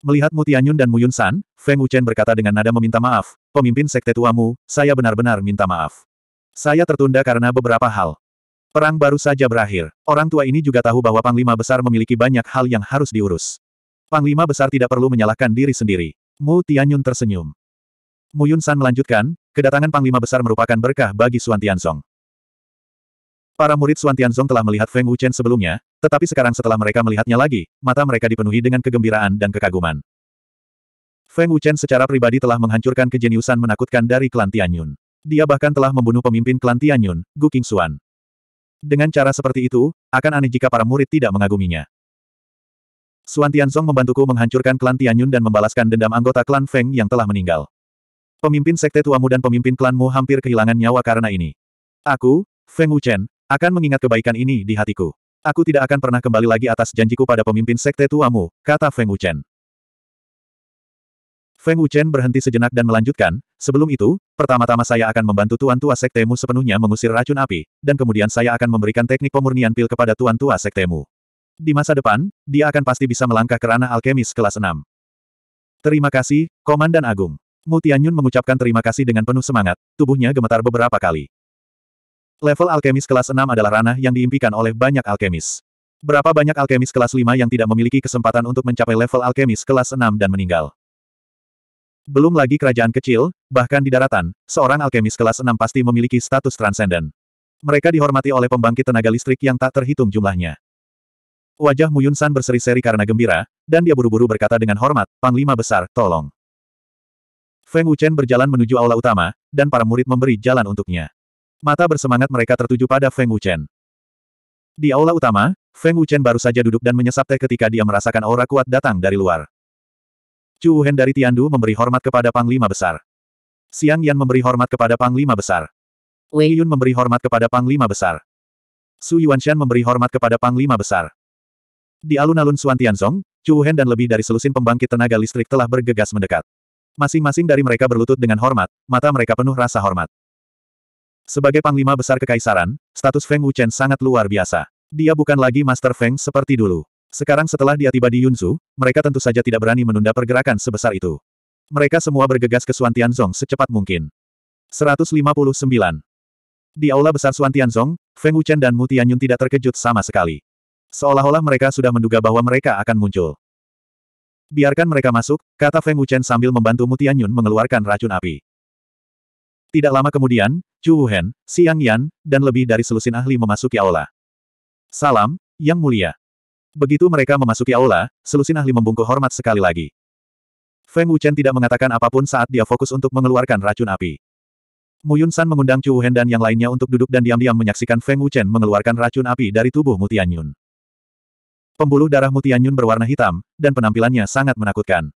Melihat Mu Tianyun dan Muyun San, Feng Wuchen berkata dengan nada meminta maaf, pemimpin sekte tuamu, saya benar-benar minta maaf. Saya tertunda karena beberapa hal. Perang baru saja berakhir. Orang tua ini juga tahu bahwa Panglima Besar memiliki banyak hal yang harus diurus. Panglima Besar tidak perlu menyalahkan diri sendiri. Mu Tianyun tersenyum. Mu Yun San melanjutkan, kedatangan Panglima Besar merupakan berkah bagi Suan Tianzong. Para murid Suan Tianzong telah melihat Feng Wuchen sebelumnya, tetapi sekarang setelah mereka melihatnya lagi, mata mereka dipenuhi dengan kegembiraan dan kekaguman. Feng Wuchen secara pribadi telah menghancurkan kejeniusan menakutkan dari klan Tianyun. Dia bahkan telah membunuh pemimpin klan Tianyun, Gu Qingxuan. Dengan cara seperti itu, akan aneh jika para murid tidak mengaguminya. Suan Song membantuku menghancurkan klan Tianyun dan membalaskan dendam anggota klan Feng yang telah meninggal. Pemimpin sekte tuamu dan pemimpin klanmu hampir kehilangan nyawa karena ini. Aku, Feng Wuchen, akan mengingat kebaikan ini di hatiku. Aku tidak akan pernah kembali lagi atas janjiku pada pemimpin sekte tuamu, kata Feng Wuchen. Feng Wuchen berhenti sejenak dan melanjutkan, sebelum itu, pertama-tama saya akan membantu Tuan Tua Sektemu sepenuhnya mengusir racun api, dan kemudian saya akan memberikan teknik pemurnian pil kepada Tuan Tua Sektemu. Di masa depan, dia akan pasti bisa melangkah ke ranah alkemis kelas 6. Terima kasih, Komandan Agung. Mu Tianyun mengucapkan terima kasih dengan penuh semangat, tubuhnya gemetar beberapa kali. Level alkemis kelas 6 adalah ranah yang diimpikan oleh banyak alkemis. Berapa banyak alkemis kelas 5 yang tidak memiliki kesempatan untuk mencapai level alkemis kelas 6 dan meninggal? Belum lagi kerajaan kecil, bahkan di daratan, seorang alkemis kelas 6 pasti memiliki status transenden. Mereka dihormati oleh pembangkit tenaga listrik yang tak terhitung jumlahnya. Wajah Muyun San berseri-seri karena gembira, dan dia buru-buru berkata dengan hormat, Panglima Besar, tolong. Feng Wuchen berjalan menuju aula utama, dan para murid memberi jalan untuknya. Mata bersemangat mereka tertuju pada Feng Wuchen. Di aula utama, Feng Wuchen baru saja duduk dan menyesap teh ketika dia merasakan aura kuat datang dari luar. Chu Hen dari Tiandu memberi hormat kepada Panglima Besar. Siang Yan memberi hormat kepada Panglima Besar. Wei Yun memberi hormat kepada Panglima Besar. Su Yuanshan memberi hormat kepada Panglima Besar. Di alun-alun Suan Tianzong, Chu Hen dan lebih dari selusin pembangkit tenaga listrik telah bergegas mendekat. Masing-masing dari mereka berlutut dengan hormat, mata mereka penuh rasa hormat. Sebagai Panglima Besar Kekaisaran, status Feng Wuchen sangat luar biasa. Dia bukan lagi Master Feng seperti dulu. Sekarang setelah dia tiba di Yunzu, mereka tentu saja tidak berani menunda pergerakan sebesar itu. Mereka semua bergegas ke Suan Tianzong secepat mungkin. 159. Di aula besar Suan Tianzong, Feng Wuchen dan Mu Tianyun tidak terkejut sama sekali. Seolah-olah mereka sudah menduga bahwa mereka akan muncul. Biarkan mereka masuk, kata Feng Wuchen sambil membantu Mu Tianyun mengeluarkan racun api. Tidak lama kemudian, Chu Wuhen, Siang Yan, dan lebih dari selusin ahli memasuki aula. Salam, Yang Mulia. Begitu mereka memasuki aula, selusin ahli membungkuk hormat sekali lagi. Feng Wuchen tidak mengatakan apapun saat dia fokus untuk mengeluarkan racun api. Mu Yun San mengundang Chu Wuhen dan yang lainnya untuk duduk dan diam-diam menyaksikan Feng Wuchen mengeluarkan racun api dari tubuh Mu Tianyun. Pembuluh darah Mu Tianyun berwarna hitam, dan penampilannya sangat menakutkan.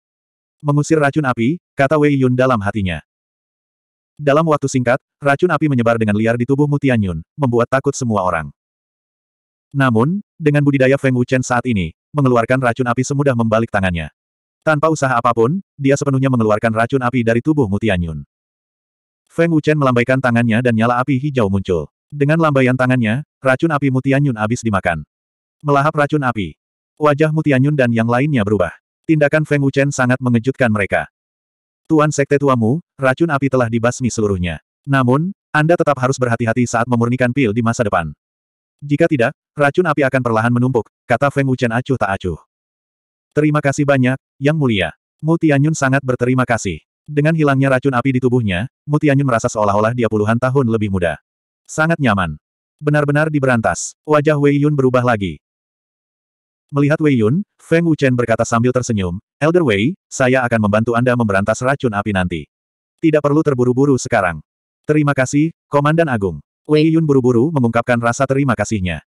Mengusir racun api, kata Wei Yun dalam hatinya. Dalam waktu singkat, racun api menyebar dengan liar di tubuh Mu Tianyun, membuat takut semua orang. Namun, dengan budidaya Feng Wuchen saat ini, mengeluarkan racun api semudah membalik tangannya. Tanpa usaha apapun, dia sepenuhnya mengeluarkan racun api dari tubuh Mutianyun. Feng Wuchen melambaikan tangannya dan nyala api hijau muncul. Dengan lambaian tangannya, racun api Mutianyun habis dimakan. Melahap racun api. Wajah Mutianyun dan yang lainnya berubah. Tindakan Feng Wuchen sangat mengejutkan mereka. Tuan Sekte tuamu, racun api telah dibasmi seluruhnya. Namun, Anda tetap harus berhati-hati saat memurnikan pil di masa depan. Jika tidak, racun api akan perlahan menumpuk, kata Feng Wuchen acuh tak acuh. Terima kasih banyak, Yang Mulia. Mu Tianyun sangat berterima kasih. Dengan hilangnya racun api di tubuhnya, Mu Tianyun merasa seolah-olah dia puluhan tahun lebih muda. Sangat nyaman. Benar-benar diberantas. Wajah Wei Yun berubah lagi. Melihat Wei Yun, Feng Wuchen berkata sambil tersenyum, Elder Wei, saya akan membantu Anda memberantas racun api nanti. Tidak perlu terburu-buru sekarang. Terima kasih, Komandan Agung. Wei Yun buru-buru mengungkapkan rasa terima kasihnya.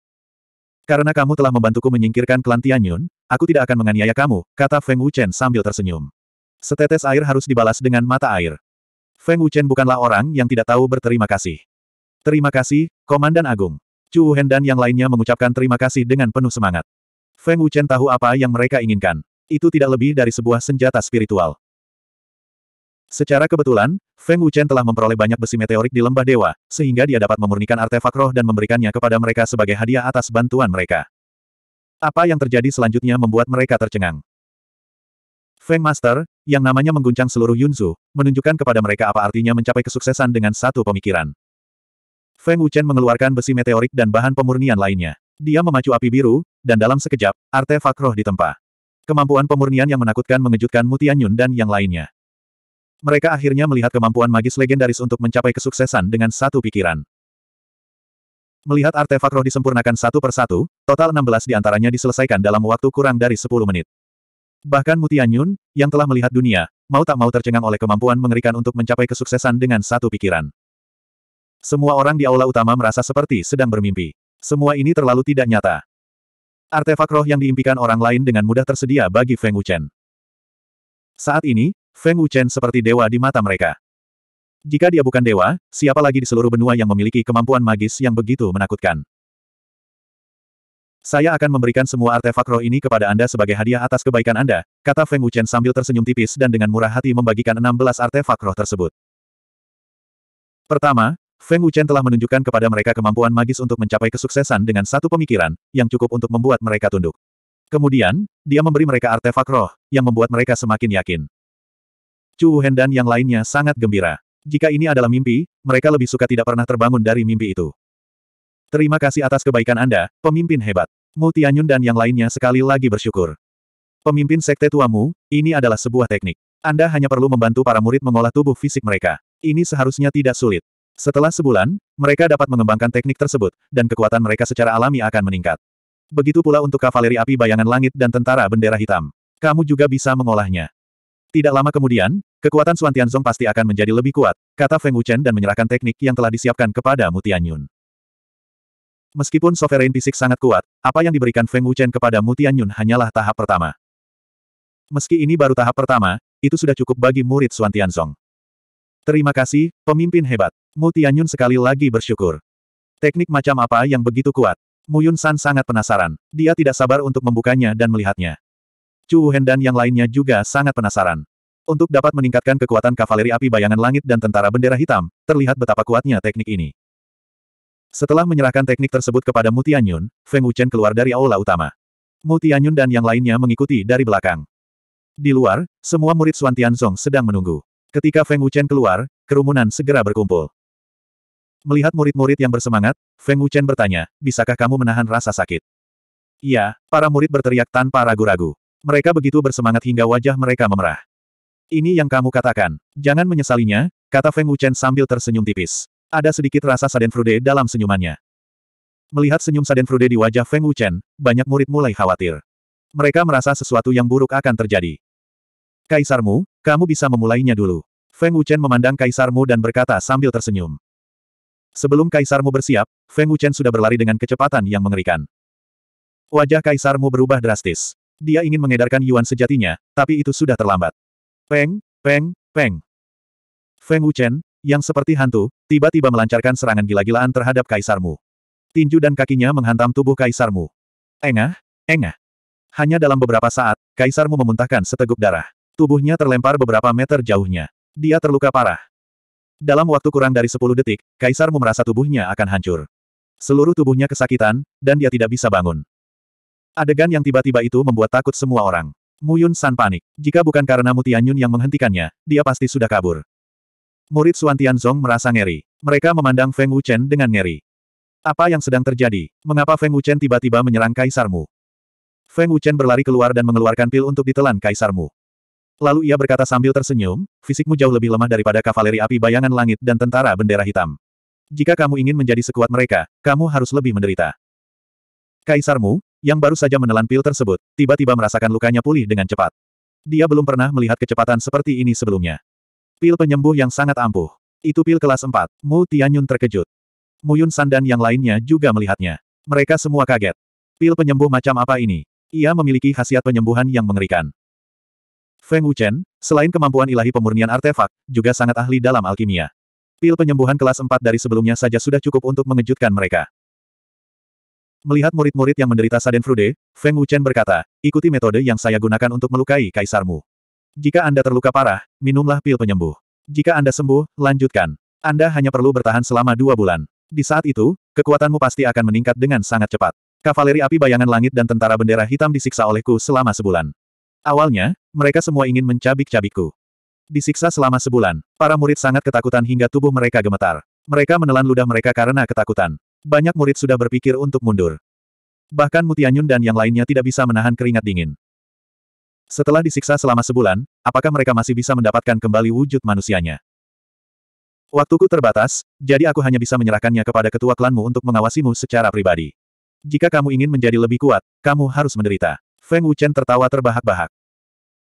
Karena kamu telah membantuku menyingkirkan klan Tianyun, aku tidak akan menganiaya kamu, kata Feng Wuchen sambil tersenyum. Setetes air harus dibalas dengan mata air. Feng Wuchen bukanlah orang yang tidak tahu berterima kasih. Terima kasih, Komandan Agung. Chu Hen dan yang lainnya mengucapkan terima kasih dengan penuh semangat. Feng Wuchen tahu apa yang mereka inginkan. Itu tidak lebih dari sebuah senjata spiritual. Secara kebetulan, Feng Wuchen telah memperoleh banyak besi meteorik di lembah dewa, sehingga dia dapat memurnikan artefak roh dan memberikannya kepada mereka sebagai hadiah atas bantuan mereka. Apa yang terjadi selanjutnya membuat mereka tercengang. Feng Master, yang namanya mengguncang seluruh Yunzu, menunjukkan kepada mereka apa artinya mencapai kesuksesan dengan satu pemikiran. Feng Wuchen mengeluarkan besi meteorik dan bahan pemurnian lainnya. Dia memacu api biru, dan dalam sekejap, artefak roh ditempa. Kemampuan pemurnian yang menakutkan mengejutkan Mutianyun dan yang lainnya. Mereka akhirnya melihat kemampuan magis legendaris untuk mencapai kesuksesan dengan satu pikiran. Melihat artefak roh disempurnakan satu persatu, total 16 diantaranya diselesaikan dalam waktu kurang dari 10 menit. Bahkan Mutianyun, yang telah melihat dunia, mau tak mau tercengang oleh kemampuan mengerikan untuk mencapai kesuksesan dengan satu pikiran. Semua orang di aula utama merasa seperti sedang bermimpi. Semua ini terlalu tidak nyata. Artefak roh yang diimpikan orang lain dengan mudah tersedia bagi Feng Wuchen. Saat ini, Feng Wuchen seperti dewa di mata mereka. Jika dia bukan dewa, siapa lagi di seluruh benua yang memiliki kemampuan magis yang begitu menakutkan? Saya akan memberikan semua artefak roh ini kepada Anda sebagai hadiah atas kebaikan Anda, kata Feng Wuchen sambil tersenyum tipis dan dengan murah hati membagikan 16 artefak roh tersebut. Pertama, Feng Wuchen telah menunjukkan kepada mereka kemampuan magis untuk mencapai kesuksesan dengan satu pemikiran, yang cukup untuk membuat mereka tunduk. Kemudian, dia memberi mereka artefak roh, yang membuat mereka semakin yakin. Chu Wuhen dan yang lainnya sangat gembira. Jika ini adalah mimpi, mereka lebih suka tidak pernah terbangun dari mimpi itu. Terima kasih atas kebaikan Anda, pemimpin hebat. Mu Tianyun dan yang lainnya sekali lagi bersyukur. Pemimpin sekte tuamu, ini adalah sebuah teknik. Anda hanya perlu membantu para murid mengolah tubuh fisik mereka. Ini seharusnya tidak sulit. Setelah sebulan, mereka dapat mengembangkan teknik tersebut, dan kekuatan mereka secara alami akan meningkat. Begitu pula untuk kavaleri api bayangan langit dan tentara bendera hitam. Kamu juga bisa mengolahnya. Tidak lama kemudian, kekuatan Suan Tianzong pasti akan menjadi lebih kuat, kata Feng Wuchen dan menyerahkan teknik yang telah disiapkan kepada Mu Tianyun. Meskipun sovereign fisik sangat kuat, apa yang diberikan Feng Wuchen kepada Mu Tianyun hanyalah tahap pertama. Meski ini baru tahap pertama, itu sudah cukup bagi murid Suan Tianzong. Terima kasih, pemimpin hebat. Mu Tianyun sekali lagi bersyukur. Teknik macam apa yang begitu kuat? Mu Yun San sangat penasaran. Dia tidak sabar untuk membukanya dan melihatnya. Chu Wuhen dan yang lainnya juga sangat penasaran. Untuk dapat meningkatkan kekuatan kavaleri api bayangan langit dan tentara bendera hitam, terlihat betapa kuatnya teknik ini. Setelah menyerahkan teknik tersebut kepada Mutianyun, Feng Wuchen keluar dari aula utama. Mutianyun dan yang lainnya mengikuti dari belakang. Di luar, semua murid Suan Tianzong sedang menunggu. Ketika Feng Wuchen keluar, kerumunan segera berkumpul. Melihat murid-murid yang bersemangat, Feng Wuchen bertanya, bisakah kamu menahan rasa sakit? Iya, para murid berteriak tanpa ragu-ragu. Mereka begitu bersemangat hingga wajah mereka memerah. Ini yang kamu katakan. Jangan menyesalinya, kata Feng Wuchen sambil tersenyum tipis. Ada sedikit rasa sadenfrude dalam senyumannya. Melihat senyum sadenfrude di wajah Feng Wuchen, banyak murid mulai khawatir. Mereka merasa sesuatu yang buruk akan terjadi. Kaisarmu, kamu bisa memulainya dulu. Feng Wuchen memandang kaisarmu dan berkata sambil tersenyum. Sebelum kaisarmu bersiap, Feng Wuchen sudah berlari dengan kecepatan yang mengerikan. Wajah kaisarmu berubah drastis. Dia ingin mengedarkan Yuan sejatinya, tapi itu sudah terlambat. Peng, peng, peng. Feng Wuchen, yang seperti hantu, tiba-tiba melancarkan serangan gila-gilaan terhadap Kaisarmu. Tinju dan kakinya menghantam tubuh Kaisarmu. Engah, engah. Hanya dalam beberapa saat, Kaisarmu memuntahkan seteguk darah. Tubuhnya terlempar beberapa meter jauhnya. Dia terluka parah. Dalam waktu kurang dari 10 detik, Kaisarmu merasa tubuhnya akan hancur. Seluruh tubuhnya kesakitan, dan dia tidak bisa bangun. Adegan yang tiba-tiba itu membuat takut semua orang. Muyun San panik. Jika bukan karena Mutianyun yang menghentikannya, dia pasti sudah kabur. Murid Suan Tianzong merasa ngeri. Mereka memandang Feng Wuchen dengan ngeri. Apa yang sedang terjadi? Mengapa Feng Wuchen tiba-tiba menyerang Kaisarmu? Feng Wuchen berlari keluar dan mengeluarkan pil untuk ditelan Kaisarmu. Lalu ia berkata sambil tersenyum, fisikmu jauh lebih lemah daripada kavaleri api bayangan langit dan tentara bendera hitam. Jika kamu ingin menjadi sekuat mereka, kamu harus lebih menderita. Kaisarmu, yang baru saja menelan pil tersebut, tiba-tiba merasakan lukanya pulih dengan cepat. Dia belum pernah melihat kecepatan seperti ini sebelumnya. Pil penyembuh yang sangat ampuh. Itu pil kelas 4. Mu Tianyun terkejut. Mu Yun San dan yang lainnya juga melihatnya. Mereka semua kaget. Pil penyembuh macam apa ini? Ia memiliki khasiat penyembuhan yang mengerikan. Feng Wuchen, selain kemampuan ilahi pemurnian artefak, juga sangat ahli dalam alkimia. Pil penyembuhan kelas 4 dari sebelumnya saja sudah cukup untuk mengejutkan mereka. Melihat murid-murid yang menderita Sadenfrude, Feng Wuchen berkata, ikuti metode yang saya gunakan untuk melukai kaisarmu. Jika Anda terluka parah, minumlah pil penyembuh. Jika Anda sembuh, lanjutkan. Anda hanya perlu bertahan selama dua bulan. Di saat itu, kekuatanmu pasti akan meningkat dengan sangat cepat. Kavaleri api bayangan langit dan tentara bendera hitam disiksa olehku selama sebulan. Awalnya, mereka semua ingin mencabik-cabikku. Disiksa selama sebulan, para murid sangat ketakutan hingga tubuh mereka gemetar. Mereka menelan ludah mereka karena ketakutan. Banyak murid sudah berpikir untuk mundur. Bahkan Mutianyun dan yang lainnya tidak bisa menahan keringat dingin. Setelah disiksa selama sebulan, apakah mereka masih bisa mendapatkan kembali wujud manusianya? Waktuku terbatas, jadi aku hanya bisa menyerahkannya kepada ketua klanmu untuk mengawasimu secara pribadi. Jika kamu ingin menjadi lebih kuat, kamu harus menderita. Feng Wuchen tertawa terbahak-bahak.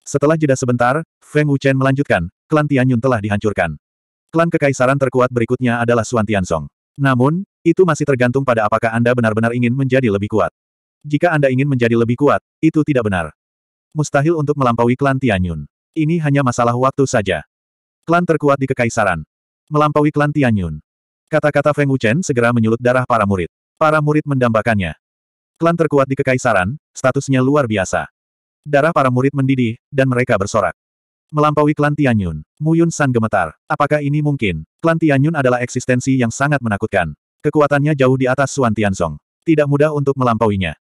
Setelah jeda sebentar, Feng Wuchen melanjutkan, klan Tianyun telah dihancurkan. Klan kekaisaran terkuat berikutnya adalah Suan Tianzong. Namun, itu masih tergantung pada apakah Anda benar-benar ingin menjadi lebih kuat. Jika Anda ingin menjadi lebih kuat, itu tidak benar. Mustahil untuk melampaui klan Tianyun. Ini hanya masalah waktu saja. Klan terkuat di kekaisaran. Melampaui klan Tianyun. Kata-kata Feng Wuchen segera menyulut darah para murid. Para murid mendambakannya. Klan terkuat di kekaisaran, statusnya luar biasa. Darah para murid mendidih, dan mereka bersorak. Melampaui klan Tianyun, Muyun San gemetar. Apakah ini mungkin? Klan Tianyun adalah eksistensi yang sangat menakutkan. Kekuatannya jauh di atas Suan Tianzong. Tidak mudah untuk melampauinya.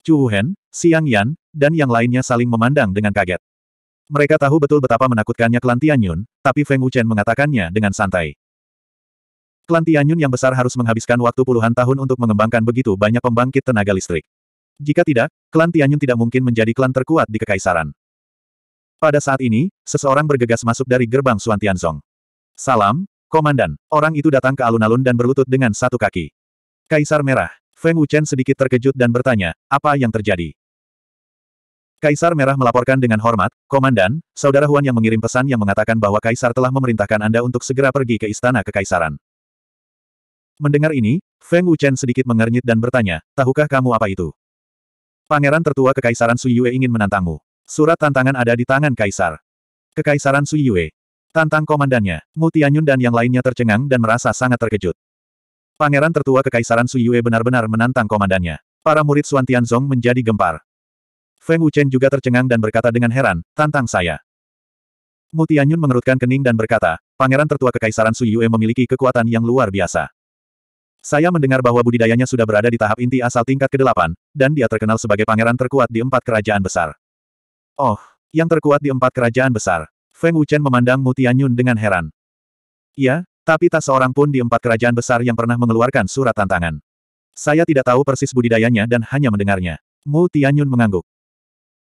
Chu Wuhan, Xiang Yan, dan yang lainnya saling memandang dengan kaget. Mereka tahu betul betapa menakutkannya klan Tianyun, tapi Feng Wuchen mengatakannya dengan santai. Klan Tianyun yang besar harus menghabiskan waktu puluhan tahun untuk mengembangkan begitu banyak pembangkit tenaga listrik. Jika tidak, klan Tianyun tidak mungkin menjadi klan terkuat di kekaisaran. Pada saat ini, seseorang bergegas masuk dari gerbang Suan Tianzong. Salam, Komandan, orang itu datang ke alun-alun dan berlutut dengan satu kaki. Kaisar Merah. Feng Wuchen sedikit terkejut dan bertanya, apa yang terjadi? Kaisar Merah melaporkan dengan hormat, Komandan, Saudara Huan yang mengirim pesan yang mengatakan bahwa Kaisar telah memerintahkan Anda untuk segera pergi ke Istana Kekaisaran. Mendengar ini, Feng Wuchen sedikit mengernyit dan bertanya, tahukah kamu apa itu? Pangeran tertua Kekaisaran Sui Yue ingin menantangmu. Surat tantangan ada di tangan Kaisar. Kekaisaran Sui Yue. Tantang komandannya, Mutianyun dan yang lainnya tercengang dan merasa sangat terkejut. Pangeran tertua Kekaisaran Suyue benar-benar menantang komandannya. Para murid Xuan Tianzong menjadi gempar. Feng Wuchen juga tercengang dan berkata dengan heran, tantang saya. Mutianyun mengerutkan kening dan berkata, Pangeran tertua Kekaisaran Suyue memiliki kekuatan yang luar biasa. Saya mendengar bahwa budidayanya sudah berada di tahap inti asal tingkat ke-8, dan dia terkenal sebagai pangeran terkuat di empat kerajaan besar. Oh, yang terkuat di empat kerajaan besar. Feng Wuchen memandang Mu Tianyun dengan heran. Ya, tapi tak seorang pun di empat kerajaan besar yang pernah mengeluarkan surat tantangan. Saya tidak tahu persis budidayanya dan hanya mendengarnya. Mu Tianyun mengangguk.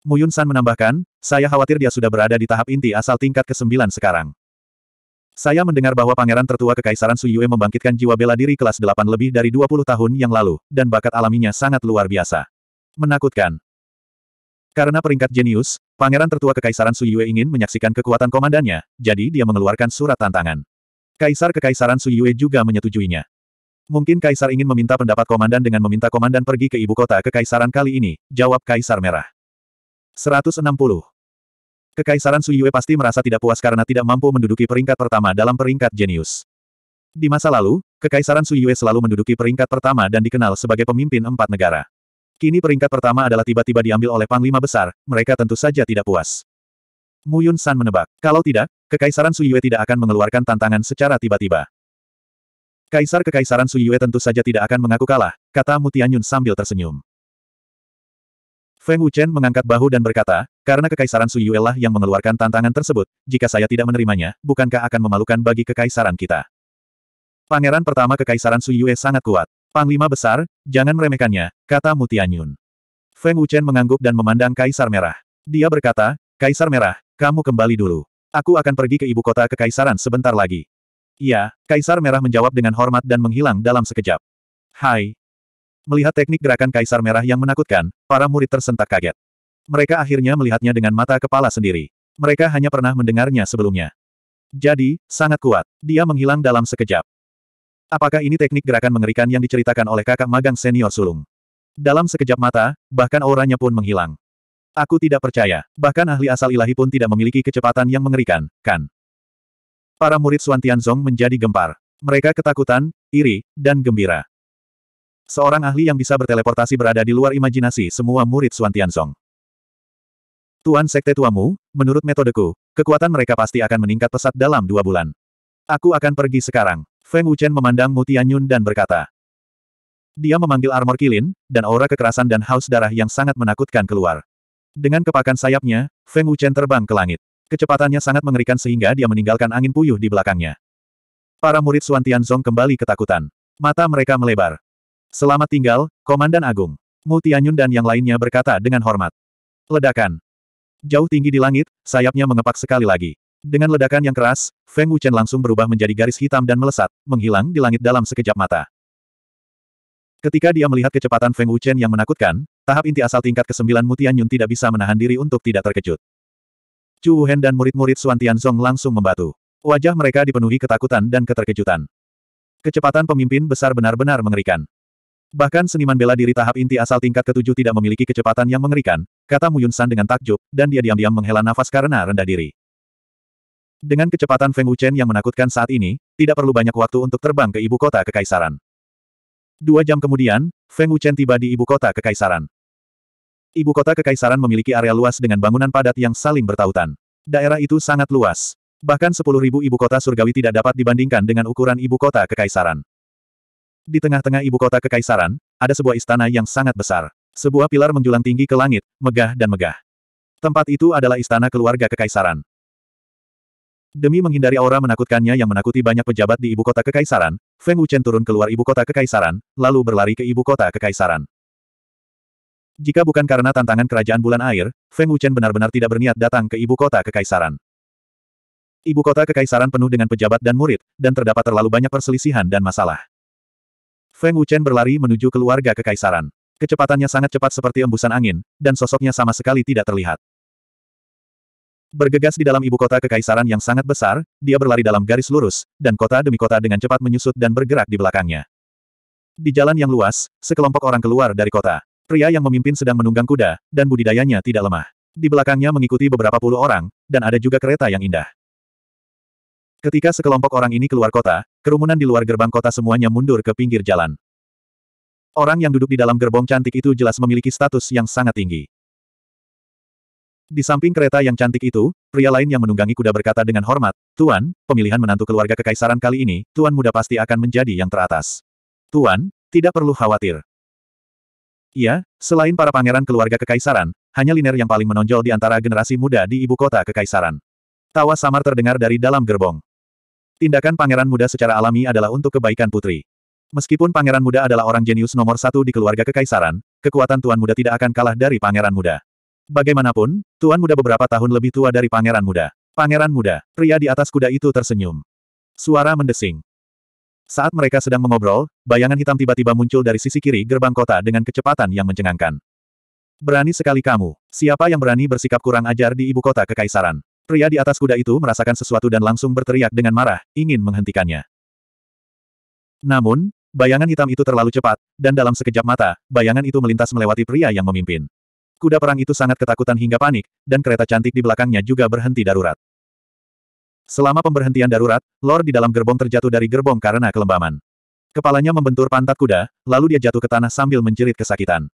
Mu Yun San menambahkan, saya khawatir dia sudah berada di tahap inti asal tingkat ke-9 sekarang. Saya mendengar bahwa pangeran tertua Kekaisaran Yue membangkitkan jiwa bela diri kelas 8 lebih dari 20 tahun yang lalu, dan bakat alaminya sangat luar biasa. Menakutkan. Karena peringkat jenius, pangeran tertua Kekaisaran Suyue ingin menyaksikan kekuatan komandannya, jadi dia mengeluarkan surat tantangan. Kaisar Kekaisaran Suyue juga menyetujuinya. Mungkin Kaisar ingin meminta pendapat komandan dengan meminta komandan pergi ke ibu kota Kekaisaran kali ini, jawab Kaisar Merah. 160. Kekaisaran Suyue pasti merasa tidak puas karena tidak mampu menduduki peringkat pertama dalam peringkat jenius. Di masa lalu, Kekaisaran Suyue selalu menduduki peringkat pertama dan dikenal sebagai pemimpin empat negara. Kini peringkat pertama adalah tiba-tiba diambil oleh Panglima Besar, mereka tentu saja tidak puas. Mu Yun San menebak, kalau tidak, Kekaisaran Suyue tidak akan mengeluarkan tantangan secara tiba-tiba. Kaisar Kekaisaran Suyue tentu saja tidak akan mengaku kalah, kata Mu Tianyun sambil tersenyum. Feng Wuchen mengangkat bahu dan berkata, karena Kekaisaran Suyue lah yang mengeluarkan tantangan tersebut, jika saya tidak menerimanya, bukankah akan memalukan bagi Kekaisaran kita? Pangeran pertama Kekaisaran Suyue sangat kuat. Panglima besar, jangan meremehkannya, kata Mutianyun. Feng Wuchen mengangguk dan memandang Kaisar Merah. Dia berkata, Kaisar Merah, kamu kembali dulu. Aku akan pergi ke ibu kota kekaisaran sebentar lagi. Iya, Kaisar Merah menjawab dengan hormat dan menghilang dalam sekejap. Hai. Melihat teknik gerakan Kaisar Merah yang menakutkan, para murid tersentak kaget. Mereka akhirnya melihatnya dengan mata kepala sendiri. Mereka hanya pernah mendengarnya sebelumnya. Jadi, sangat kuat. Dia menghilang dalam sekejap. Apakah ini teknik gerakan mengerikan yang diceritakan oleh kakak magang senior sulung? Dalam sekejap mata, bahkan auranya pun menghilang. Aku tidak percaya, bahkan ahli asal ilahi pun tidak memiliki kecepatan yang mengerikan, kan? Para murid Suan Tianzong menjadi gempar. Mereka ketakutan, iri, dan gembira. Seorang ahli yang bisa berteleportasi berada di luar imajinasi semua murid Suan Tianzong. Tuan Sekte tuamu, menurut metodeku, kekuatan mereka pasti akan meningkat pesat dalam dua bulan. Aku akan pergi sekarang. Feng Wuchen memandang Mu Tianyun dan berkata. Dia memanggil armor kilin, dan aura kekerasan dan haus darah yang sangat menakutkan keluar. Dengan kepakan sayapnya, Feng Wuchen terbang ke langit. Kecepatannya sangat mengerikan sehingga dia meninggalkan angin puyuh di belakangnya. Para murid Suan Tianzong kembali ketakutan. Mata mereka melebar. Selamat tinggal, Komandan Agung. Mu Tianyun dan yang lainnya berkata dengan hormat. Ledakan. Jauh tinggi di langit, sayapnya mengepak sekali lagi. Dengan ledakan yang keras, Feng Wuchen langsung berubah menjadi garis hitam dan melesat, menghilang di langit dalam sekejap mata. Ketika dia melihat kecepatan Feng Wuchen yang menakutkan, tahap inti asal tingkat ke-9 Mutian Yun tidak bisa menahan diri untuk tidak terkejut. Chu Wuhen dan murid-murid Suan Tianzong langsung membatu. Wajah mereka dipenuhi ketakutan dan keterkejutan. Kecepatan pemimpin besar benar-benar mengerikan. Bahkan seniman bela diri tahap inti asal tingkat ke-7 tidak memiliki kecepatan yang mengerikan, kata Mu Yun San dengan takjub, dan dia diam-diam menghela nafas karena rendah diri. Dengan kecepatan Feng Wuchen yang menakutkan saat ini, tidak perlu banyak waktu untuk terbang ke ibu kota Kekaisaran. Dua jam kemudian, Feng Wuchen tiba di ibu kota Kekaisaran. Ibu kota Kekaisaran memiliki area luas dengan bangunan padat yang saling bertautan. Daerah itu sangat luas. Bahkan 10.000 ibu kota surgawi tidak dapat dibandingkan dengan ukuran ibu kota Kekaisaran. Di tengah-tengah ibu kota Kekaisaran, ada sebuah istana yang sangat besar. Sebuah pilar menjulang tinggi ke langit, megah dan megah. Tempat itu adalah istana keluarga Kekaisaran. Demi menghindari aura menakutkannya yang menakuti banyak pejabat di ibu kota kekaisaran, Feng Wuchen turun keluar ibu kota kekaisaran, lalu berlari ke ibu kota kekaisaran. Jika bukan karena tantangan kerajaan bulan air, Feng Wuchen benar-benar tidak berniat datang ke ibu kota kekaisaran. Ibu kota kekaisaran penuh dengan pejabat dan murid, dan terdapat terlalu banyak perselisihan dan masalah. Feng Wuchen berlari menuju keluarga kekaisaran. Kecepatannya sangat cepat seperti embusan angin, dan sosoknya sama sekali tidak terlihat. Bergegas di dalam ibu kota kekaisaran yang sangat besar, dia berlari dalam garis lurus, dan kota demi kota dengan cepat menyusut dan bergerak di belakangnya. Di jalan yang luas, sekelompok orang keluar dari kota. Pria yang memimpin sedang menunggang kuda, dan budidayanya tidak lemah. Di belakangnya mengikuti beberapa puluh orang, dan ada juga kereta yang indah. Ketika sekelompok orang ini keluar kota, kerumunan di luar gerbang kota semuanya mundur ke pinggir jalan. Orang yang duduk di dalam gerbong cantik itu jelas memiliki status yang sangat tinggi. Di samping kereta yang cantik itu, pria lain yang menunggangi kuda berkata dengan hormat, Tuan, pemilihan menantu keluarga kekaisaran kali ini, Tuan muda pasti akan menjadi yang teratas. Tuan, tidak perlu khawatir. Iya, selain para pangeran keluarga kekaisaran, hanya Liner yang paling menonjol di antara generasi muda di ibu kota kekaisaran. Tawa samar terdengar dari dalam gerbong. Tindakan pangeran muda secara alami adalah untuk kebaikan putri. Meskipun pangeran muda adalah orang jenius nomor satu di keluarga kekaisaran, kekuatan tuan muda tidak akan kalah dari pangeran muda. Bagaimanapun, tuan muda beberapa tahun lebih tua dari pangeran muda. Pangeran muda, pria di atas kuda itu tersenyum. Suara mendesing. Saat mereka sedang mengobrol, bayangan hitam tiba-tiba muncul dari sisi kiri gerbang kota dengan kecepatan yang mencengangkan. Berani sekali kamu. Siapa yang berani bersikap kurang ajar di ibu kota kekaisaran? Pria di atas kuda itu merasakan sesuatu dan langsung berteriak dengan marah, ingin menghentikannya. Namun, bayangan hitam itu terlalu cepat, dan dalam sekejap mata, bayangan itu melintas melewati pria yang memimpin. Kuda perang itu sangat ketakutan hingga panik, dan kereta cantik di belakangnya juga berhenti darurat. Selama pemberhentian darurat, Lord di dalam gerbong terjatuh dari gerbong karena kelembaman. Kepalanya membentur pantat kuda, lalu dia jatuh ke tanah sambil menjerit kesakitan.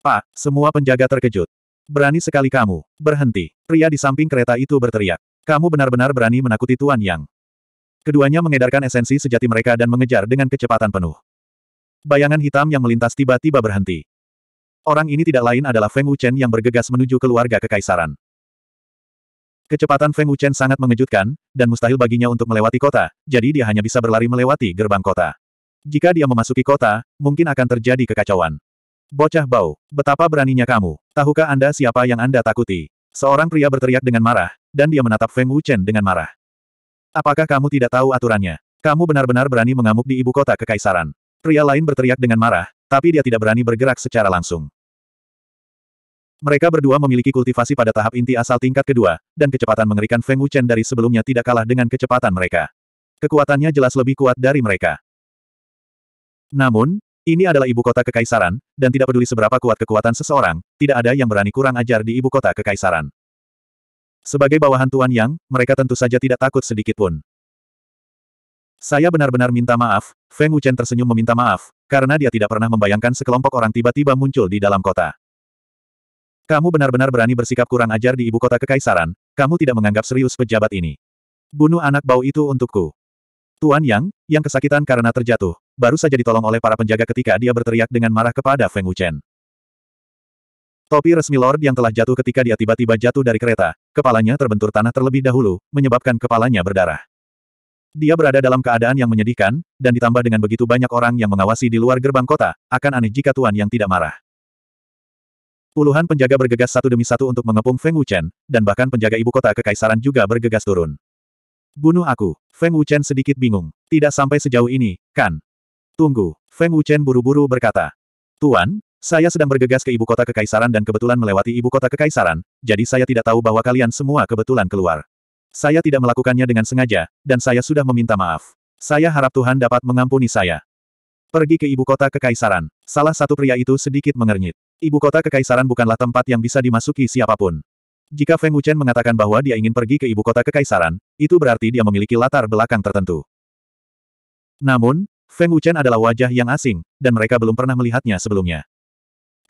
Pak, semua penjaga terkejut. Berani sekali kamu. Berhenti. Pria di samping kereta itu berteriak. Kamu benar-benar berani menakuti Tuan Yang. Keduanya mengedarkan esensi sejati mereka dan mengejar dengan kecepatan penuh. Bayangan hitam yang melintas tiba-tiba berhenti. Orang ini tidak lain adalah Feng Wuchen yang bergegas menuju keluarga kekaisaran. Kecepatan Feng Wuchen sangat mengejutkan, dan mustahil baginya untuk melewati kota, jadi dia hanya bisa berlari melewati gerbang kota. Jika dia memasuki kota, mungkin akan terjadi kekacauan. Bocah bau, betapa beraninya kamu. Tahukah Anda siapa yang Anda takuti? Seorang pria berteriak dengan marah, dan dia menatap Feng Wuchen dengan marah. Apakah kamu tidak tahu aturannya? Kamu benar-benar berani mengamuk di ibu kota kekaisaran. Pria lain berteriak dengan marah, tapi dia tidak berani bergerak secara langsung. Mereka berdua memiliki kultivasi pada tahap inti asal tingkat kedua, dan kecepatan mengerikan Feng Wuchen dari sebelumnya tidak kalah dengan kecepatan mereka. Kekuatannya jelas lebih kuat dari mereka. Namun, ini adalah ibu kota kekaisaran, dan tidak peduli seberapa kuat kekuatan seseorang, tidak ada yang berani kurang ajar di ibu kota kekaisaran. Sebagai bawahan Tuan Yang, mereka tentu saja tidak takut sedikit pun. Saya benar-benar minta maaf, Feng Wuchen tersenyum meminta maaf, karena dia tidak pernah membayangkan sekelompok orang tiba-tiba muncul di dalam kota. Kamu benar-benar berani bersikap kurang ajar di ibu kota kekaisaran, kamu tidak menganggap serius pejabat ini. Bunuh anak bau itu untukku. Tuan Yang, yang kesakitan karena terjatuh, baru saja ditolong oleh para penjaga ketika dia berteriak dengan marah kepada Feng Wuchen. Topi resmi Lord yang telah jatuh ketika dia tiba-tiba jatuh dari kereta, kepalanya terbentur tanah terlebih dahulu, menyebabkan kepalanya berdarah. Dia berada dalam keadaan yang menyedihkan, dan ditambah dengan begitu banyak orang yang mengawasi di luar gerbang kota, akan aneh jika Tuan Yang tidak marah. Puluhan penjaga bergegas satu demi satu untuk mengepung Feng Wuchen, dan bahkan penjaga ibu kota kekaisaran juga bergegas turun. Bunuh aku. Feng Wuchen sedikit bingung. Tidak sampai sejauh ini, kan? Tunggu. Feng Wuchen buru-buru berkata. Tuan, saya sedang bergegas ke ibu kota kekaisaran dan kebetulan melewati ibu kota kekaisaran, jadi saya tidak tahu bahwa kalian semua kebetulan keluar. Saya tidak melakukannya dengan sengaja, dan saya sudah meminta maaf. Saya harap Tuhan dapat mengampuni saya. Pergi ke ibu kota kekaisaran. Salah satu pria itu sedikit mengernyit. Ibu kota kekaisaran bukanlah tempat yang bisa dimasuki siapapun. Jika Feng Wuchen mengatakan bahwa dia ingin pergi ke ibu kota kekaisaran, itu berarti dia memiliki latar belakang tertentu. Namun, Feng Wuchen adalah wajah yang asing, dan mereka belum pernah melihatnya sebelumnya.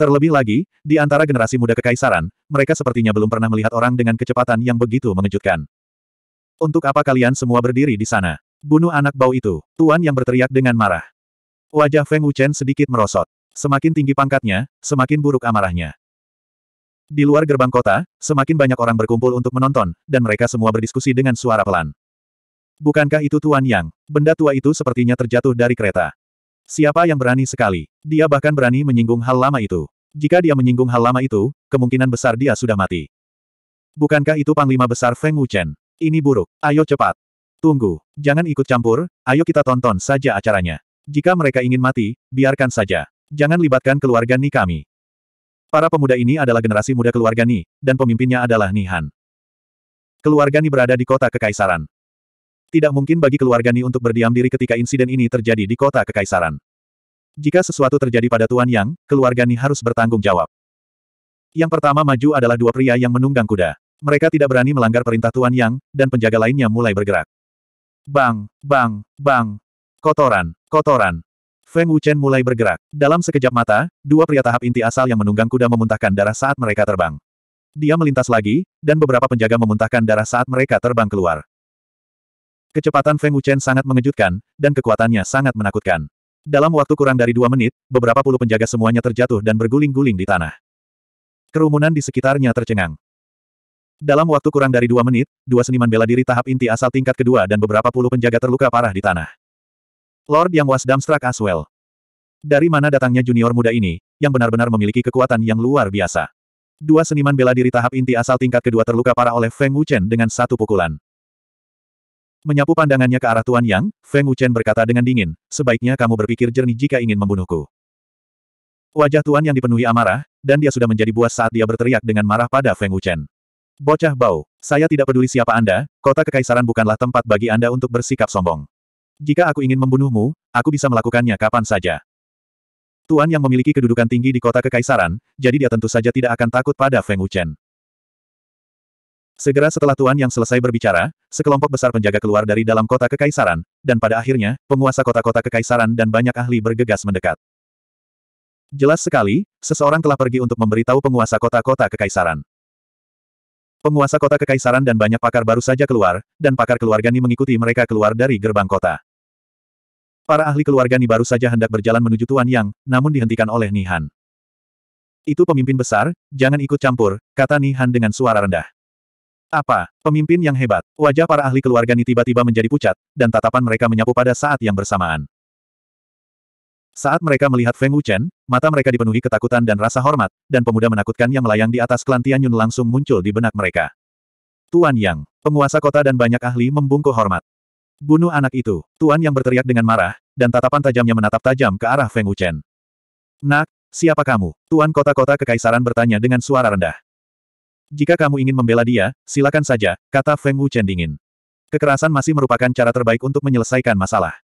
Terlebih lagi, di antara generasi muda kekaisaran, mereka sepertinya belum pernah melihat orang dengan kecepatan yang begitu mengejutkan. Untuk apa kalian semua berdiri di sana? Bunuh anak bau itu, Tuan yang berteriak dengan marah. Wajah Feng Wuchen sedikit merosot. Semakin tinggi pangkatnya, semakin buruk amarahnya. Di luar gerbang kota, semakin banyak orang berkumpul untuk menonton, dan mereka semua berdiskusi dengan suara pelan. Bukankah itu Tuan Yang? Benda tua itu sepertinya terjatuh dari kereta. Siapa yang berani sekali? Dia bahkan berani menyinggung hal lama itu. Jika dia menyinggung hal lama itu, kemungkinan besar dia sudah mati. Bukankah itu Panglima Besar Feng Wuchen? Ini buruk. Ayo cepat. Tunggu. Jangan ikut campur, ayo kita tonton saja acaranya. Jika mereka ingin mati, biarkan saja. Jangan libatkan keluarga Ni kami. Para pemuda ini adalah generasi muda keluarga Ni, dan pemimpinnya adalah Ni Han. Keluarga Ni berada di kota Kekaisaran. Tidak mungkin bagi keluarga Ni untuk berdiam diri ketika insiden ini terjadi di kota Kekaisaran. Jika sesuatu terjadi pada Tuan Yang, keluarga Ni harus bertanggung jawab. Yang pertama maju adalah dua pria yang menunggang kuda. Mereka tidak berani melanggar perintah Tuan Yang, dan penjaga lainnya mulai bergerak. Bang, bang, bang. Kotoran, kotoran. Feng Wuchen mulai bergerak. Dalam sekejap mata, dua pria tahap inti asal yang menunggang kuda memuntahkan darah saat mereka terbang. Dia melintas lagi, dan beberapa penjaga memuntahkan darah saat mereka terbang keluar. Kecepatan Feng Wuchen sangat mengejutkan, dan kekuatannya sangat menakutkan. Dalam waktu kurang dari dua menit, beberapa puluh penjaga semuanya terjatuh dan berguling-guling di tanah. Kerumunan di sekitarnya tercengang. Dalam waktu kurang dari dua menit, dua seniman bela diri tahap inti asal tingkat kedua dan beberapa puluh penjaga terluka parah di tanah. Lord yang was Darmstrak Aswell. Dari mana datangnya junior muda ini, yang benar-benar memiliki kekuatan yang luar biasa. Dua seniman bela diri tahap inti asal tingkat kedua terluka parah oleh Feng Wuchen dengan satu pukulan. Menyapu pandangannya ke arah Tuan Yang, Feng Wuchen berkata dengan dingin, sebaiknya kamu berpikir jernih jika ingin membunuhku. Wajah Tuan Yang dipenuhi amarah, dan dia sudah menjadi buas saat dia berteriak dengan marah pada Feng Wuchen. Bocah bau, saya tidak peduli siapa Anda, kota kekaisaran bukanlah tempat bagi Anda untuk bersikap sombong. Jika aku ingin membunuhmu, aku bisa melakukannya kapan saja. Tuan yang memiliki kedudukan tinggi di kota kekaisaran, jadi dia tentu saja tidak akan takut pada Feng Wuchen. Segera setelah Tuan yang selesai berbicara, sekelompok besar penjaga keluar dari dalam kota kekaisaran, dan pada akhirnya, penguasa kota-kota kekaisaran dan banyak ahli bergegas mendekat. Jelas sekali, seseorang telah pergi untuk memberitahu penguasa kota-kota kekaisaran. Penguasa kota kekaisaran dan banyak pakar baru saja keluar, dan pakar keluarga ini mengikuti mereka keluar dari gerbang kota. Para ahli keluarga Ni baru saja hendak berjalan menuju Tuan Yang, namun dihentikan oleh Ni Han. Itu pemimpin besar, jangan ikut campur, kata Ni Han dengan suara rendah. Apa, pemimpin yang hebat, wajah para ahli keluarga Ni tiba-tiba menjadi pucat, dan tatapan mereka menyapu pada saat yang bersamaan. Saat mereka melihat Feng Wuchen, mata mereka dipenuhi ketakutan dan rasa hormat, dan pemuda menakutkan yang melayang di atas kelantian Yun langsung muncul di benak mereka. Tuan Yang, penguasa kota dan banyak ahli membungkuk hormat. Bunuh anak itu, Tuan yang berteriak dengan marah, dan tatapan tajamnya menatap tajam ke arah Feng Wuchen. Nak, siapa kamu? Tuan kota-kota kekaisaran bertanya dengan suara rendah. Jika kamu ingin membela dia, silakan saja, kata Feng Wuchen dingin. Kekerasan masih merupakan cara terbaik untuk menyelesaikan masalah.